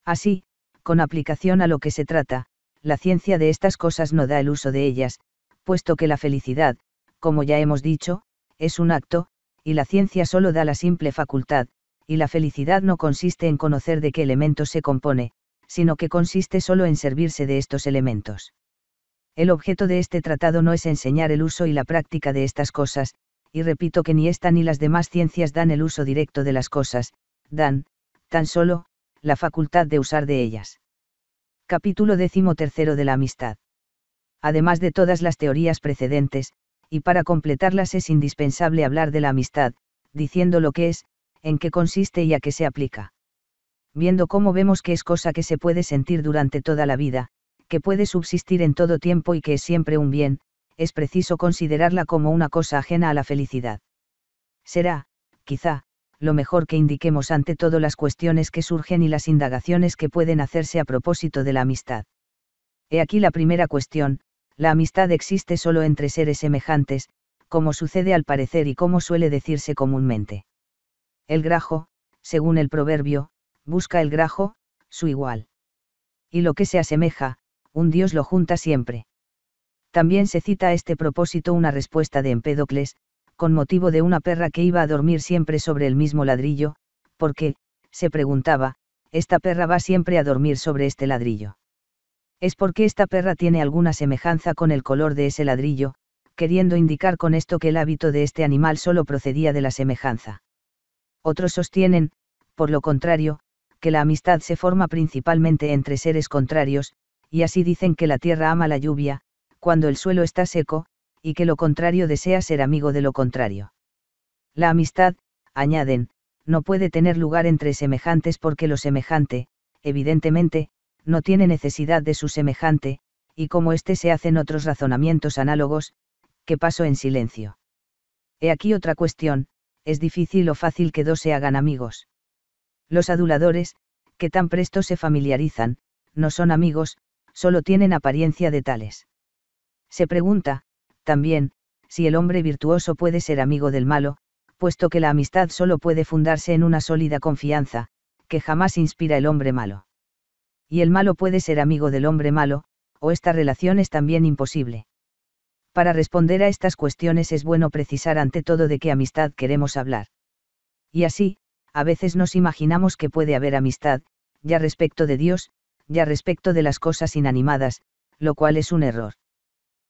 Así, con aplicación a lo que se trata, la ciencia de estas cosas no da el uso de ellas, puesto que la felicidad, como ya hemos dicho, es un acto, y la ciencia solo da la simple facultad, y la felicidad no consiste en conocer de qué elementos se compone, sino que consiste solo en servirse de estos elementos. El objeto de este tratado no es enseñar el uso y la práctica de estas cosas, y repito que ni esta ni las demás ciencias dan el uso directo de las cosas, dan, tan solo, la facultad de usar de ellas. Capítulo décimo de la amistad. Además de todas las teorías precedentes, y para completarlas es indispensable hablar de la amistad, diciendo lo que es, en qué consiste y a qué se aplica. Viendo cómo vemos que es cosa que se puede sentir durante toda la vida, que puede subsistir en todo tiempo y que es siempre un bien, es preciso considerarla como una cosa ajena a la felicidad. Será, quizá, lo mejor que indiquemos ante todo las cuestiones que surgen y las indagaciones que pueden hacerse a propósito de la amistad. He aquí la primera cuestión, la amistad existe solo entre seres semejantes, como sucede al parecer y como suele decirse comúnmente. El grajo, según el proverbio, busca el grajo, su igual. Y lo que se asemeja, un dios lo junta siempre. También se cita a este propósito una respuesta de Empédocles, con motivo de una perra que iba a dormir siempre sobre el mismo ladrillo, porque, se preguntaba, esta perra va siempre a dormir sobre este ladrillo. Es porque esta perra tiene alguna semejanza con el color de ese ladrillo, queriendo indicar con esto que el hábito de este animal solo procedía de la semejanza. Otros sostienen, por lo contrario, que la amistad se forma principalmente entre seres contrarios, y así dicen que la tierra ama la lluvia, cuando el suelo está seco, y que lo contrario desea ser amigo de lo contrario. La amistad, añaden, no puede tener lugar entre semejantes porque lo semejante, evidentemente, no tiene necesidad de su semejante, y como éste se hacen otros razonamientos análogos, que paso en silencio. He aquí otra cuestión, es difícil o fácil que dos se hagan amigos. Los aduladores, que tan presto se familiarizan, no son amigos, solo tienen apariencia de tales. Se pregunta, también, si el hombre virtuoso puede ser amigo del malo, puesto que la amistad solo puede fundarse en una sólida confianza, que jamás inspira el hombre malo. Y el malo puede ser amigo del hombre malo, o esta relación es también imposible. Para responder a estas cuestiones es bueno precisar ante todo de qué amistad queremos hablar. Y así, a veces nos imaginamos que puede haber amistad, ya respecto de Dios, ya respecto de las cosas inanimadas, lo cual es un error.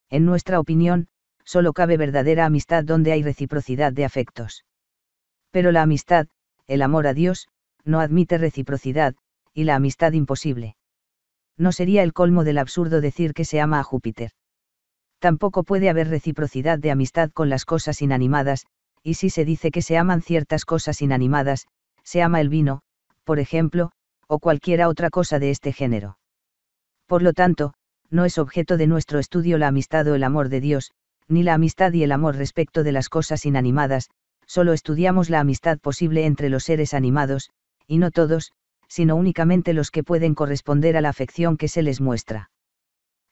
En nuestra opinión, solo cabe verdadera amistad donde hay reciprocidad de afectos. Pero la amistad, el amor a Dios, no admite reciprocidad, y la amistad imposible. No sería el colmo del absurdo decir que se ama a Júpiter. Tampoco puede haber reciprocidad de amistad con las cosas inanimadas, y si se dice que se aman ciertas cosas inanimadas, se ama el vino, por ejemplo, o cualquiera otra cosa de este género. Por lo tanto, no es objeto de nuestro estudio la amistad o el amor de Dios, ni la amistad y el amor respecto de las cosas inanimadas, solo estudiamos la amistad posible entre los seres animados, y no todos, sino únicamente los que pueden corresponder a la afección que se les muestra.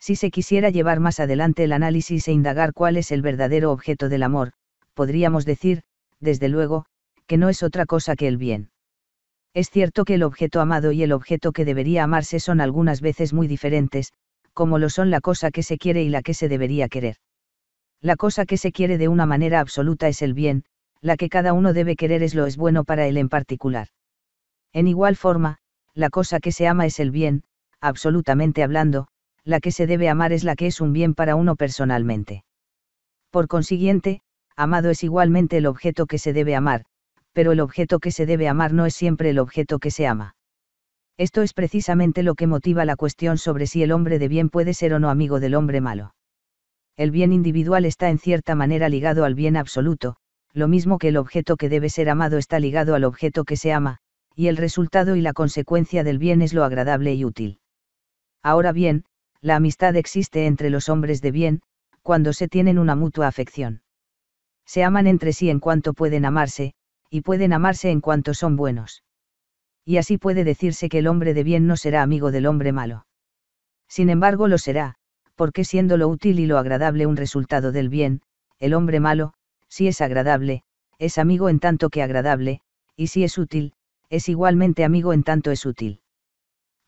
Si se quisiera llevar más adelante el análisis e indagar cuál es el verdadero objeto del amor, podríamos decir, desde luego, que no es otra cosa que el bien. Es cierto que el objeto amado y el objeto que debería amarse son algunas veces muy diferentes, como lo son la cosa que se quiere y la que se debería querer. La cosa que se quiere de una manera absoluta es el bien, la que cada uno debe querer es lo es bueno para él en particular. En igual forma, la cosa que se ama es el bien, absolutamente hablando, la que se debe amar es la que es un bien para uno personalmente. Por consiguiente, amado es igualmente el objeto que se debe amar, pero el objeto que se debe amar no es siempre el objeto que se ama. Esto es precisamente lo que motiva la cuestión sobre si el hombre de bien puede ser o no amigo del hombre malo. El bien individual está en cierta manera ligado al bien absoluto, lo mismo que el objeto que debe ser amado está ligado al objeto que se ama, y el resultado y la consecuencia del bien es lo agradable y útil. Ahora bien, la amistad existe entre los hombres de bien, cuando se tienen una mutua afección. Se aman entre sí en cuanto pueden amarse, y pueden amarse en cuanto son buenos. Y así puede decirse que el hombre de bien no será amigo del hombre malo. Sin embargo lo será, porque siendo lo útil y lo agradable un resultado del bien, el hombre malo, si es agradable, es amigo en tanto que agradable, y si es útil, es igualmente amigo en tanto es útil.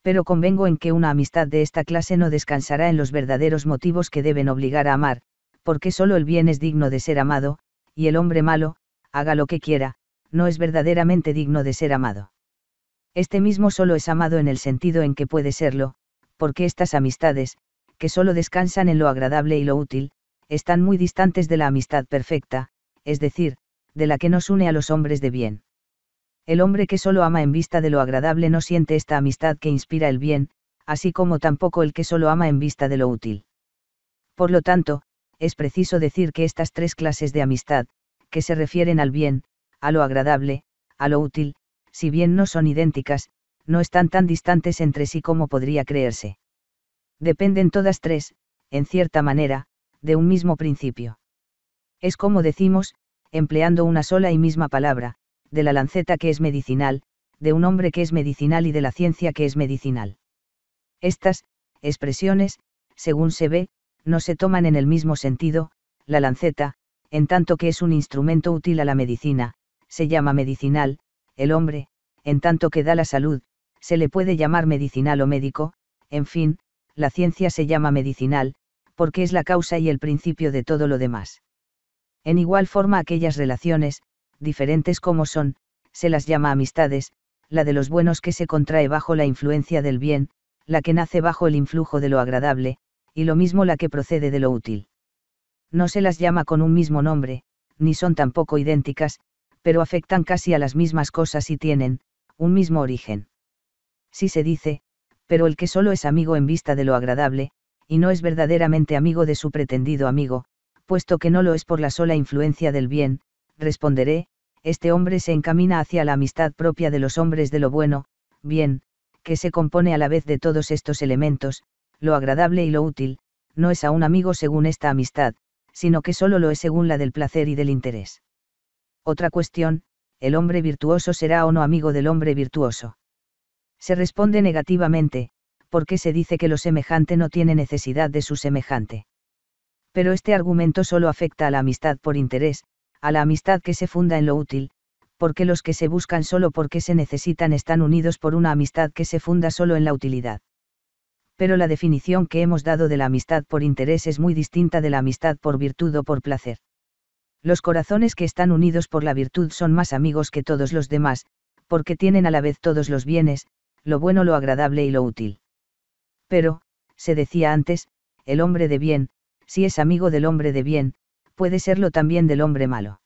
Pero convengo en que una amistad de esta clase no descansará en los verdaderos motivos que deben obligar a amar, porque solo el bien es digno de ser amado, y el hombre malo, haga lo que quiera, no es verdaderamente digno de ser amado. Este mismo solo es amado en el sentido en que puede serlo, porque estas amistades, que solo descansan en lo agradable y lo útil, están muy distantes de la amistad perfecta, es decir, de la que nos une a los hombres de bien. El hombre que solo ama en vista de lo agradable no siente esta amistad que inspira el bien, así como tampoco el que solo ama en vista de lo útil. Por lo tanto, es preciso decir que estas tres clases de amistad, que se refieren al bien, a lo agradable, a lo útil, si bien no son idénticas, no están tan distantes entre sí como podría creerse. Dependen todas tres, en cierta manera, de un mismo principio. Es como decimos, empleando una sola y misma palabra, de la lanceta que es medicinal, de un hombre que es medicinal y de la ciencia que es medicinal. Estas, expresiones, según se ve, no se toman en el mismo sentido, la lanceta, en tanto que es un instrumento útil a la medicina, se llama medicinal, el hombre, en tanto que da la salud, se le puede llamar medicinal o médico, en fin, la ciencia se llama medicinal, porque es la causa y el principio de todo lo demás. En igual forma aquellas relaciones, diferentes como son, se las llama amistades, la de los buenos que se contrae bajo la influencia del bien, la que nace bajo el influjo de lo agradable, y lo mismo la que procede de lo útil. No se las llama con un mismo nombre, ni son tampoco idénticas, pero afectan casi a las mismas cosas y tienen, un mismo origen. Si se dice, pero el que solo es amigo en vista de lo agradable, y no es verdaderamente amigo de su pretendido amigo, puesto que no lo es por la sola influencia del bien, responderé, este hombre se encamina hacia la amistad propia de los hombres de lo bueno, bien, que se compone a la vez de todos estos elementos, lo agradable y lo útil, no es a un amigo según esta amistad, sino que solo lo es según la del placer y del interés. Otra cuestión, ¿el hombre virtuoso será o no amigo del hombre virtuoso? Se responde negativamente, porque se dice que lo semejante no tiene necesidad de su semejante. Pero este argumento solo afecta a la amistad por interés, a la amistad que se funda en lo útil, porque los que se buscan solo porque se necesitan están unidos por una amistad que se funda solo en la utilidad. Pero la definición que hemos dado de la amistad por interés es muy distinta de la amistad por virtud o por placer. Los corazones que están unidos por la virtud son más amigos que todos los demás, porque tienen a la vez todos los bienes, lo bueno, lo agradable y lo útil. Pero, se decía antes, el hombre de bien, si es amigo del hombre de bien, puede serlo también del hombre malo.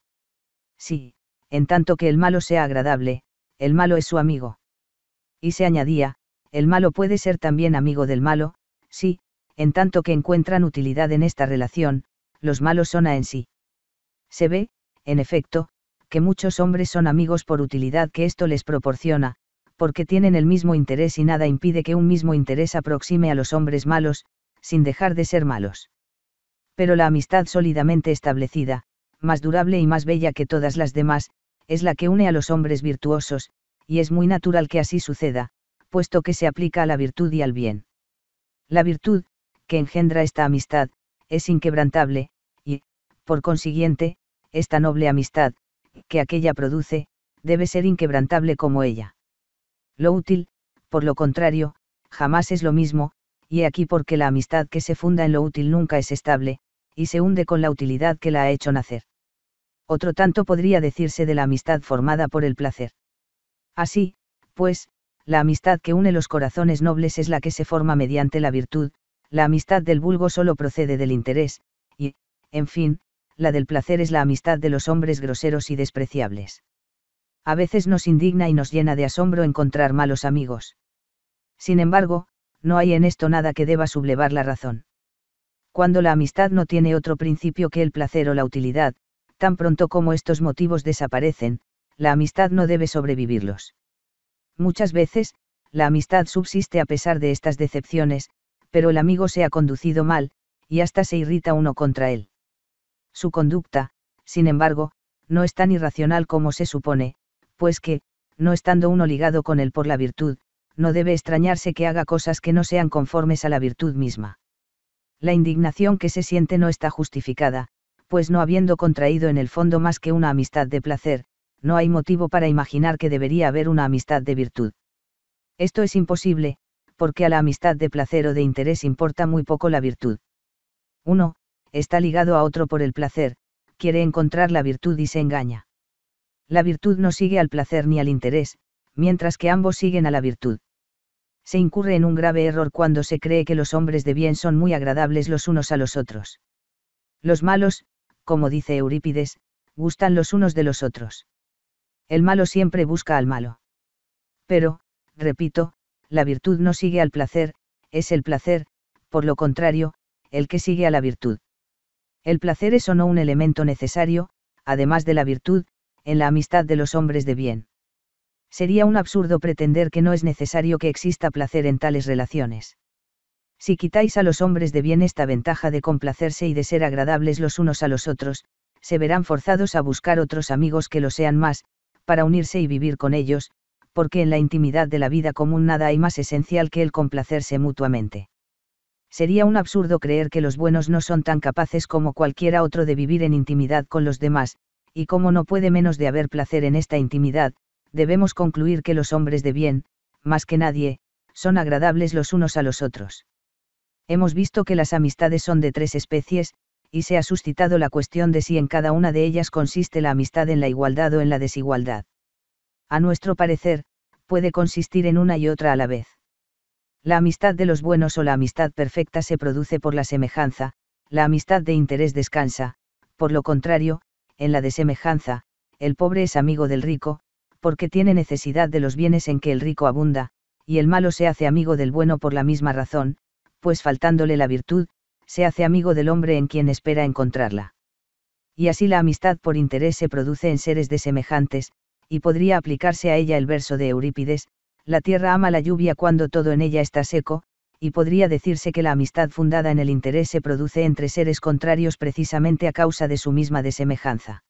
Sí, en tanto que el malo sea agradable, el malo es su amigo. Y se añadía, el malo puede ser también amigo del malo, sí, en tanto que encuentran utilidad en esta relación, los malos son a en sí. Se ve, en efecto, que muchos hombres son amigos por utilidad que esto les proporciona, porque tienen el mismo interés y nada impide que un mismo interés aproxime a los hombres malos, sin dejar de ser malos. Pero la amistad sólidamente establecida, más durable y más bella que todas las demás, es la que une a los hombres virtuosos, y es muy natural que así suceda, puesto que se aplica a la virtud y al bien. La virtud, que engendra esta amistad, es inquebrantable, y, por consiguiente, esta noble amistad, que aquella produce, debe ser inquebrantable como ella. Lo útil, por lo contrario, jamás es lo mismo, y he aquí porque la amistad que se funda en lo útil nunca es estable, y se hunde con la utilidad que la ha hecho nacer. Otro tanto podría decirse de la amistad formada por el placer. Así, pues, la amistad que une los corazones nobles es la que se forma mediante la virtud, la amistad del vulgo solo procede del interés, y, en fin, la del placer es la amistad de los hombres groseros y despreciables. A veces nos indigna y nos llena de asombro encontrar malos amigos. Sin embargo, no hay en esto nada que deba sublevar la razón. Cuando la amistad no tiene otro principio que el placer o la utilidad, tan pronto como estos motivos desaparecen, la amistad no debe sobrevivirlos. Muchas veces, la amistad subsiste a pesar de estas decepciones, pero el amigo se ha conducido mal, y hasta se irrita uno contra él. Su conducta, sin embargo, no es tan irracional como se supone, pues que, no estando uno ligado con él por la virtud, no debe extrañarse que haga cosas que no sean conformes a la virtud misma. La indignación que se siente no está justificada, pues no habiendo contraído en el fondo más que una amistad de placer, no hay motivo para imaginar que debería haber una amistad de virtud. Esto es imposible, porque a la amistad de placer o de interés importa muy poco la virtud. 1 está ligado a otro por el placer, quiere encontrar la virtud y se engaña. La virtud no sigue al placer ni al interés, mientras que ambos siguen a la virtud. Se incurre en un grave error cuando se cree que los hombres de bien son muy agradables los unos a los otros. Los malos, como dice Eurípides, gustan los unos de los otros. El malo siempre busca al malo. Pero, repito, la virtud no sigue al placer, es el placer, por lo contrario, el que sigue a la virtud. El placer es o no un elemento necesario, además de la virtud, en la amistad de los hombres de bien. Sería un absurdo pretender que no es necesario que exista placer en tales relaciones. Si quitáis a los hombres de bien esta ventaja de complacerse y de ser agradables los unos a los otros, se verán forzados a buscar otros amigos que lo sean más, para unirse y vivir con ellos, porque en la intimidad de la vida común nada hay más esencial que el complacerse mutuamente sería un absurdo creer que los buenos no son tan capaces como cualquiera otro de vivir en intimidad con los demás, y como no puede menos de haber placer en esta intimidad, debemos concluir que los hombres de bien, más que nadie, son agradables los unos a los otros. Hemos visto que las amistades son de tres especies, y se ha suscitado la cuestión de si en cada una de ellas consiste la amistad en la igualdad o en la desigualdad. A nuestro parecer, puede consistir en una y otra a la vez. La amistad de los buenos o la amistad perfecta se produce por la semejanza, la amistad de interés descansa, por lo contrario, en la de semejanza, el pobre es amigo del rico, porque tiene necesidad de los bienes en que el rico abunda, y el malo se hace amigo del bueno por la misma razón, pues faltándole la virtud, se hace amigo del hombre en quien espera encontrarla. Y así la amistad por interés se produce en seres de semejantes, y podría aplicarse a ella el verso de Eurípides, la tierra ama la lluvia cuando todo en ella está seco, y podría decirse que la amistad fundada en el interés se produce entre seres contrarios precisamente a causa de su misma desemejanza.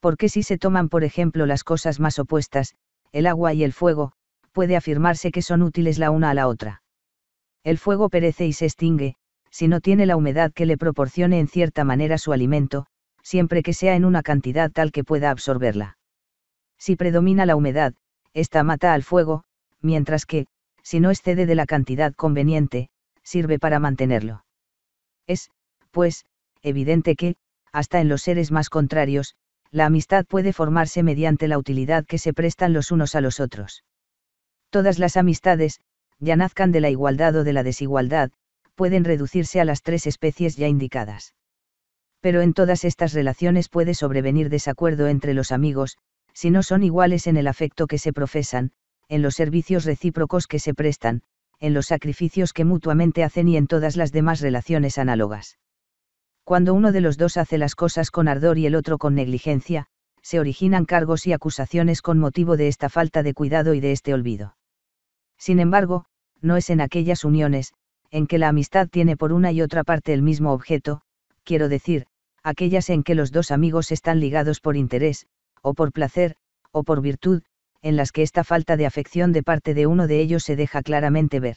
Porque si se toman por ejemplo las cosas más opuestas, el agua y el fuego, puede afirmarse que son útiles la una a la otra. El fuego perece y se extingue, si no tiene la humedad que le proporcione en cierta manera su alimento, siempre que sea en una cantidad tal que pueda absorberla. Si predomina la humedad, esta mata al fuego, mientras que, si no excede de la cantidad conveniente, sirve para mantenerlo. Es, pues, evidente que, hasta en los seres más contrarios, la amistad puede formarse mediante la utilidad que se prestan los unos a los otros. Todas las amistades, ya nazcan de la igualdad o de la desigualdad, pueden reducirse a las tres especies ya indicadas. Pero en todas estas relaciones puede sobrevenir desacuerdo entre los amigos, si no son iguales en el afecto que se profesan, en los servicios recíprocos que se prestan, en los sacrificios que mutuamente hacen y en todas las demás relaciones análogas. Cuando uno de los dos hace las cosas con ardor y el otro con negligencia, se originan cargos y acusaciones con motivo de esta falta de cuidado y de este olvido. Sin embargo, no es en aquellas uniones, en que la amistad tiene por una y otra parte el mismo objeto, quiero decir, aquellas en que los dos amigos están ligados por interés, o por placer, o por virtud, en las que esta falta de afección de parte de uno de ellos se deja claramente ver.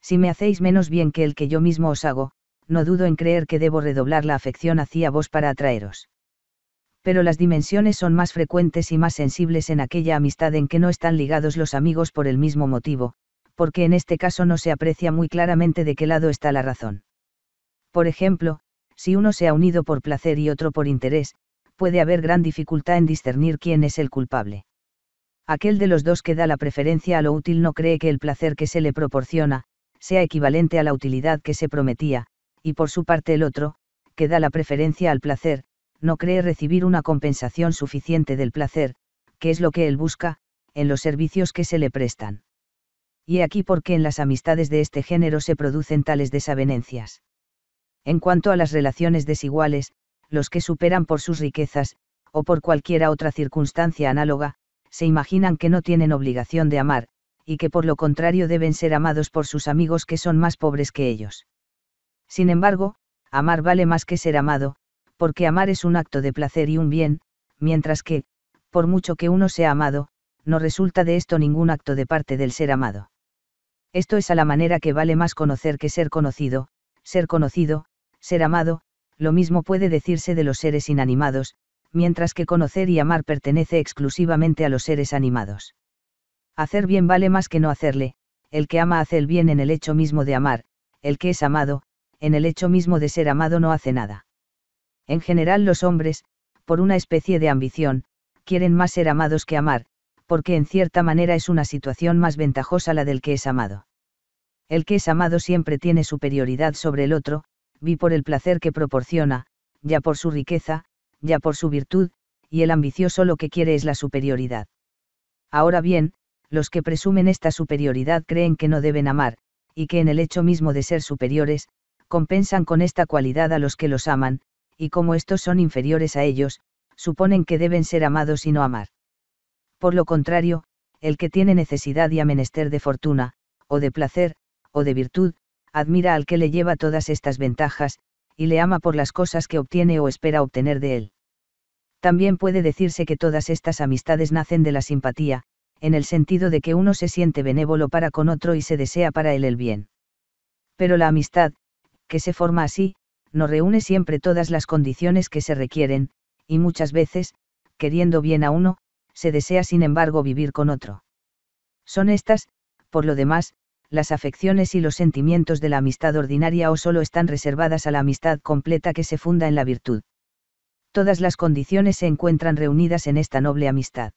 Si me hacéis menos bien que el que yo mismo os hago, no dudo en creer que debo redoblar la afección hacia vos para atraeros. Pero las dimensiones son más frecuentes y más sensibles en aquella amistad en que no están ligados los amigos por el mismo motivo, porque en este caso no se aprecia muy claramente de qué lado está la razón. Por ejemplo, si uno se ha unido por placer y otro por interés, puede haber gran dificultad en discernir quién es el culpable. Aquel de los dos que da la preferencia a lo útil no cree que el placer que se le proporciona, sea equivalente a la utilidad que se prometía, y por su parte el otro, que da la preferencia al placer, no cree recibir una compensación suficiente del placer, que es lo que él busca, en los servicios que se le prestan. Y aquí por qué en las amistades de este género se producen tales desavenencias. En cuanto a las relaciones desiguales, los que superan por sus riquezas, o por cualquiera otra circunstancia análoga, se imaginan que no tienen obligación de amar, y que por lo contrario deben ser amados por sus amigos que son más pobres que ellos. Sin embargo, amar vale más que ser amado, porque amar es un acto de placer y un bien, mientras que, por mucho que uno sea amado, no resulta de esto ningún acto de parte del ser amado. Esto es a la manera que vale más conocer que ser conocido, ser conocido, ser amado, lo mismo puede decirse de los seres inanimados, mientras que conocer y amar pertenece exclusivamente a los seres animados. Hacer bien vale más que no hacerle, el que ama hace el bien en el hecho mismo de amar, el que es amado, en el hecho mismo de ser amado no hace nada. En general los hombres, por una especie de ambición, quieren más ser amados que amar, porque en cierta manera es una situación más ventajosa la del que es amado. El que es amado siempre tiene superioridad sobre el otro, vi por el placer que proporciona, ya por su riqueza, ya por su virtud, y el ambicioso lo que quiere es la superioridad. Ahora bien, los que presumen esta superioridad creen que no deben amar, y que en el hecho mismo de ser superiores, compensan con esta cualidad a los que los aman, y como estos son inferiores a ellos, suponen que deben ser amados y no amar. Por lo contrario, el que tiene necesidad y amenester de fortuna, o de placer, o de virtud, admira al que le lleva todas estas ventajas, y le ama por las cosas que obtiene o espera obtener de él. También puede decirse que todas estas amistades nacen de la simpatía, en el sentido de que uno se siente benévolo para con otro y se desea para él el bien. Pero la amistad, que se forma así, no reúne siempre todas las condiciones que se requieren, y muchas veces, queriendo bien a uno, se desea sin embargo vivir con otro. Son estas, por lo demás, las afecciones y los sentimientos de la amistad ordinaria o solo están reservadas a la amistad completa que se funda en la virtud. Todas las condiciones se encuentran reunidas en esta noble amistad.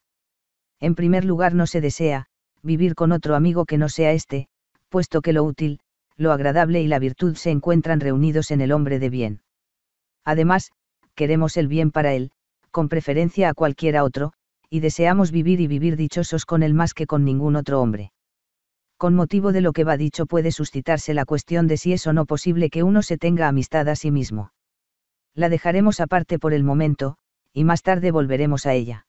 En primer lugar no se desea, vivir con otro amigo que no sea éste, puesto que lo útil, lo agradable y la virtud se encuentran reunidos en el hombre de bien. Además, queremos el bien para él, con preferencia a cualquiera otro, y deseamos vivir y vivir dichosos con él más que con ningún otro hombre con motivo de lo que va dicho puede suscitarse la cuestión de si es o no posible que uno se tenga amistad a sí mismo. La dejaremos aparte por el momento, y más tarde volveremos a ella.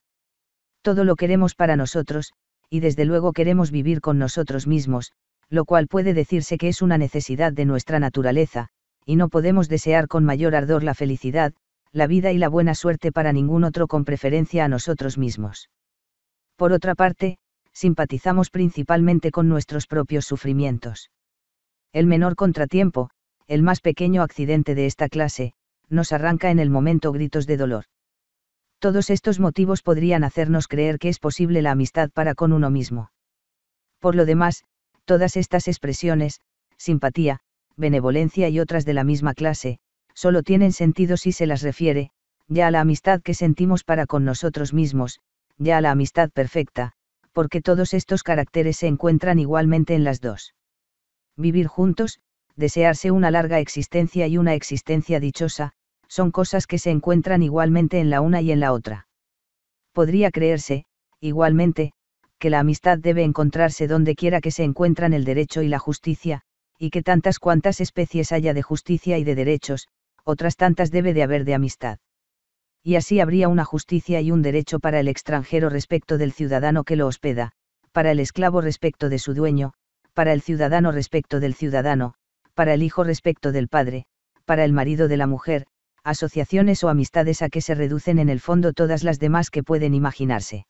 Todo lo queremos para nosotros, y desde luego queremos vivir con nosotros mismos, lo cual puede decirse que es una necesidad de nuestra naturaleza, y no podemos desear con mayor ardor la felicidad, la vida y la buena suerte para ningún otro con preferencia a nosotros mismos. Por otra parte, simpatizamos principalmente con nuestros propios sufrimientos. El menor contratiempo, el más pequeño accidente de esta clase, nos arranca en el momento gritos de dolor. Todos estos motivos podrían hacernos creer que es posible la amistad para con uno mismo. Por lo demás, todas estas expresiones, simpatía, benevolencia y otras de la misma clase, solo tienen sentido si se las refiere, ya a la amistad que sentimos para con nosotros mismos, ya a la amistad perfecta, porque todos estos caracteres se encuentran igualmente en las dos. Vivir juntos, desearse una larga existencia y una existencia dichosa, son cosas que se encuentran igualmente en la una y en la otra. Podría creerse, igualmente, que la amistad debe encontrarse donde quiera que se encuentran el derecho y la justicia, y que tantas cuantas especies haya de justicia y de derechos, otras tantas debe de haber de amistad y así habría una justicia y un derecho para el extranjero respecto del ciudadano que lo hospeda, para el esclavo respecto de su dueño, para el ciudadano respecto del ciudadano, para el hijo respecto del padre, para el marido de la mujer, asociaciones o amistades a que se reducen en el fondo todas las demás que pueden imaginarse.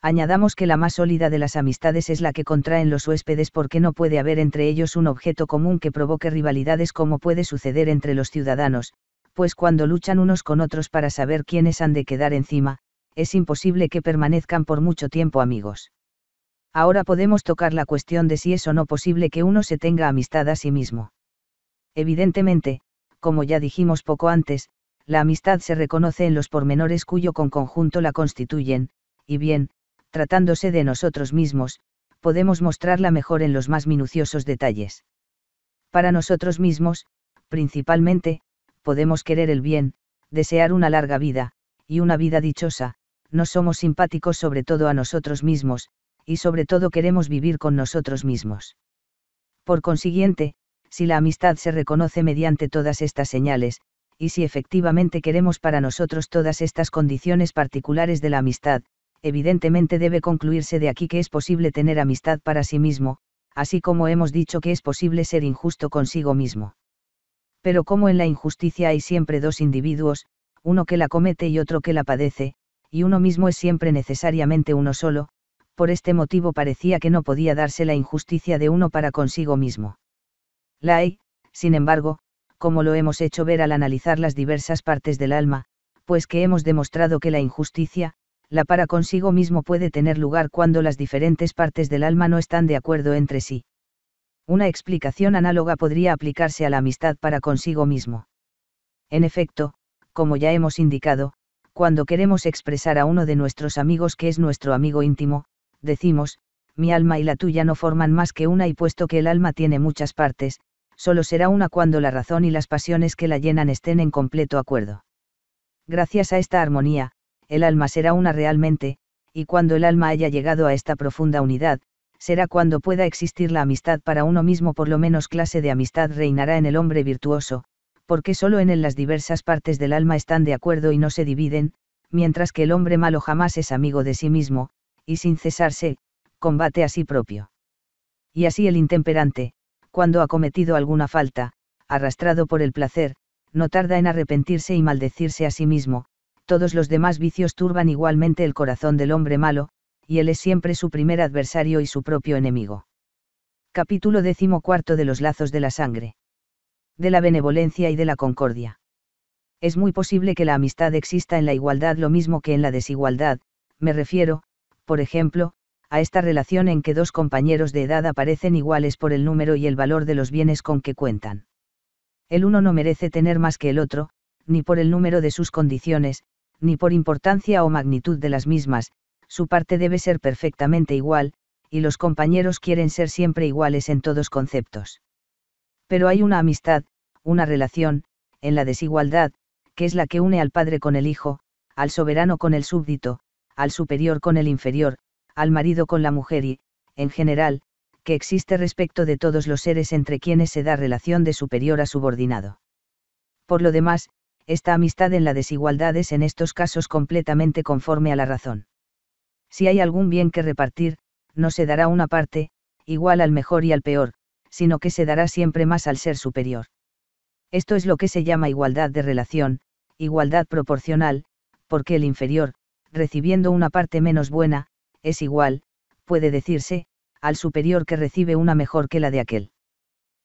Añadamos que la más sólida de las amistades es la que contraen los huéspedes porque no puede haber entre ellos un objeto común que provoque rivalidades como puede suceder entre los ciudadanos, pues cuando luchan unos con otros para saber quiénes han de quedar encima, es imposible que permanezcan por mucho tiempo amigos. Ahora podemos tocar la cuestión de si es o no posible que uno se tenga amistad a sí mismo. Evidentemente, como ya dijimos poco antes, la amistad se reconoce en los pormenores cuyo conjunto la constituyen, y bien, tratándose de nosotros mismos, podemos mostrarla mejor en los más minuciosos detalles. Para nosotros mismos, principalmente, podemos querer el bien, desear una larga vida, y una vida dichosa, no somos simpáticos sobre todo a nosotros mismos, y sobre todo queremos vivir con nosotros mismos. Por consiguiente, si la amistad se reconoce mediante todas estas señales, y si efectivamente queremos para nosotros todas estas condiciones particulares de la amistad, evidentemente debe concluirse de aquí que es posible tener amistad para sí mismo, así como hemos dicho que es posible ser injusto consigo mismo. Pero como en la injusticia hay siempre dos individuos, uno que la comete y otro que la padece, y uno mismo es siempre necesariamente uno solo, por este motivo parecía que no podía darse la injusticia de uno para consigo mismo. La hay, sin embargo, como lo hemos hecho ver al analizar las diversas partes del alma, pues que hemos demostrado que la injusticia, la para consigo mismo puede tener lugar cuando las diferentes partes del alma no están de acuerdo entre sí. Una explicación análoga podría aplicarse a la amistad para consigo mismo. En efecto, como ya hemos indicado, cuando queremos expresar a uno de nuestros amigos que es nuestro amigo íntimo, decimos, mi alma y la tuya no forman más que una y puesto que el alma tiene muchas partes, solo será una cuando la razón y las pasiones que la llenan estén en completo acuerdo. Gracias a esta armonía, el alma será una realmente, y cuando el alma haya llegado a esta profunda unidad, será cuando pueda existir la amistad para uno mismo, por lo menos clase de amistad reinará en el hombre virtuoso, porque solo en él las diversas partes del alma están de acuerdo y no se dividen, mientras que el hombre malo jamás es amigo de sí mismo, y sin cesarse, combate a sí propio. Y así el intemperante, cuando ha cometido alguna falta, arrastrado por el placer, no tarda en arrepentirse y maldecirse a sí mismo, todos los demás vicios turban igualmente el corazón del hombre malo, y él es siempre su primer adversario y su propio enemigo. Capítulo XIV de los lazos de la sangre. De la benevolencia y de la concordia. Es muy posible que la amistad exista en la igualdad lo mismo que en la desigualdad, me refiero, por ejemplo, a esta relación en que dos compañeros de edad aparecen iguales por el número y el valor de los bienes con que cuentan. El uno no merece tener más que el otro, ni por el número de sus condiciones, ni por importancia o magnitud de las mismas, su parte debe ser perfectamente igual, y los compañeros quieren ser siempre iguales en todos conceptos. Pero hay una amistad, una relación, en la desigualdad, que es la que une al padre con el hijo, al soberano con el súbdito, al superior con el inferior, al marido con la mujer y, en general, que existe respecto de todos los seres entre quienes se da relación de superior a subordinado. Por lo demás, esta amistad en la desigualdad es en estos casos completamente conforme a la razón. Si hay algún bien que repartir, no se dará una parte, igual al mejor y al peor, sino que se dará siempre más al ser superior. Esto es lo que se llama igualdad de relación, igualdad proporcional, porque el inferior, recibiendo una parte menos buena, es igual, puede decirse, al superior que recibe una mejor que la de aquel.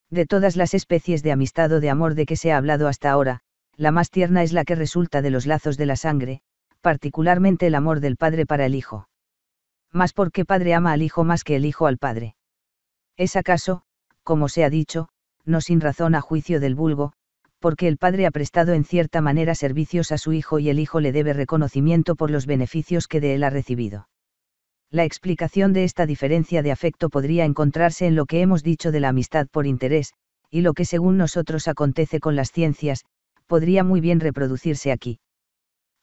De todas las especies de amistad o de amor de que se ha hablado hasta ahora, la más tierna es la que resulta de los lazos de la sangre, particularmente el amor del padre para el hijo. Más porque Padre ama al Hijo más que el Hijo al Padre. Es acaso, como se ha dicho, no sin razón a juicio del vulgo, porque el Padre ha prestado en cierta manera servicios a su Hijo y el Hijo le debe reconocimiento por los beneficios que de él ha recibido. La explicación de esta diferencia de afecto podría encontrarse en lo que hemos dicho de la amistad por interés, y lo que según nosotros acontece con las ciencias, podría muy bien reproducirse aquí.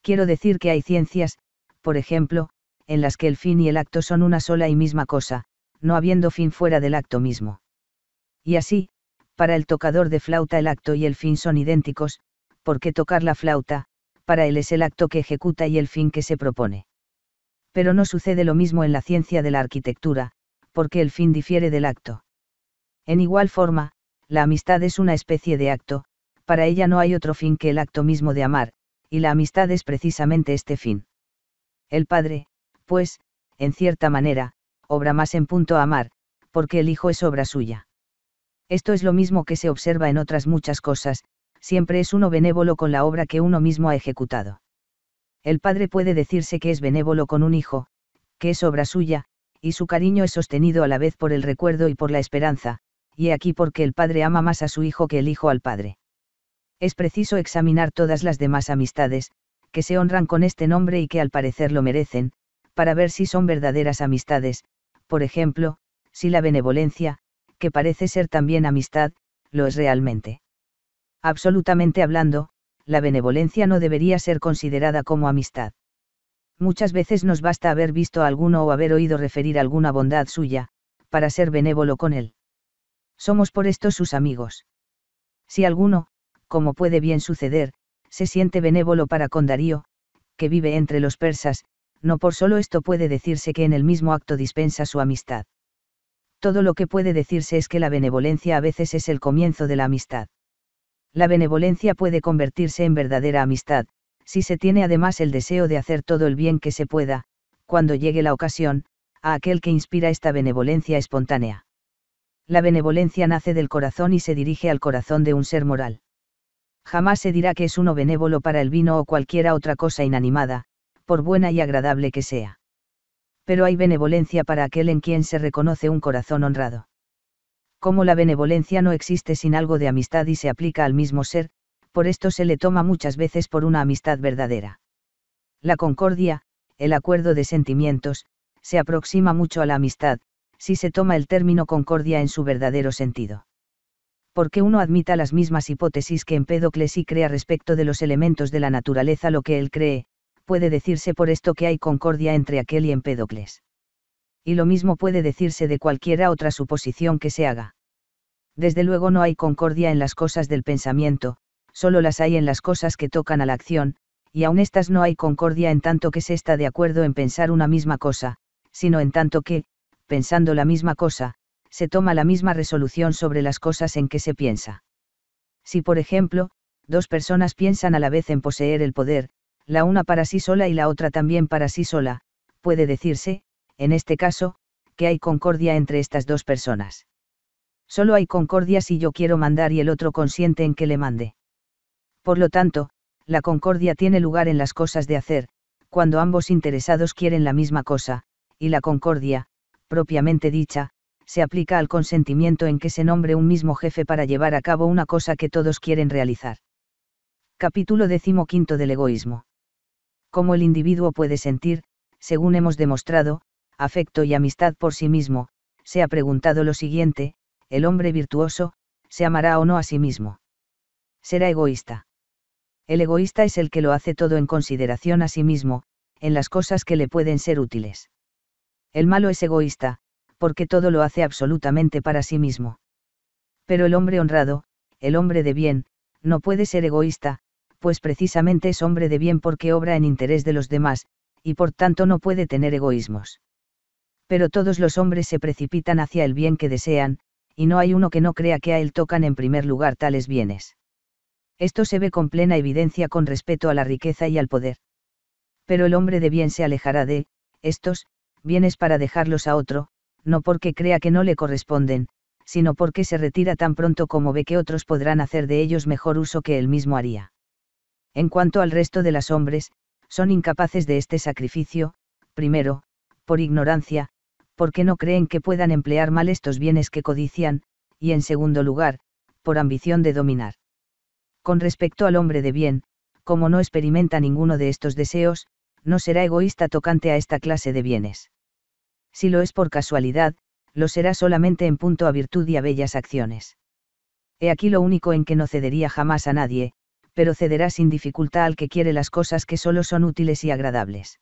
Quiero decir que hay ciencias, por ejemplo, en las que el fin y el acto son una sola y misma cosa, no habiendo fin fuera del acto mismo. Y así, para el tocador de flauta el acto y el fin son idénticos, porque tocar la flauta, para él es el acto que ejecuta y el fin que se propone. Pero no sucede lo mismo en la ciencia de la arquitectura, porque el fin difiere del acto. En igual forma, la amistad es una especie de acto, para ella no hay otro fin que el acto mismo de amar, y la amistad es precisamente este fin. El padre, pues, en cierta manera, obra más en punto a amar, porque el Hijo es obra suya. Esto es lo mismo que se observa en otras muchas cosas, siempre es uno benévolo con la obra que uno mismo ha ejecutado. El Padre puede decirse que es benévolo con un Hijo, que es obra suya, y su cariño es sostenido a la vez por el recuerdo y por la esperanza, y aquí porque el Padre ama más a su Hijo que el Hijo al Padre. Es preciso examinar todas las demás amistades, que se honran con este nombre y que al parecer lo merecen, para ver si son verdaderas amistades, por ejemplo, si la benevolencia, que parece ser también amistad, lo es realmente. Absolutamente hablando, la benevolencia no debería ser considerada como amistad. Muchas veces nos basta haber visto a alguno o haber oído referir alguna bondad suya, para ser benévolo con él. Somos por esto sus amigos. Si alguno, como puede bien suceder, se siente benévolo para con Darío, que vive entre los persas, no por solo esto puede decirse que en el mismo acto dispensa su amistad. Todo lo que puede decirse es que la benevolencia a veces es el comienzo de la amistad. La benevolencia puede convertirse en verdadera amistad, si se tiene además el deseo de hacer todo el bien que se pueda, cuando llegue la ocasión, a aquel que inspira esta benevolencia espontánea. La benevolencia nace del corazón y se dirige al corazón de un ser moral. Jamás se dirá que es uno benévolo para el vino o cualquiera otra cosa inanimada, por buena y agradable que sea. Pero hay benevolencia para aquel en quien se reconoce un corazón honrado. Como la benevolencia no existe sin algo de amistad y se aplica al mismo ser, por esto se le toma muchas veces por una amistad verdadera. La concordia, el acuerdo de sentimientos, se aproxima mucho a la amistad, si se toma el término concordia en su verdadero sentido. Porque uno admita las mismas hipótesis que Empédocles y crea respecto de los elementos de la naturaleza lo que él cree, puede decirse por esto que hay concordia entre aquel y Empédocles. Y lo mismo puede decirse de cualquiera otra suposición que se haga. Desde luego no hay concordia en las cosas del pensamiento, solo las hay en las cosas que tocan a la acción, y aun estas no hay concordia en tanto que se está de acuerdo en pensar una misma cosa, sino en tanto que, pensando la misma cosa, se toma la misma resolución sobre las cosas en que se piensa. Si por ejemplo, dos personas piensan a la vez en poseer el poder, la una para sí sola y la otra también para sí sola, puede decirse, en este caso, que hay concordia entre estas dos personas. Solo hay concordia si yo quiero mandar y el otro consiente en que le mande. Por lo tanto, la concordia tiene lugar en las cosas de hacer, cuando ambos interesados quieren la misma cosa, y la concordia, propiamente dicha, se aplica al consentimiento en que se nombre un mismo jefe para llevar a cabo una cosa que todos quieren realizar. Capítulo XV del egoísmo. Como el individuo puede sentir, según hemos demostrado, afecto y amistad por sí mismo, se ha preguntado lo siguiente, el hombre virtuoso, ¿se amará o no a sí mismo? Será egoísta. El egoísta es el que lo hace todo en consideración a sí mismo, en las cosas que le pueden ser útiles. El malo es egoísta, porque todo lo hace absolutamente para sí mismo. Pero el hombre honrado, el hombre de bien, no puede ser egoísta, pues precisamente es hombre de bien porque obra en interés de los demás, y por tanto no puede tener egoísmos. Pero todos los hombres se precipitan hacia el bien que desean, y no hay uno que no crea que a él tocan en primer lugar tales bienes. Esto se ve con plena evidencia con respecto a la riqueza y al poder. Pero el hombre de bien se alejará de, estos, bienes para dejarlos a otro, no porque crea que no le corresponden, sino porque se retira tan pronto como ve que otros podrán hacer de ellos mejor uso que él mismo haría. En cuanto al resto de los hombres, son incapaces de este sacrificio, primero, por ignorancia, porque no creen que puedan emplear mal estos bienes que codician, y en segundo lugar, por ambición de dominar. Con respecto al hombre de bien, como no experimenta ninguno de estos deseos, no será egoísta tocante a esta clase de bienes. Si lo es por casualidad, lo será solamente en punto a virtud y a bellas acciones. He aquí lo único en que no cedería jamás a nadie, pero cederá sin dificultad al que quiere las cosas que solo son útiles y agradables.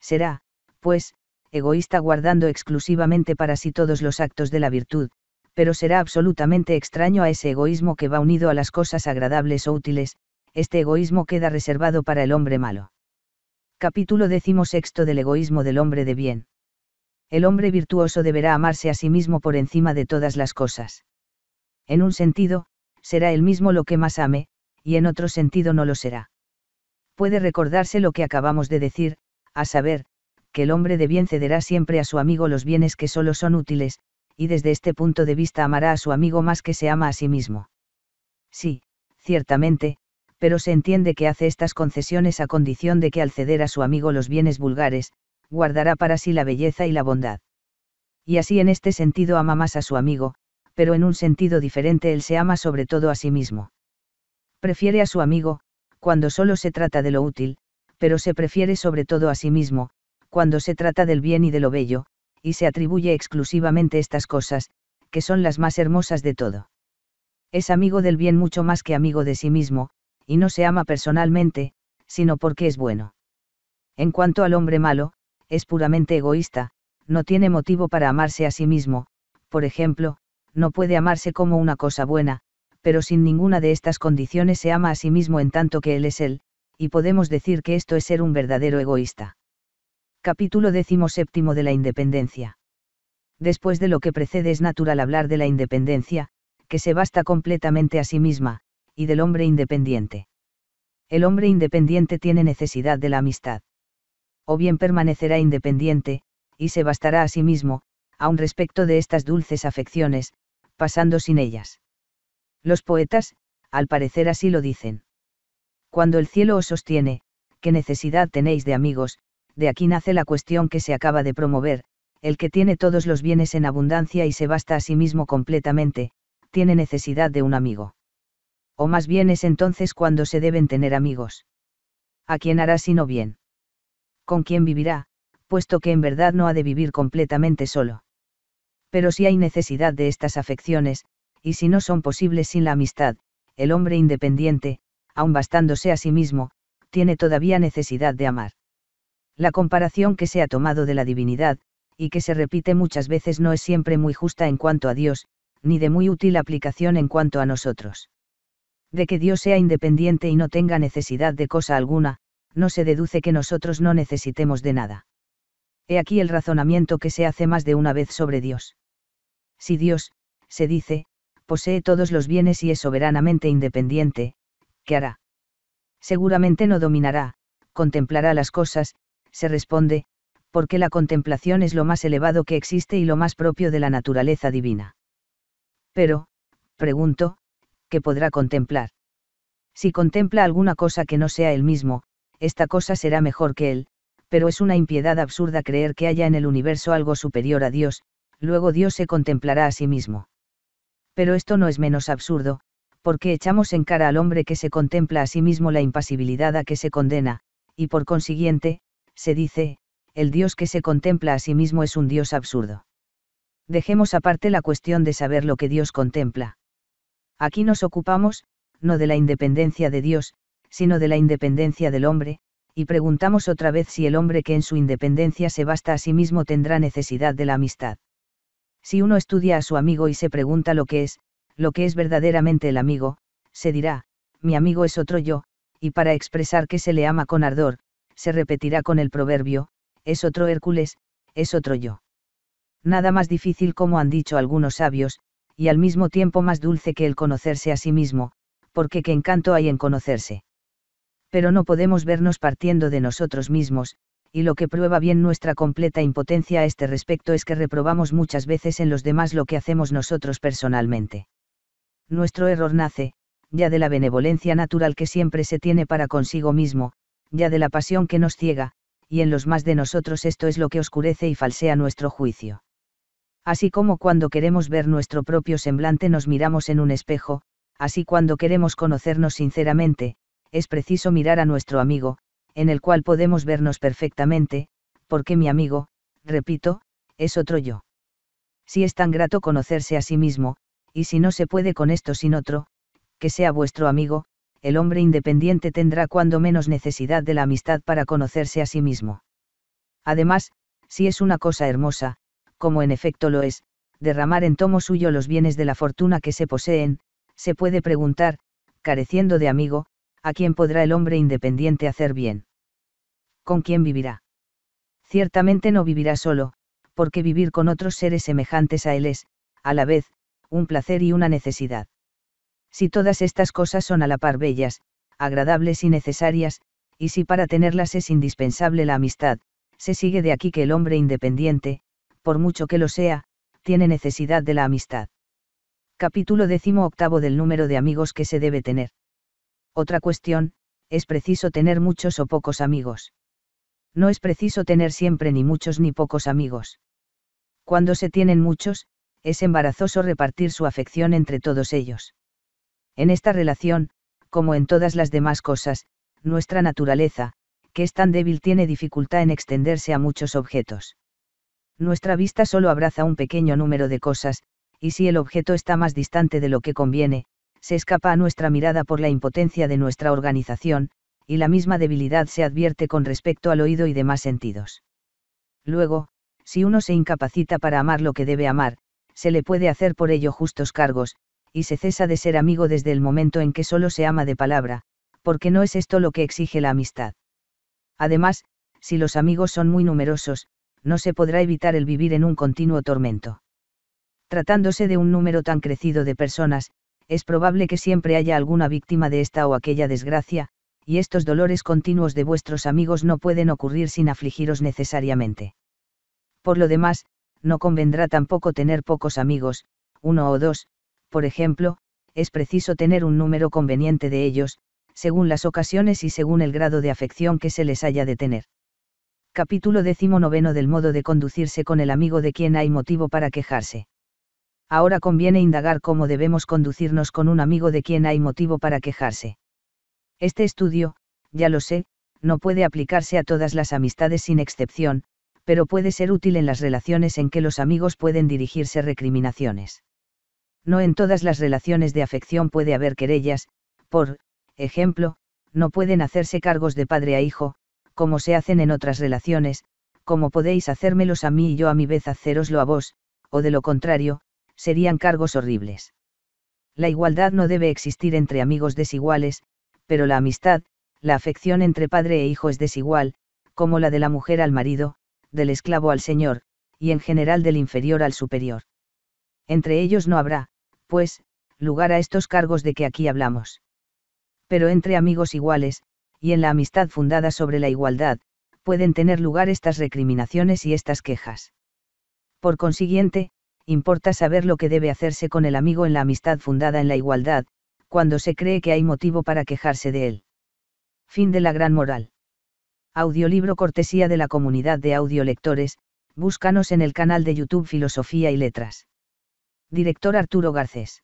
Será, pues, egoísta guardando exclusivamente para sí todos los actos de la virtud, pero será absolutamente extraño a ese egoísmo que va unido a las cosas agradables o útiles, este egoísmo queda reservado para el hombre malo. Capítulo XVI del egoísmo del hombre de bien. El hombre virtuoso deberá amarse a sí mismo por encima de todas las cosas. En un sentido, será él mismo lo que más ame, y en otro sentido no lo será. Puede recordarse lo que acabamos de decir, a saber, que el hombre de bien cederá siempre a su amigo los bienes que solo son útiles, y desde este punto de vista amará a su amigo más que se ama a sí mismo. Sí, ciertamente, pero se entiende que hace estas concesiones a condición de que al ceder a su amigo los bienes vulgares, guardará para sí la belleza y la bondad. Y así en este sentido ama más a su amigo, pero en un sentido diferente él se ama sobre todo a sí mismo prefiere a su amigo, cuando solo se trata de lo útil, pero se prefiere sobre todo a sí mismo, cuando se trata del bien y de lo bello, y se atribuye exclusivamente estas cosas, que son las más hermosas de todo. Es amigo del bien mucho más que amigo de sí mismo, y no se ama personalmente, sino porque es bueno. En cuanto al hombre malo, es puramente egoísta, no tiene motivo para amarse a sí mismo, por ejemplo, no puede amarse como una cosa buena, pero sin ninguna de estas condiciones se ama a sí mismo en tanto que él es él, y podemos decir que esto es ser un verdadero egoísta. Capítulo séptimo de la Independencia. Después de lo que precede es natural hablar de la independencia, que se basta completamente a sí misma, y del hombre independiente. El hombre independiente tiene necesidad de la amistad. O bien permanecerá independiente, y se bastará a sí mismo, aun respecto de estas dulces afecciones, pasando sin ellas. Los poetas, al parecer así lo dicen. Cuando el cielo os sostiene, ¿qué necesidad tenéis de amigos? De aquí nace la cuestión que se acaba de promover, el que tiene todos los bienes en abundancia y se basta a sí mismo completamente, tiene necesidad de un amigo. O más bien es entonces cuando se deben tener amigos. ¿A quién hará sino bien? ¿Con quién vivirá, puesto que en verdad no ha de vivir completamente solo? Pero si hay necesidad de estas afecciones, y si no son posibles sin la amistad, el hombre independiente, aun bastándose a sí mismo, tiene todavía necesidad de amar. La comparación que se ha tomado de la divinidad, y que se repite muchas veces no es siempre muy justa en cuanto a Dios, ni de muy útil aplicación en cuanto a nosotros. De que Dios sea independiente y no tenga necesidad de cosa alguna, no se deduce que nosotros no necesitemos de nada. He aquí el razonamiento que se hace más de una vez sobre Dios. Si Dios, se dice, posee todos los bienes y es soberanamente independiente, ¿qué hará? Seguramente no dominará, contemplará las cosas, se responde, porque la contemplación es lo más elevado que existe y lo más propio de la naturaleza divina. Pero, pregunto, ¿qué podrá contemplar? Si contempla alguna cosa que no sea él mismo, esta cosa será mejor que él, pero es una impiedad absurda creer que haya en el universo algo superior a Dios, luego Dios se contemplará a sí mismo pero esto no es menos absurdo, porque echamos en cara al hombre que se contempla a sí mismo la impasibilidad a que se condena, y por consiguiente, se dice, el Dios que se contempla a sí mismo es un Dios absurdo. Dejemos aparte la cuestión de saber lo que Dios contempla. Aquí nos ocupamos, no de la independencia de Dios, sino de la independencia del hombre, y preguntamos otra vez si el hombre que en su independencia se basta a sí mismo tendrá necesidad de la amistad. Si uno estudia a su amigo y se pregunta lo que es, lo que es verdaderamente el amigo, se dirá, mi amigo es otro yo, y para expresar que se le ama con ardor, se repetirá con el proverbio, es otro Hércules, es otro yo. Nada más difícil como han dicho algunos sabios, y al mismo tiempo más dulce que el conocerse a sí mismo, porque qué encanto hay en conocerse. Pero no podemos vernos partiendo de nosotros mismos, y lo que prueba bien nuestra completa impotencia a este respecto es que reprobamos muchas veces en los demás lo que hacemos nosotros personalmente. Nuestro error nace, ya de la benevolencia natural que siempre se tiene para consigo mismo, ya de la pasión que nos ciega, y en los más de nosotros esto es lo que oscurece y falsea nuestro juicio. Así como cuando queremos ver nuestro propio semblante nos miramos en un espejo, así cuando queremos conocernos sinceramente, es preciso mirar a nuestro amigo, en el cual podemos vernos perfectamente, porque mi amigo, repito, es otro yo. Si es tan grato conocerse a sí mismo, y si no se puede con esto sin otro, que sea vuestro amigo, el hombre independiente tendrá cuando menos necesidad de la amistad para conocerse a sí mismo. Además, si es una cosa hermosa, como en efecto lo es, derramar en tomo suyo los bienes de la fortuna que se poseen, se puede preguntar, careciendo de amigo, ¿a quién podrá el hombre independiente hacer bien? ¿Con quién vivirá? Ciertamente no vivirá solo, porque vivir con otros seres semejantes a él es, a la vez, un placer y una necesidad. Si todas estas cosas son a la par bellas, agradables y necesarias, y si para tenerlas es indispensable la amistad, se sigue de aquí que el hombre independiente, por mucho que lo sea, tiene necesidad de la amistad. Capítulo décimo octavo del número de amigos que se debe tener. Otra cuestión, es preciso tener muchos o pocos amigos. No es preciso tener siempre ni muchos ni pocos amigos. Cuando se tienen muchos, es embarazoso repartir su afección entre todos ellos. En esta relación, como en todas las demás cosas, nuestra naturaleza, que es tan débil, tiene dificultad en extenderse a muchos objetos. Nuestra vista solo abraza un pequeño número de cosas, y si el objeto está más distante de lo que conviene, se escapa a nuestra mirada por la impotencia de nuestra organización, y la misma debilidad se advierte con respecto al oído y demás sentidos. Luego, si uno se incapacita para amar lo que debe amar, se le puede hacer por ello justos cargos, y se cesa de ser amigo desde el momento en que solo se ama de palabra, porque no es esto lo que exige la amistad. Además, si los amigos son muy numerosos, no se podrá evitar el vivir en un continuo tormento. Tratándose de un número tan crecido de personas, es probable que siempre haya alguna víctima de esta o aquella desgracia, y estos dolores continuos de vuestros amigos no pueden ocurrir sin afligiros necesariamente. Por lo demás, no convendrá tampoco tener pocos amigos, uno o dos, por ejemplo, es preciso tener un número conveniente de ellos, según las ocasiones y según el grado de afección que se les haya de tener. Capítulo 19 del modo de conducirse con el amigo de quien hay motivo para quejarse ahora conviene indagar cómo debemos conducirnos con un amigo de quien hay motivo para quejarse. Este estudio, ya lo sé, no puede aplicarse a todas las amistades sin excepción, pero puede ser útil en las relaciones en que los amigos pueden dirigirse recriminaciones. No en todas las relaciones de afección puede haber querellas, por ejemplo, no pueden hacerse cargos de padre a hijo, como se hacen en otras relaciones, como podéis hacérmelos a mí y yo a mi vez haceroslo a vos, o de lo contrario, serían cargos horribles. La igualdad no debe existir entre amigos desiguales, pero la amistad, la afección entre padre e hijo es desigual, como la de la mujer al marido, del esclavo al señor, y en general del inferior al superior. Entre ellos no habrá, pues, lugar a estos cargos de que aquí hablamos. Pero entre amigos iguales, y en la amistad fundada sobre la igualdad, pueden tener lugar estas recriminaciones y estas quejas. Por consiguiente, importa saber lo que debe hacerse con el amigo en la amistad fundada en la igualdad, cuando se cree que hay motivo para quejarse de él. Fin de la gran moral. Audiolibro cortesía de la comunidad de audiolectores, búscanos en el canal de YouTube Filosofía y Letras. Director Arturo Garcés.